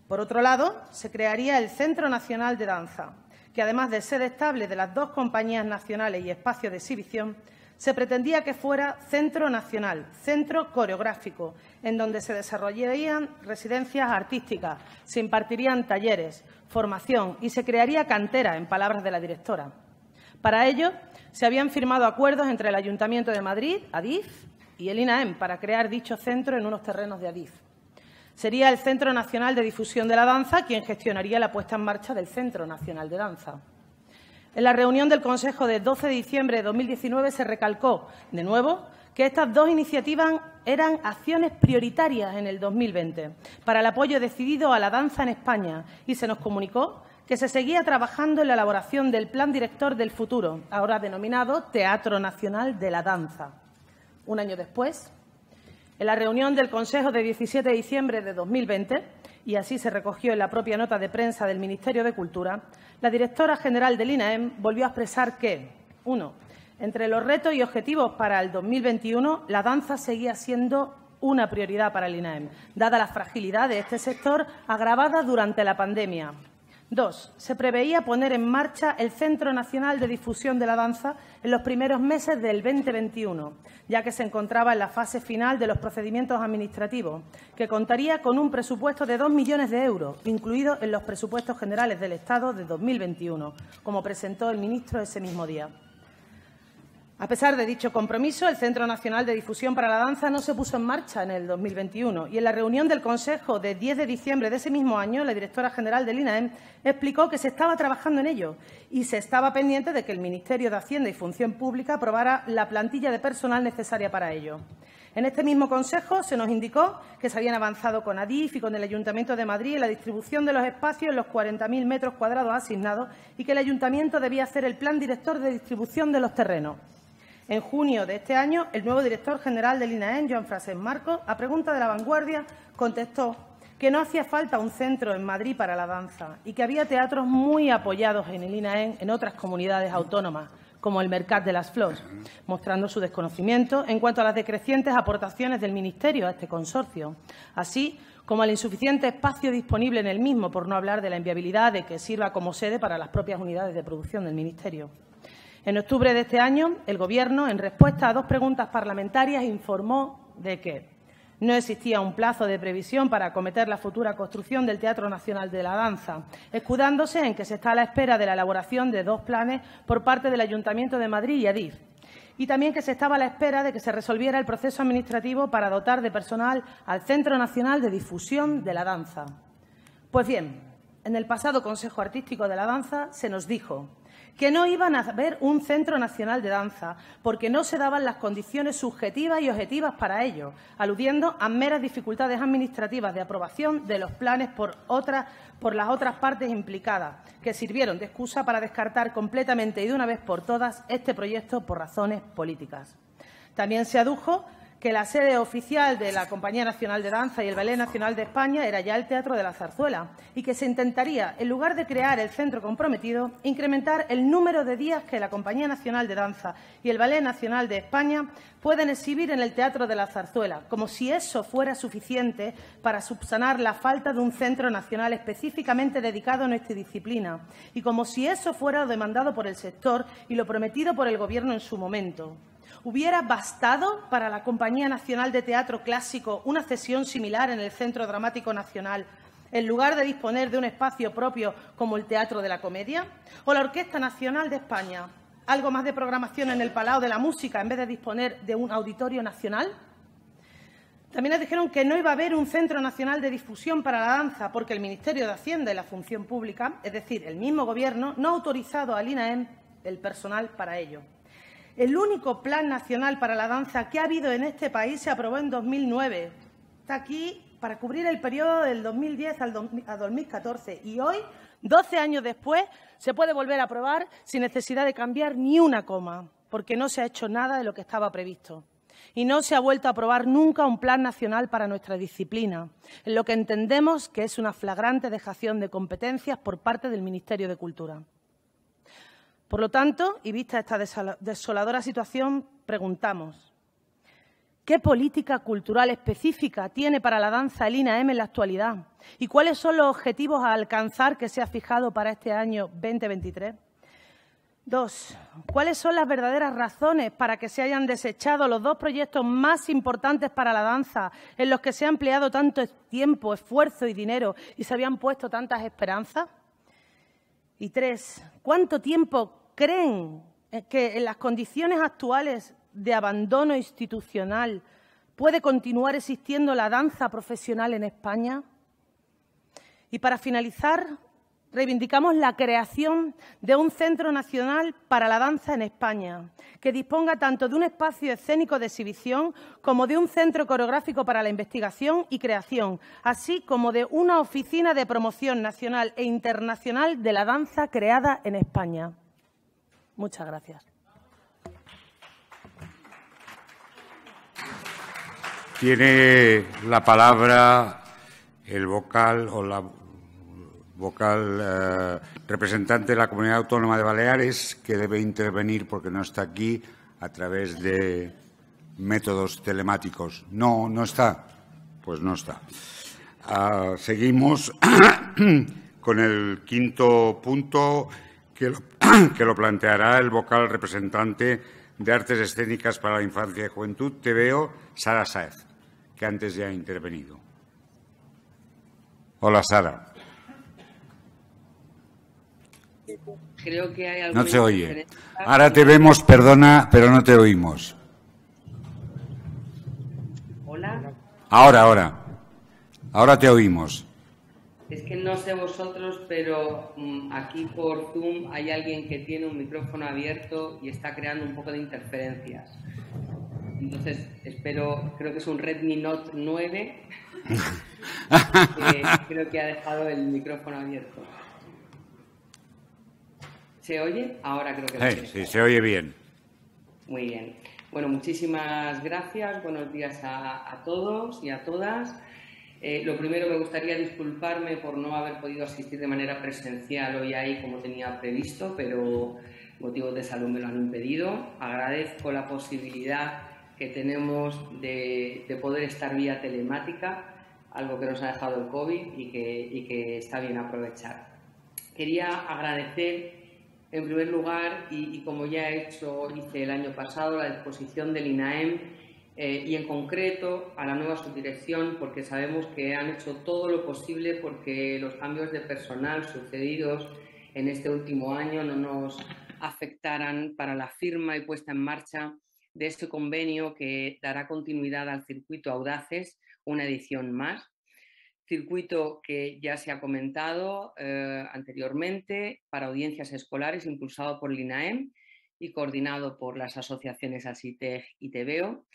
Por otro lado, se crearía el Centro Nacional de Danza, que además de ser estable de las dos compañías nacionales y espacios de exhibición, se pretendía que fuera centro nacional, centro coreográfico, en donde se desarrollarían residencias artísticas, se impartirían talleres, formación y se crearía cantera, en palabras de la directora. Para ello, se habían firmado acuerdos entre el Ayuntamiento de Madrid, ADIF, y el INAEM para crear dicho centro en unos terrenos de ADIF. Sería el Centro Nacional de Difusión de la Danza quien gestionaría la puesta en marcha del Centro Nacional de Danza. En la reunión del Consejo de 12 de diciembre de 2019 se recalcó, de nuevo, que estas dos iniciativas eran acciones prioritarias en el 2020 para el apoyo decidido a la danza en España y se nos comunicó que se seguía trabajando en la elaboración del Plan Director del Futuro, ahora denominado Teatro Nacional de la Danza. Un año después, en la reunión del Consejo de 17 de diciembre de 2020, y así se recogió en la propia nota de prensa del Ministerio de Cultura, la directora general del INAEM volvió a expresar que, uno, entre los retos y objetivos para el 2021, la danza seguía siendo una prioridad para el INAEM, dada la fragilidad de este sector agravada durante la pandemia. Dos, se preveía poner en marcha el Centro Nacional de Difusión de la Danza en los primeros meses del 2021, ya que se encontraba en la fase final de los procedimientos administrativos, que contaría con un presupuesto de dos millones de euros, incluido en los presupuestos generales del Estado de 2021, como presentó el ministro ese mismo día. A pesar de dicho compromiso, el Centro Nacional de Difusión para la Danza no se puso en marcha en el 2021 y en la reunión del Consejo de 10 de diciembre de ese mismo año, la directora general del INAEM explicó que se estaba trabajando en ello y se estaba pendiente de que el Ministerio de Hacienda y Función Pública aprobara la plantilla de personal necesaria para ello. En este mismo Consejo se nos indicó que se habían avanzado con ADIF y con el Ayuntamiento de Madrid en la distribución de los espacios en los 40.000 metros cuadrados asignados y que el Ayuntamiento debía hacer el plan director de distribución de los terrenos. En junio de este año, el nuevo director general del INAEN, Joan Frases Marcos, a pregunta de La Vanguardia, contestó que no hacía falta un centro en Madrid para la danza y que había teatros muy apoyados en el INAEN en otras comunidades autónomas, como el Mercat de las Flores, mostrando su desconocimiento en cuanto a las decrecientes aportaciones del Ministerio a este consorcio, así como al insuficiente espacio disponible en el mismo, por no hablar de la inviabilidad de que sirva como sede para las propias unidades de producción del Ministerio. En octubre de este año, el Gobierno, en respuesta a dos preguntas parlamentarias, informó de que no existía un plazo de previsión para acometer la futura construcción del Teatro Nacional de la Danza, escudándose en que se está a la espera de la elaboración de dos planes por parte del Ayuntamiento de Madrid y Adif, y también que se estaba a la espera de que se resolviera el proceso administrativo para dotar de personal al Centro Nacional de Difusión de la Danza. Pues bien, en el pasado Consejo Artístico de la Danza se nos dijo que no iban a haber un Centro Nacional de Danza porque no se daban las condiciones subjetivas y objetivas para ello, aludiendo a meras dificultades administrativas de aprobación de los planes por, por las otras partes implicadas, que sirvieron de excusa para descartar completamente y de una vez por todas este proyecto por razones políticas. También se adujo que la sede oficial de la Compañía Nacional de Danza y el Ballet Nacional de España era ya el Teatro de la Zarzuela y que se intentaría, en lugar de crear el centro comprometido, incrementar el número de días que la Compañía Nacional de Danza y el Ballet Nacional de España pueden exhibir en el Teatro de la Zarzuela, como si eso fuera suficiente para subsanar la falta de un centro nacional específicamente dedicado a nuestra disciplina y como si eso fuera lo demandado por el sector y lo prometido por el Gobierno en su momento hubiera bastado para la Compañía Nacional de Teatro Clásico una cesión similar en el Centro Dramático Nacional, en lugar de disponer de un espacio propio como el Teatro de la Comedia? ¿O la Orquesta Nacional de España? ¿Algo más de programación en el Palau de la Música en vez de disponer de un auditorio nacional? También nos dijeron que no iba a haber un Centro Nacional de Difusión para la Danza porque el Ministerio de Hacienda y la Función Pública, es decir, el mismo Gobierno, no ha autorizado al INAEM el personal para ello. El único plan nacional para la danza que ha habido en este país se aprobó en 2009. Está aquí para cubrir el periodo del 2010 al 2014 y hoy, 12 años después, se puede volver a aprobar sin necesidad de cambiar ni una coma, porque no se ha hecho nada de lo que estaba previsto. Y no se ha vuelto a aprobar nunca un plan nacional para nuestra disciplina, en lo que entendemos que es una flagrante dejación de competencias por parte del Ministerio de Cultura. Por lo tanto, y vista esta desoladora situación, preguntamos, ¿qué política cultural específica tiene para la danza el INAEM en la actualidad? ¿Y cuáles son los objetivos a alcanzar que se ha fijado para este año 2023? Dos, ¿cuáles son las verdaderas razones para que se hayan desechado los dos proyectos más importantes para la danza, en los que se ha empleado tanto tiempo, esfuerzo y dinero y se habían puesto tantas esperanzas? Y tres, ¿cuánto tiempo creen que en las condiciones actuales de abandono institucional puede continuar existiendo la danza profesional en España? Y para finalizar, reivindicamos la creación de un Centro Nacional para la Danza en España, que disponga tanto de un espacio escénico de exhibición como de un centro coreográfico para la investigación y creación, así como de una oficina de promoción nacional e internacional de la danza creada en España. Muchas gracias. Tiene la palabra el vocal o la vocal eh, representante de la Comunidad Autónoma de Baleares que debe intervenir porque no está aquí a través de métodos telemáticos. No, no está. Pues no está. Ah, seguimos con el quinto punto que que lo planteará el vocal representante de Artes Escénicas para la Infancia y Juventud, TVO, Sara Saez, que antes ya ha intervenido. Hola, Sara. Creo que hay no se oye. Ahora te vemos, perdona, pero no te oímos. Hola. Ahora, ahora. Ahora te oímos. Es que no sé vosotros, pero mm, aquí por Zoom hay alguien que tiene un micrófono abierto y está creando un poco de interferencias. Entonces, espero, creo que es un Redmi Note 9. creo que ha dejado el micrófono abierto. ¿Se oye? Ahora creo que Sí, sí se oye bien. Muy bien. Bueno, muchísimas gracias. Buenos días a todos y a todas. Eh, lo primero, me gustaría disculparme por no haber podido asistir de manera presencial hoy ahí como tenía previsto, pero motivos de salud me lo han impedido. Agradezco la posibilidad que tenemos de, poder estar vía telemática, algo que nos ha dejado el COVID y que, está bien aprovechar. Quería agradecer en primer lugar, y, como ya he hecho, hice el año pasado, la disposición del INAEM eh, y en concreto a la nueva subdirección porque sabemos que han hecho todo lo posible porque los cambios de personal sucedidos en este último año no nos afectaran para la firma y puesta en marcha de este convenio que dará continuidad al circuito Audaces, una edición más. Circuito que ya se ha comentado eh, anteriormente para audiencias escolares impulsado por LINAEM y coordinado por las asociaciones ASITEG y TVO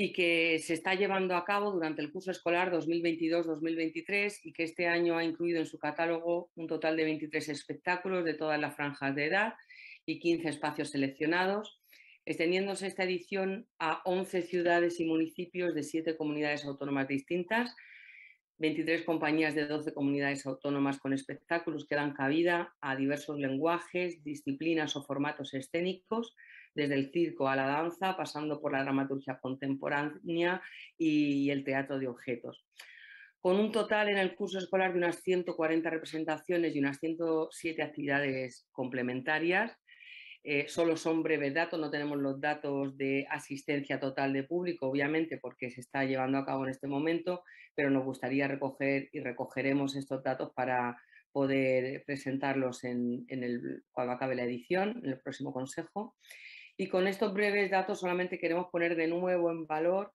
y que se está llevando a cabo durante el curso escolar 2022-2023 y que este año ha incluido en su catálogo un total de 23 espectáculos de todas las franjas de edad y 15 espacios seleccionados, extendiéndose esta edición a 11 ciudades y municipios de 7 comunidades autónomas distintas, 23 compañías de 12 comunidades autónomas con espectáculos que dan cabida a diversos lenguajes, disciplinas o formatos escénicos desde el circo a la danza, pasando por la dramaturgia contemporánea y el teatro de objetos. Con un total en el curso escolar de unas 140 representaciones y unas 107 actividades complementarias, eh, solo son breves datos, no tenemos los datos de asistencia total de público, obviamente, porque se está llevando a cabo en este momento, pero nos gustaría recoger y recogeremos estos datos para poder presentarlos en, el, cuando acabe la edición, en el próximo consejo. Y con estos breves datos solamente queremos poner de nuevo en valor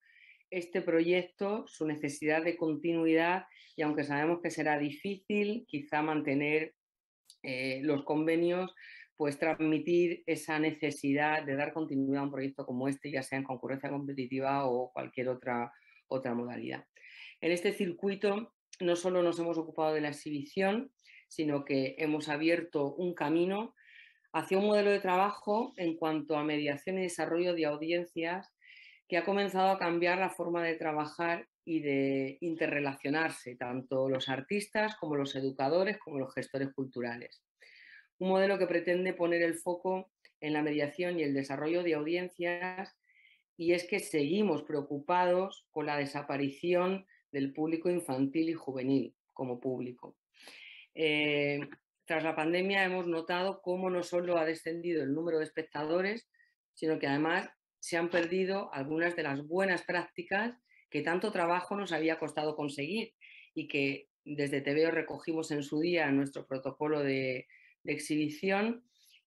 este proyecto, su necesidad de continuidad y aunque sabemos que será difícil quizá mantener eh, los convenios, pues transmitir esa necesidad de dar continuidad a un proyecto como este, ya sea en concurrencia competitiva o cualquier otra, otra modalidad. En este circuito no solo nos hemos ocupado de la exhibición, sino que hemos abierto un camino hacia un modelo de trabajo en cuanto a mediación y desarrollo de audiencias que ha comenzado a cambiar la forma de trabajar y de interrelacionarse, tanto los artistas como los educadores, como los gestores culturales. Un modelo que pretende poner el foco en la mediación y el desarrollo de audiencias y es que seguimos preocupados con la desaparición del público infantil y juvenil como público. Eh, tras la pandemia hemos notado cómo no solo ha descendido el número de espectadores, sino que además se han perdido algunas de las buenas prácticas que tanto trabajo nos había costado conseguir y que desde TVO recogimos en su día en nuestro protocolo de, exhibición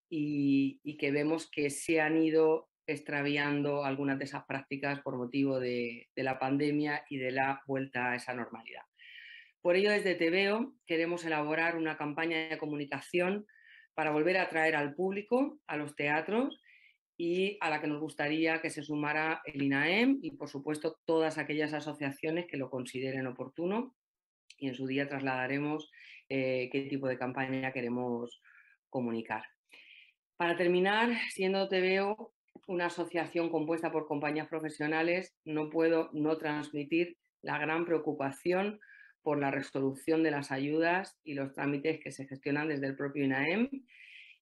y, que vemos que se han ido extraviando algunas de esas prácticas por motivo de la pandemia y de la vuelta a esa normalidad. Por ello, desde TVO queremos elaborar una campaña de comunicación para volver a atraer al público, a los teatros y a la que nos gustaría que se sumara el INAEM y, por supuesto, todas aquellas asociaciones que lo consideren oportuno. Y en su día trasladaremos eh, qué tipo de campaña queremos comunicar. Para terminar, siendo TVO una asociación compuesta por compañías profesionales, no puedo no transmitir la gran preocupación por la resolución de las ayudas y los trámites que se gestionan desde el propio INAEM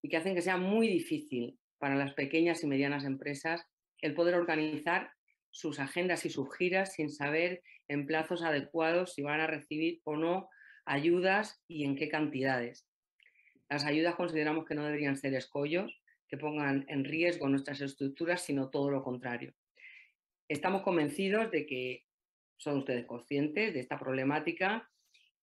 y que hacen que sea muy difícil para las pequeñas y medianas empresas el poder organizar sus agendas y sus giras sin saber en plazos adecuados si van a recibir o no ayudas y en qué cantidades. Las ayudas consideramos que no deberían ser escollos que pongan en riesgo nuestras estructuras, sino todo lo contrario. Estamos convencidos de que son ustedes conscientes de esta problemática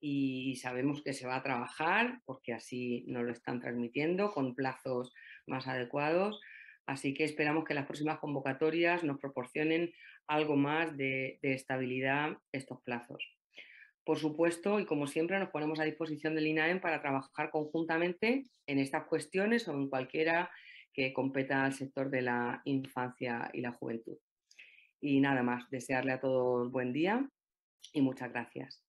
y sabemos que se va a trabajar porque así nos lo están transmitiendo con plazos más adecuados. Así que esperamos que las próximas convocatorias nos proporcionen algo más de, estabilidad estos plazos. Por supuesto, y como siempre, nos ponemos a disposición del INAEM para trabajar conjuntamente en estas cuestiones o en cualquiera que competa al sector de la infancia y la juventud. Y nada más, desearle a todos buen día y muchas gracias.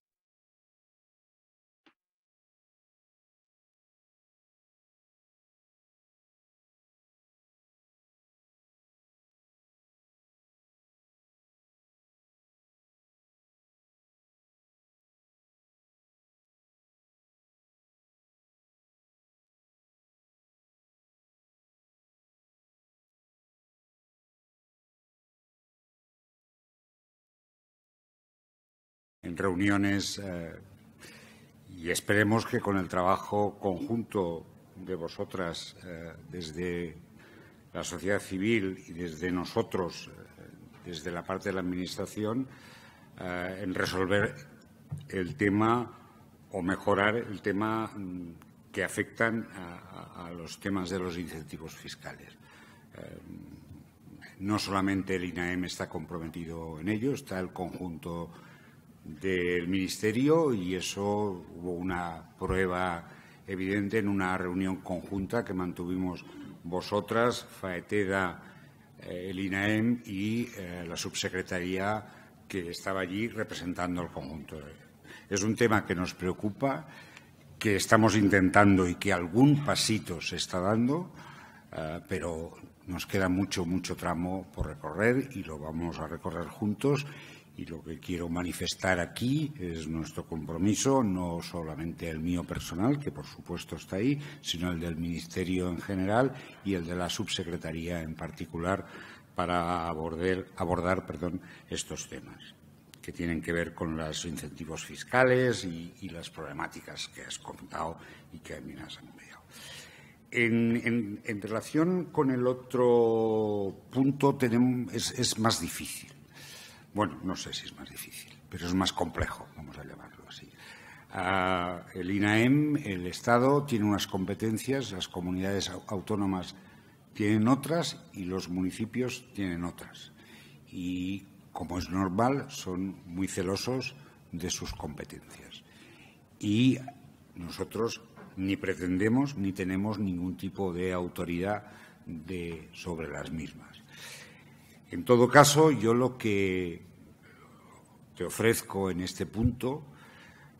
reuniones eh, y esperemos que con el trabajo conjunto de vosotras eh, desde la sociedad civil y desde nosotros, eh, desde la parte de la Administración, en resolver el tema o mejorar el tema mm, que afectan a, los temas de los incentivos fiscales. no solamente el INAEM está comprometido en ello, está el conjunto del Ministerio y eso hubo una prueba evidente en una reunión conjunta que mantuvimos vosotras, Faeteda, eh, el INAEM y eh, la subsecretaría que estaba allí representando el conjunto. Es un tema que nos preocupa, que estamos intentando y que algún pasito se está dando, eh, pero nos queda mucho, mucho tramo por recorrer y lo vamos a recorrer juntos y lo que quiero manifestar aquí es nuestro compromiso, no solamente el mío personal, que por supuesto está ahí, sino el del Ministerio en general y el de la Subsecretaría en particular para abordar, estos temas que tienen que ver con los incentivos fiscales y, las problemáticas que has contado y que a mí me han En, relación con el otro punto es más difícil bueno, no sé si es más difícil, pero es más complejo, vamos a llamarlo así. Ah, el INAEM, el Estado, tiene unas competencias, las comunidades autónomas tienen otras y los municipios tienen otras. Y, como es normal, son muy celosos de sus competencias. Y nosotros ni pretendemos ni tenemos ningún tipo de autoridad sobre las mismas. En todo caso, yo lo que te ofrezco en este punto,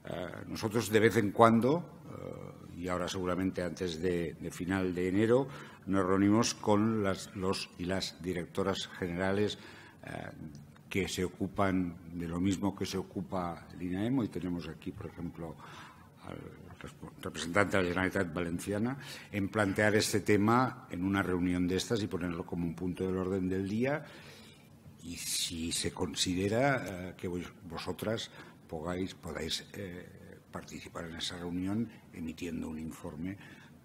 eh, nosotros de vez en cuando, eh, y ahora seguramente antes de, final de enero, nos reunimos con los y las directoras generales eh, que se ocupan de lo mismo que se ocupa el INAEMO y tenemos aquí, por ejemplo, al representante de la Generalitat Valenciana, en plantear este tema en una reunión de estas y ponerlo como un punto del orden del día y si se considera eh, que vosotras podáis, eh, participar en esa reunión emitiendo un informe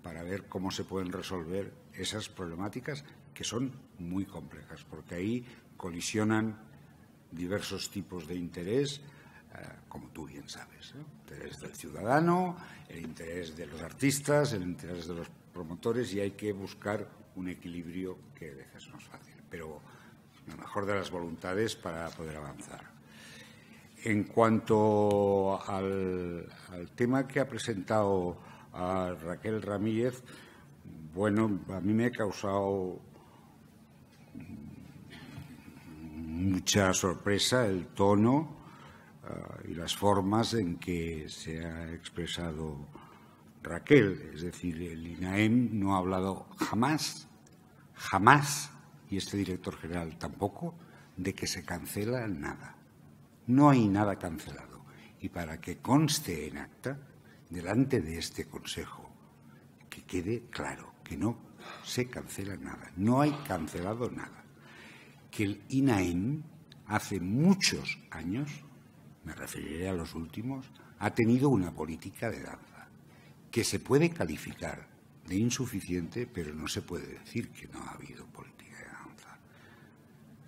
para ver cómo se pueden resolver esas problemáticas que son muy complejas, porque ahí colisionan diversos tipos de interés, eh, como tú bien sabes. El interés del ciudadano, el interés de los artistas, el interés de los promotores y hay que buscar un equilibrio que a más fácil, pero la mejor de las voluntades para poder avanzar. En cuanto al, tema que ha presentado Raquel Ramírez, bueno, a mí me ha causado mucha sorpresa el tono eh, y las formas en que se ha expresado Raquel. Es decir, el INAEM no ha hablado jamás, jamás, y este director general tampoco, de que se cancela nada. No hay nada cancelado. Y para que conste en acta, delante de este Consejo, que quede claro que no se cancela nada. No hay cancelado nada. Que el INAEM hace muchos años me referiré a los últimos, ha tenido una política de danza que se puede calificar de insuficiente, pero no se puede decir que no ha habido política de danza.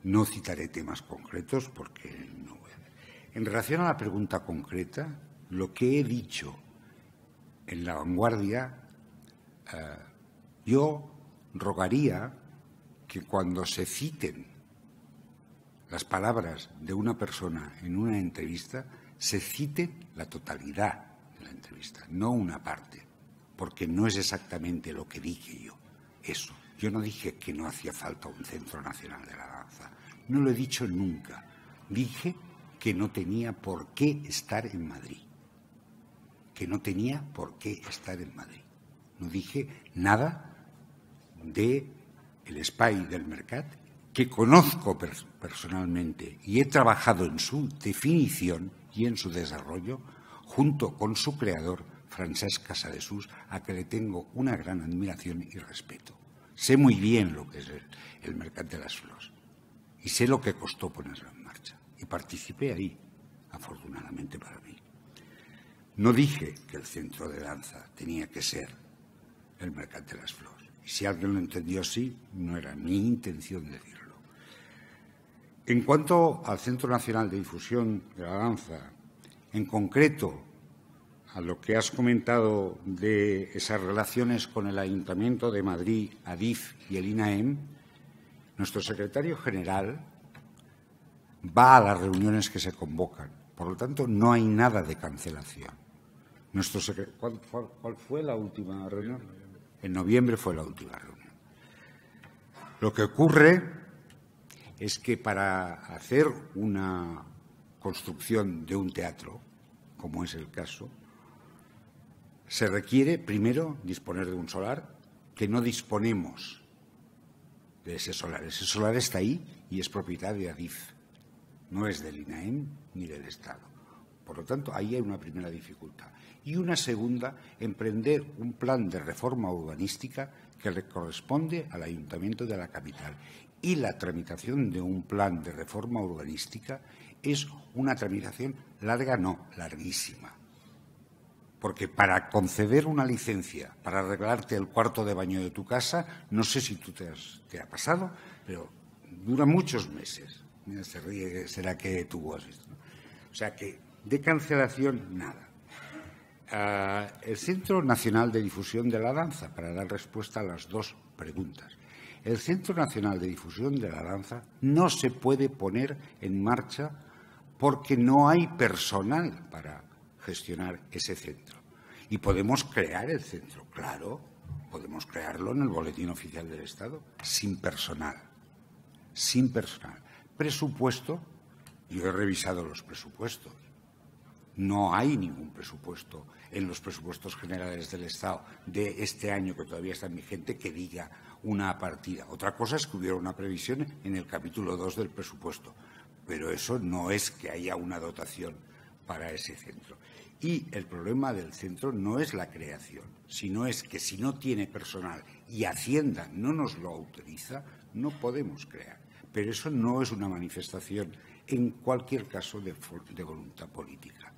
No citaré temas concretos porque no voy a... En relación a la pregunta concreta, lo que he dicho en la vanguardia, eh, yo rogaría que cuando se citen las palabras de una persona en una entrevista, se citen la totalidad de la entrevista, no una parte, porque no es exactamente lo que dije yo. Eso. Yo no dije que no hacía falta un Centro Nacional de la Danza. No lo he dicho nunca. Dije que no tenía por qué estar en Madrid. Que no tenía por qué estar en Madrid. No dije nada de el spy del mercado que conozco personalmente y he trabajado en su definición y en su desarrollo junto con su creador, Francesc Casadesús, a que le tengo una gran admiración y respeto. Sé muy bien lo que es el, el mercado de las flores y sé lo que costó ponerlo en marcha. Y participé ahí, afortunadamente para mí. No dije que el centro de danza tenía que ser el mercado de las flores. Y si alguien lo entendió así, no era mi intención decirlo. En cuanto al Centro Nacional de Infusión de la Danza, en concreto a lo que has comentado de esas relaciones con el Ayuntamiento de Madrid, ADIF y el INAEM, nuestro secretario general va a las reuniones que se convocan. Por lo tanto, no hay nada de cancelación. Nuestro ¿Cuál, cuál, fue la última reunión? En noviembre fue la última reunión. Lo que ocurre es que para hacer una construcción de un teatro, como es el caso, se requiere primero disponer de un solar, que no disponemos de ese solar. Ese solar está ahí y es propiedad de ADIF, no es del INAEM ni del Estado. Por lo tanto, ahí hay una primera dificultad. Y una segunda, emprender un plan de reforma urbanística que le corresponde al Ayuntamiento de la capital y la tramitación de un plan de reforma urbanística es una tramitación larga, no, larguísima. Porque para conceder una licencia, para arreglarte el cuarto de baño de tu casa, no sé si tú te, has, ha pasado, pero dura muchos meses. Mira, se ríe, será que tú has visto. O sea que de cancelación, nada. Ah, el Centro Nacional de Difusión de la Danza, para dar respuesta a las dos preguntas el Centro Nacional de Difusión de la Danza no se puede poner en marcha porque no hay personal para gestionar ese centro. Y podemos crear el centro, claro, podemos crearlo en el Boletín Oficial del Estado, sin personal, sin personal. Presupuesto, yo he revisado los presupuestos, no hay ningún presupuesto en los presupuestos generales del Estado de este año que todavía está en vigente que diga una partida. Otra cosa es que hubiera una previsión en el capítulo 2 del presupuesto, pero eso no es que haya una dotación para ese centro. Y el problema del centro no es la creación, sino es que si no tiene personal y Hacienda no nos lo autoriza, no podemos crear. Pero eso no es una manifestación, en cualquier caso, de, de voluntad política.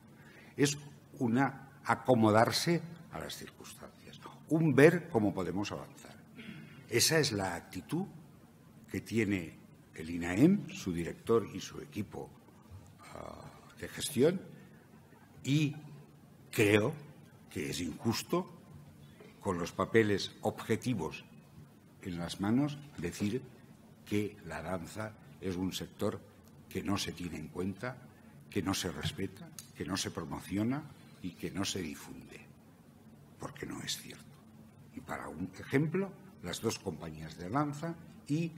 Es una acomodarse a las circunstancias, un ver cómo podemos avanzar. Esa es la actitud que tiene el INAEM, su director y su equipo ah, de gestión, y creo que es injusto, con los papeles objetivos en las manos, decir que la danza es un sector que no se tiene en cuenta, que no se respeta, que no se promociona y que no se difunde, porque no es cierto. Y para un ejemplo, las dos compañías de lanza y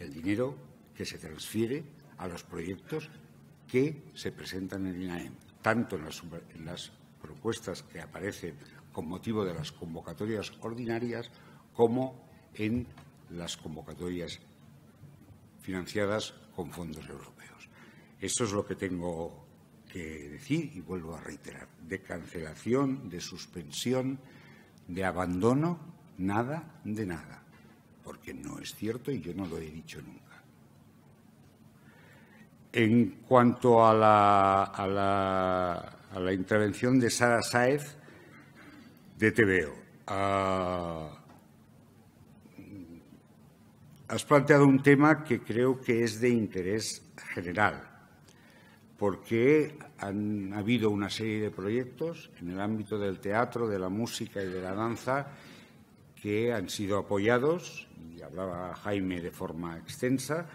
el dinero que se transfiere a los proyectos que se presentan en INAEM, tanto en las, en las propuestas que aparecen con motivo de las convocatorias ordinarias como en las convocatorias financiadas con fondos europeos. Esto es lo que tengo que decir y vuelvo a reiterar, de cancelación, de suspensión, de abandono nada de nada, porque no es cierto y yo no lo he dicho nunca. En cuanto a la, intervención de Sara Saez... de TVO, ah, has planteado un tema que creo que es de interés general, porque han habido una serie de proyectos en el ámbito del teatro, de la música y de la danza que han sido apoyados, y hablaba Jaime de forma extensa,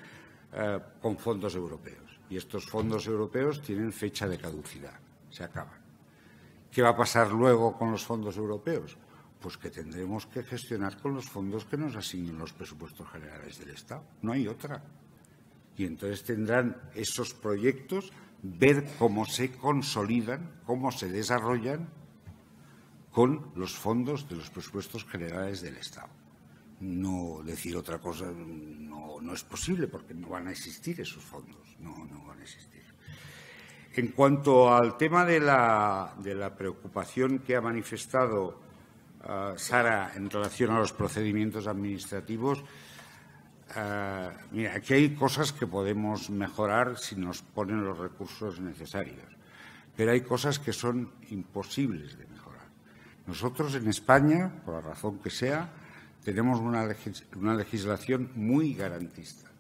eh, con fondos europeos. Y estos fondos europeos tienen fecha de caducidad, se acaban. ¿Qué va a pasar luego con los fondos europeos? Pues que tendremos que gestionar con los fondos que nos asignen los presupuestos generales del Estado. No hay otra. Y entonces tendrán esos proyectos, ver cómo se consolidan, cómo se desarrollan con los fondos de los presupuestos generales del Estado. No decir otra cosa no, es posible porque no van a existir esos fondos, no, van a existir. En cuanto al tema de la, preocupación que ha manifestado ah, Sara en relación a los procedimientos administrativos, ah, aquí hay cosas que podemos mejorar si nos ponen los recursos necesarios, pero hay cosas que son imposibles de mejorar. Nosotros en España, por la razón que sea, tenemos una, legislación muy garantista.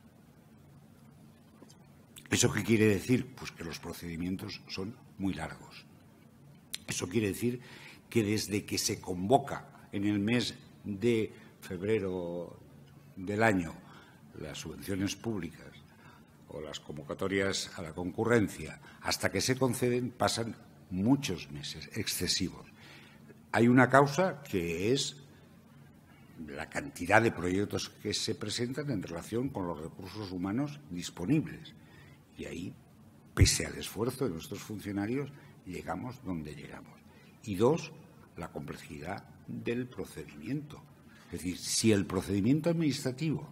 ¿Eso qué quiere decir? Pues que los procedimientos son muy largos. Eso quiere decir que desde que se convoca en el mes de febrero del año las subvenciones públicas o las convocatorias a la concurrencia, hasta que se conceden pasan muchos meses excesivos. Hay una causa que es la cantidad de proyectos que se presentan en relación con los recursos humanos disponibles. Y ahí, pese al esfuerzo de nuestros funcionarios, llegamos donde llegamos. Y dos, la complejidad del procedimiento. Es decir, si el procedimiento administrativo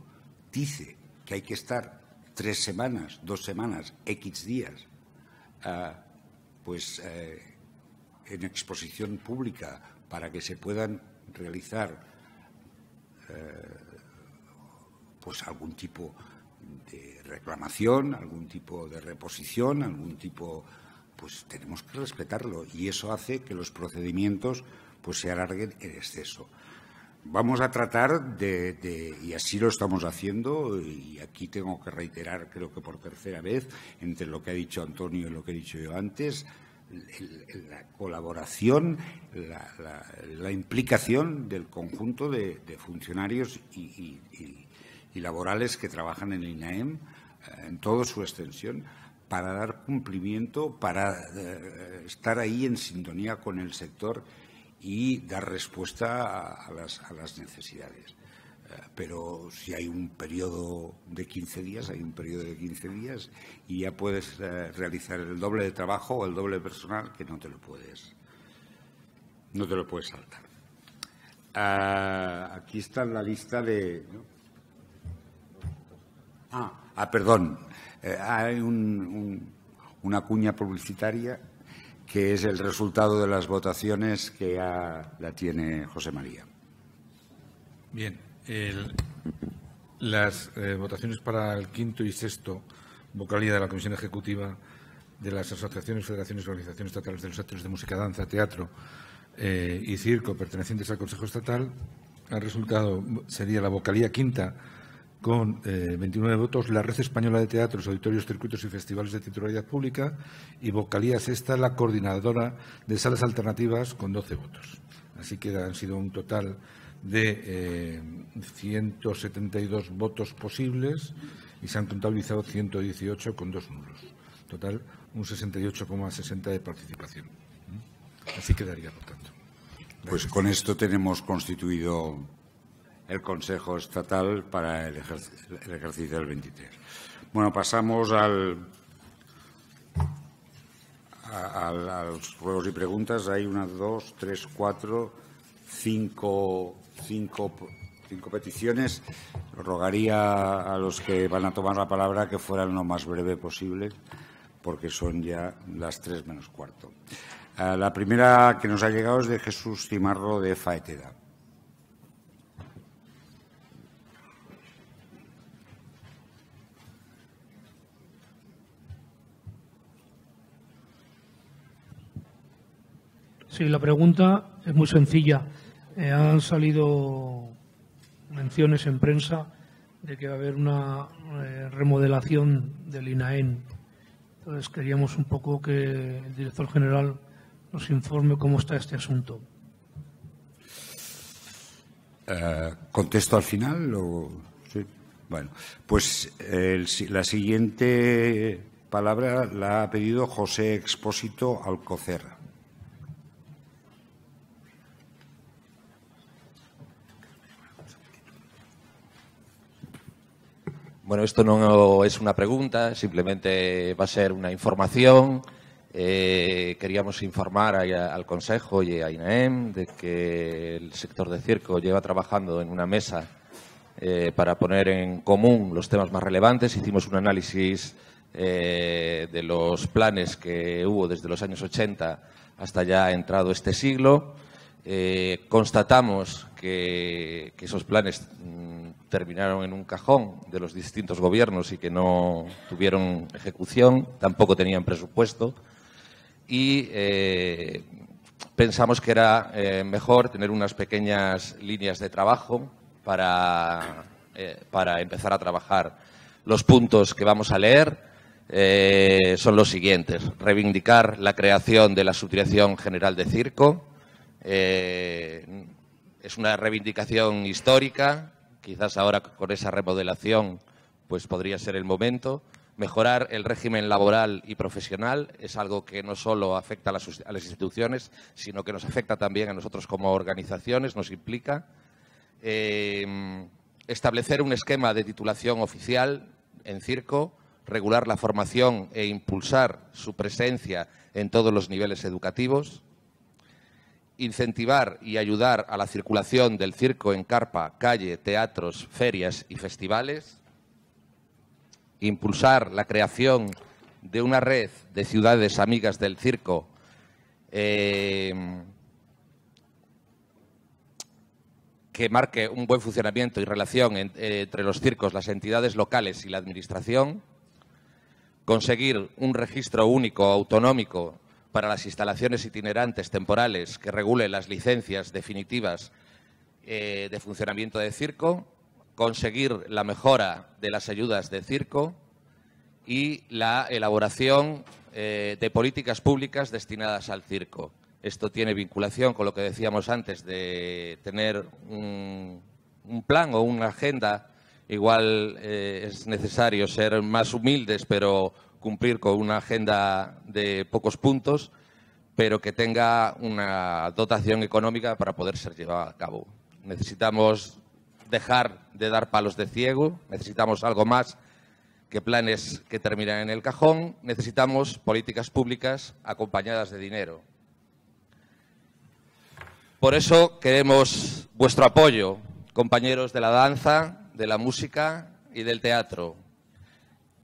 dice que hay que estar tres semanas, dos semanas, X días, ah, pues eh, en exposición pública para que se puedan realizar eh, pues algún tipo de reclamación, algún tipo de reposición, algún tipo pues tenemos que respetarlo y eso hace que los procedimientos pues se alarguen en exceso. Vamos a tratar de, y así lo estamos haciendo, y aquí tengo que reiterar, creo que por tercera vez, entre lo que ha dicho Antonio y lo que he dicho yo antes, la colaboración, la, implicación del conjunto de, funcionarios y, laborales que trabajan en el INAEM eh, en toda su extensión para dar cumplimiento, para eh, estar ahí en sintonía con el sector y dar respuesta a las necesidades pero si hay un periodo de 15 días, hay un periodo de 15 días y ya puedes eh, realizar el doble de trabajo o el doble personal que no te lo puedes, no te lo puedes saltar. Ah, aquí está la lista de... Ah, ah, perdón. Eh, hay una cuña publicitaria que es el resultado de las votaciones que ya la tiene José María. Bien las eh, votaciones para el quinto y sexto vocalía de la Comisión Ejecutiva de las asociaciones, federaciones y organizaciones estatales de los actores de música, danza, teatro eh, y circo pertenecientes al Consejo Estatal han resultado, sería la vocalía quinta con 29 eh, votos, la Red Española de Teatros, Auditorios, Circuitos y Festivales de Titularidad Pública y vocalía sexta, la coordinadora de salas alternativas con 12 votos. Así que han sido un total de 172 eh, votos posibles y se han contabilizado 118 con dos nulos. Total, un 68,60 de participación. ¿Mm? Así quedaría, por tanto. Pues con esto tenemos constituido el Consejo Estatal para el, ejercicio del 23. Bueno, pasamos al, a, a los juegos y preguntas. Hay una, dos, tres, cuatro, cinco cinco, cinco peticiones. Rogaría a los que van a tomar la palabra que fueran lo más breve posible, porque son ya las tres menos cuarto. Eh, la primera que nos ha llegado es de Jesús Cimarro de Faeteda. Sí, la pregunta es muy sencilla. Eh, han salido menciones en prensa de que va a haber una eh, remodelación del INAEN. Entonces queríamos un poco que el director general nos informe cómo está este asunto. Eh, ¿Contesto al final? Bueno, pues la siguiente palabra la ha pedido José Expósito Alcocerra. Bueno, esto no es una pregunta, simplemente va a ser una información. Eh, queríamos informar al Consejo y a INAEM de que el sector de circo lleva trabajando en una mesa eh, para poner en común los temas más relevantes. Hicimos un análisis eh, de los planes que hubo desde los años 80 hasta ya entrado este siglo. Eh, constatamos que, esos planes mm, terminaron en un cajón de los distintos gobiernos y que no tuvieron ejecución, tampoco tenían presupuesto y eh, pensamos que era eh, mejor tener unas pequeñas líneas de trabajo para, para, empezar a trabajar. Los puntos que vamos a leer son los siguientes. Reivindicar la creación de la Subdirección General de Circo eh, es una reivindicación histórica, quizás ahora con esa remodelación pues podría ser el momento. Mejorar el régimen laboral y profesional es algo que no solo afecta a las, instituciones, sino que nos afecta también a nosotros como organizaciones, nos implica. Eh, establecer un esquema de titulación oficial en circo, regular la formación e impulsar su presencia en todos los niveles educativos incentivar y ayudar a la circulación del circo en carpa, calle, teatros, ferias y festivales, impulsar la creación de una red de ciudades amigas del circo eh, que marque un buen funcionamiento y relación entre los circos, las entidades locales y la Administración, conseguir un registro único autonómico para las instalaciones itinerantes temporales que regule las licencias definitivas eh, de funcionamiento de circo, conseguir la mejora de las ayudas de circo y la elaboración eh, de políticas públicas destinadas al circo. Esto tiene vinculación con lo que decíamos antes de tener un, plan o una agenda. Igual eh, es necesario ser más humildes, pero cumplir con una agenda de pocos puntos, pero que tenga una dotación económica para poder ser llevada a cabo. Necesitamos dejar de dar palos de ciego, necesitamos algo más que planes que terminan en el cajón, necesitamos políticas públicas acompañadas de dinero. Por eso queremos vuestro apoyo, compañeros de la danza, de la música y del teatro,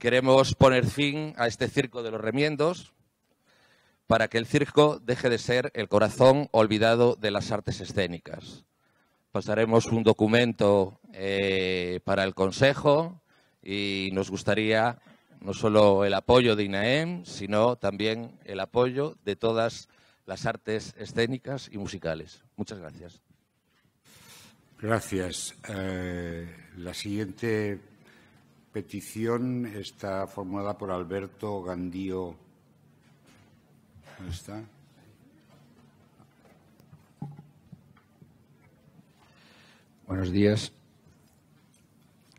Queremos poner fin a este circo de los remiendos para que el circo deje de ser el corazón olvidado de las artes escénicas. Pasaremos un documento eh, para el Consejo y nos gustaría no solo el apoyo de INAEM, sino también el apoyo de todas las artes escénicas y musicales. Muchas gracias. Gracias. Eh, la siguiente petición está formulada por Alberto Gandío. ¿Dónde está? Buenos días.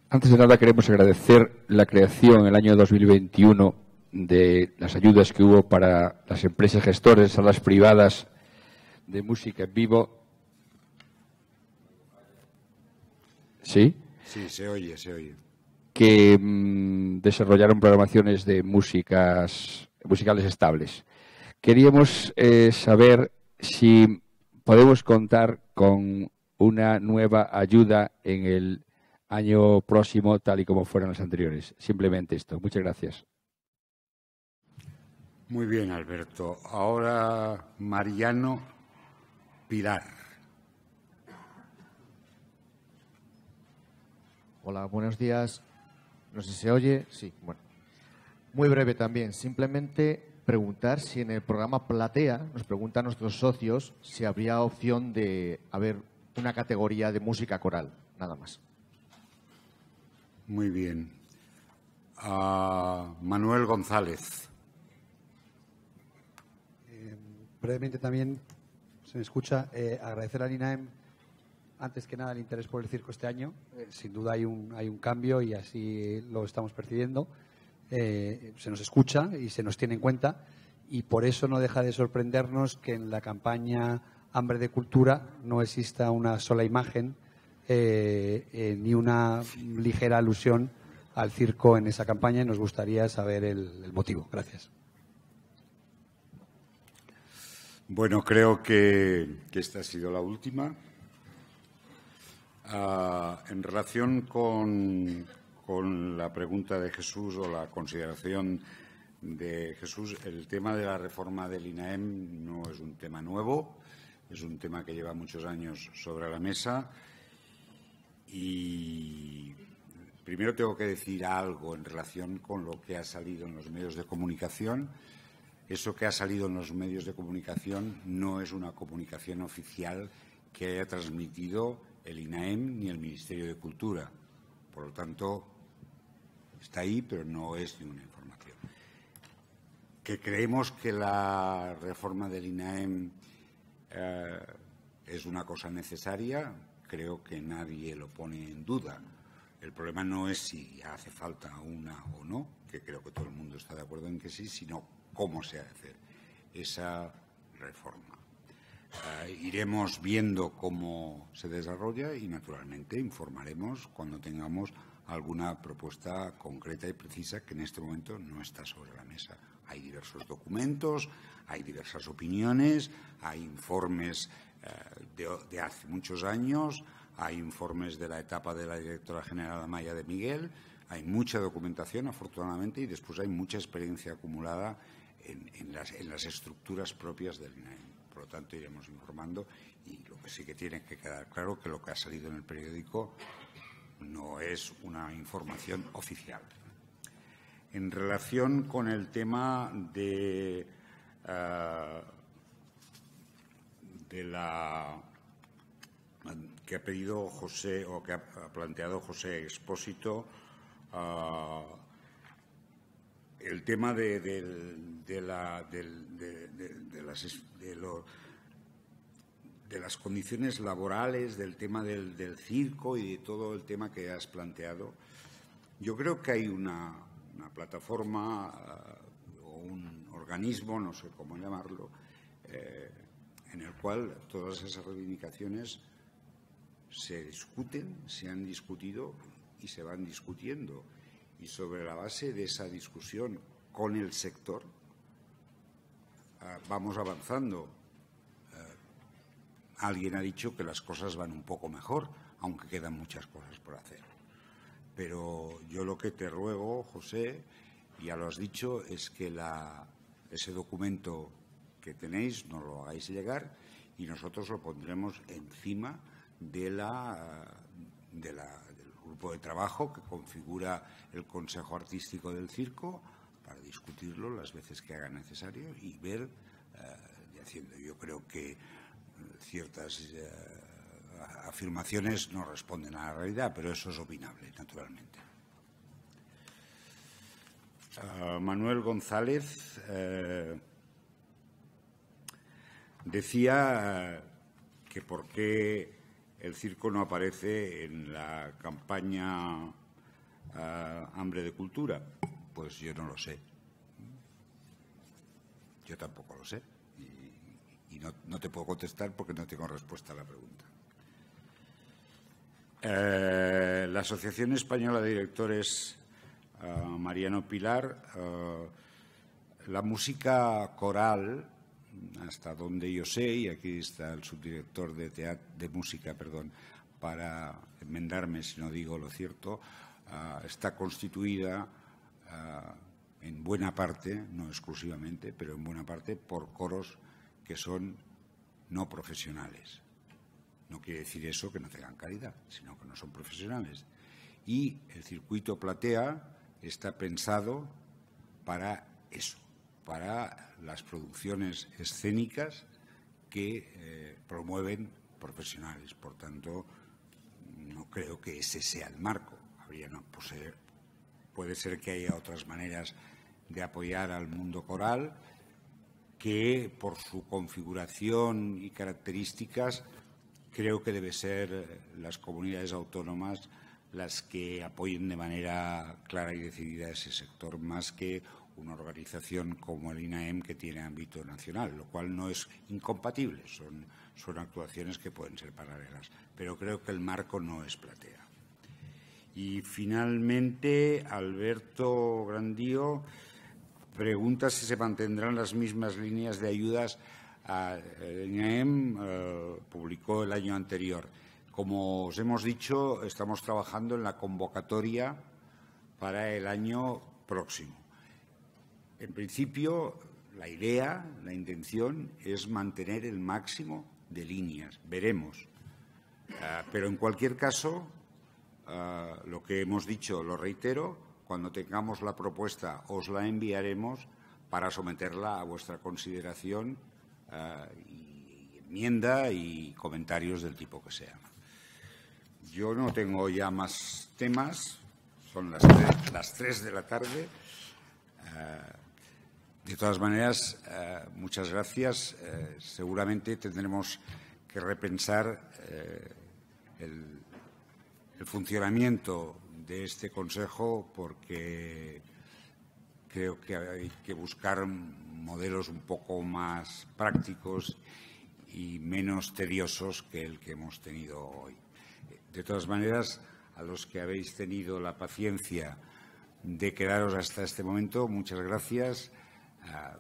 Antes de nada, queremos agradecer la creación en el año 2021 de las ayudas que hubo para las empresas gestores, salas privadas de música en vivo. ¿Sí? Sí, se oye, se oye que mm, desarrollaron programaciones de músicas musicales estables. Queríamos eh, saber si podemos contar con una nueva ayuda en el año próximo, tal y como fueron las anteriores. Simplemente esto. Muchas gracias. Muy bien, Alberto. Ahora Mariano Pilar. Hola, buenos días. No sé si se oye. Sí, bueno. Muy breve también. Simplemente preguntar si en el programa Platea, nos preguntan nuestros socios, si habría opción de haber una categoría de música coral, nada más. Muy bien. Manuel González. Eh, brevemente también se me escucha eh, agradecer a INAEM antes que nada el interés por el circo este año. Eh, sin duda hay un, cambio y así lo estamos percibiendo. Eh, se nos escucha y se nos tiene en cuenta y por eso no deja de sorprendernos que en la campaña Hambre de Cultura no exista una sola imagen eh, ni una ligera alusión al circo en esa campaña y nos gustaría saber el, motivo. Gracias. Bueno, creo que esta ha sido la última en relación con, con, la pregunta de Jesús o la consideración de Jesús, el tema de la reforma del INAEM no es un tema nuevo, es un tema que lleva muchos años sobre la mesa. Y primero tengo que decir algo en relación con lo que ha salido en los medios de comunicación. Eso que ha salido en los medios de comunicación no es una comunicación oficial que haya transmitido el INAEM ni el Ministerio de Cultura. Por lo tanto, está ahí, pero no es de una información. Que creemos que la reforma del INAEM eh, es una cosa necesaria, creo que nadie lo pone en duda. El problema no es si hace falta una o no, que creo que todo el mundo está de acuerdo en que sí, sino cómo se hace esa reforma. Ah, iremos viendo cómo se desarrolla y, naturalmente, informaremos cuando tengamos alguna propuesta concreta y precisa que en este momento no está sobre la mesa. Hay diversos documentos, hay diversas opiniones, hay informes eh, de, hace muchos años, hay informes de la etapa de la directora general Amaya de Miguel, hay mucha documentación, afortunadamente, y después hay mucha experiencia acumulada en, las, en las, estructuras propias del INAEM. Por lo tanto, iremos informando y lo que sí que tiene que quedar claro que lo que ha salido en el periódico no es una información oficial. En relación con el tema de, eh, de la que ha pedido José o que ha planteado José Expósito, eh, el tema de, las, condiciones laborales, del tema del, circo y de todo el tema que has planteado. Yo creo que hay una, plataforma eh, o un organismo, no sé cómo llamarlo, eh, en el cual todas esas reivindicaciones se discuten, se han discutido y se van discutiendo y sobre la base de esa discusión con el sector ah, vamos avanzando. Ah, alguien ha dicho que las cosas van un poco mejor, aunque quedan muchas cosas por hacer. Pero yo lo que te ruego, José, ya lo has dicho, es que ese documento que tenéis nos lo hagáis llegar y nosotros lo pondremos encima de la, de la grupo de trabajo que configura el Consejo Artístico del Circo para discutirlo las veces que haga necesario y ver eh, haciendo. Yo creo que eh, ciertas eh, afirmaciones no responden a la realidad, pero eso es opinable, naturalmente. Manuel González decía que por qué el circo no aparece en la campaña ah, Hambre de Cultura? Pues yo no lo sé. Yo tampoco lo sé. Y, no, te puedo contestar porque no tengo respuesta a la pregunta. Eh, la Asociación Española de Directores ah, Mariano Pilar, ah, la música coral hasta donde yo sé, y aquí está el subdirector de, de música, perdón, para enmendarme si no digo lo cierto, ah, está constituida ah, en buena parte, no exclusivamente, pero en buena parte por coros que son no profesionales. No quiere decir eso que no tengan calidad, sino que no son profesionales. Y el circuito platea está pensado para eso, para las producciones escénicas que eh, promueven profesionales. Por tanto, no creo que ese sea el marco. Habría, no, pues, eh, puede ser que haya otras maneras de apoyar al mundo coral que, por su configuración y características, creo que deben ser eh, las comunidades autónomas las que apoyen de manera clara y decidida ese sector, más que una organización como el INAEM que tiene ámbito nacional, lo cual no es incompatible, son, actuaciones que pueden ser paralelas, pero creo que el marco no es platea. Y finalmente, Alberto Grandío pregunta si se mantendrán las mismas líneas de ayudas. el INAEM eh, publicó el año anterior. Como os hemos dicho, estamos trabajando en la convocatoria para el año próximo en principio, la idea, la intención es mantener el máximo de líneas. Veremos. Ah, pero en cualquier caso, ah, lo que hemos dicho lo reitero, cuando tengamos la propuesta os la enviaremos para someterla a vuestra consideración ah, y, enmienda y comentarios del tipo que sea. Yo no tengo ya más temas, son las tres de la tarde. De todas maneras, eh, muchas gracias. Eh, seguramente tendremos que repensar eh, el funcionamiento de este Consejo porque creo que hay que buscar modelos un poco más prácticos y menos tediosos que el que hemos tenido hoy. De todas maneras, a los que habéis tenido la paciencia de quedaros hasta este momento, muchas gracias. Ah,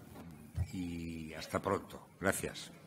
y hasta pronto. Gracias.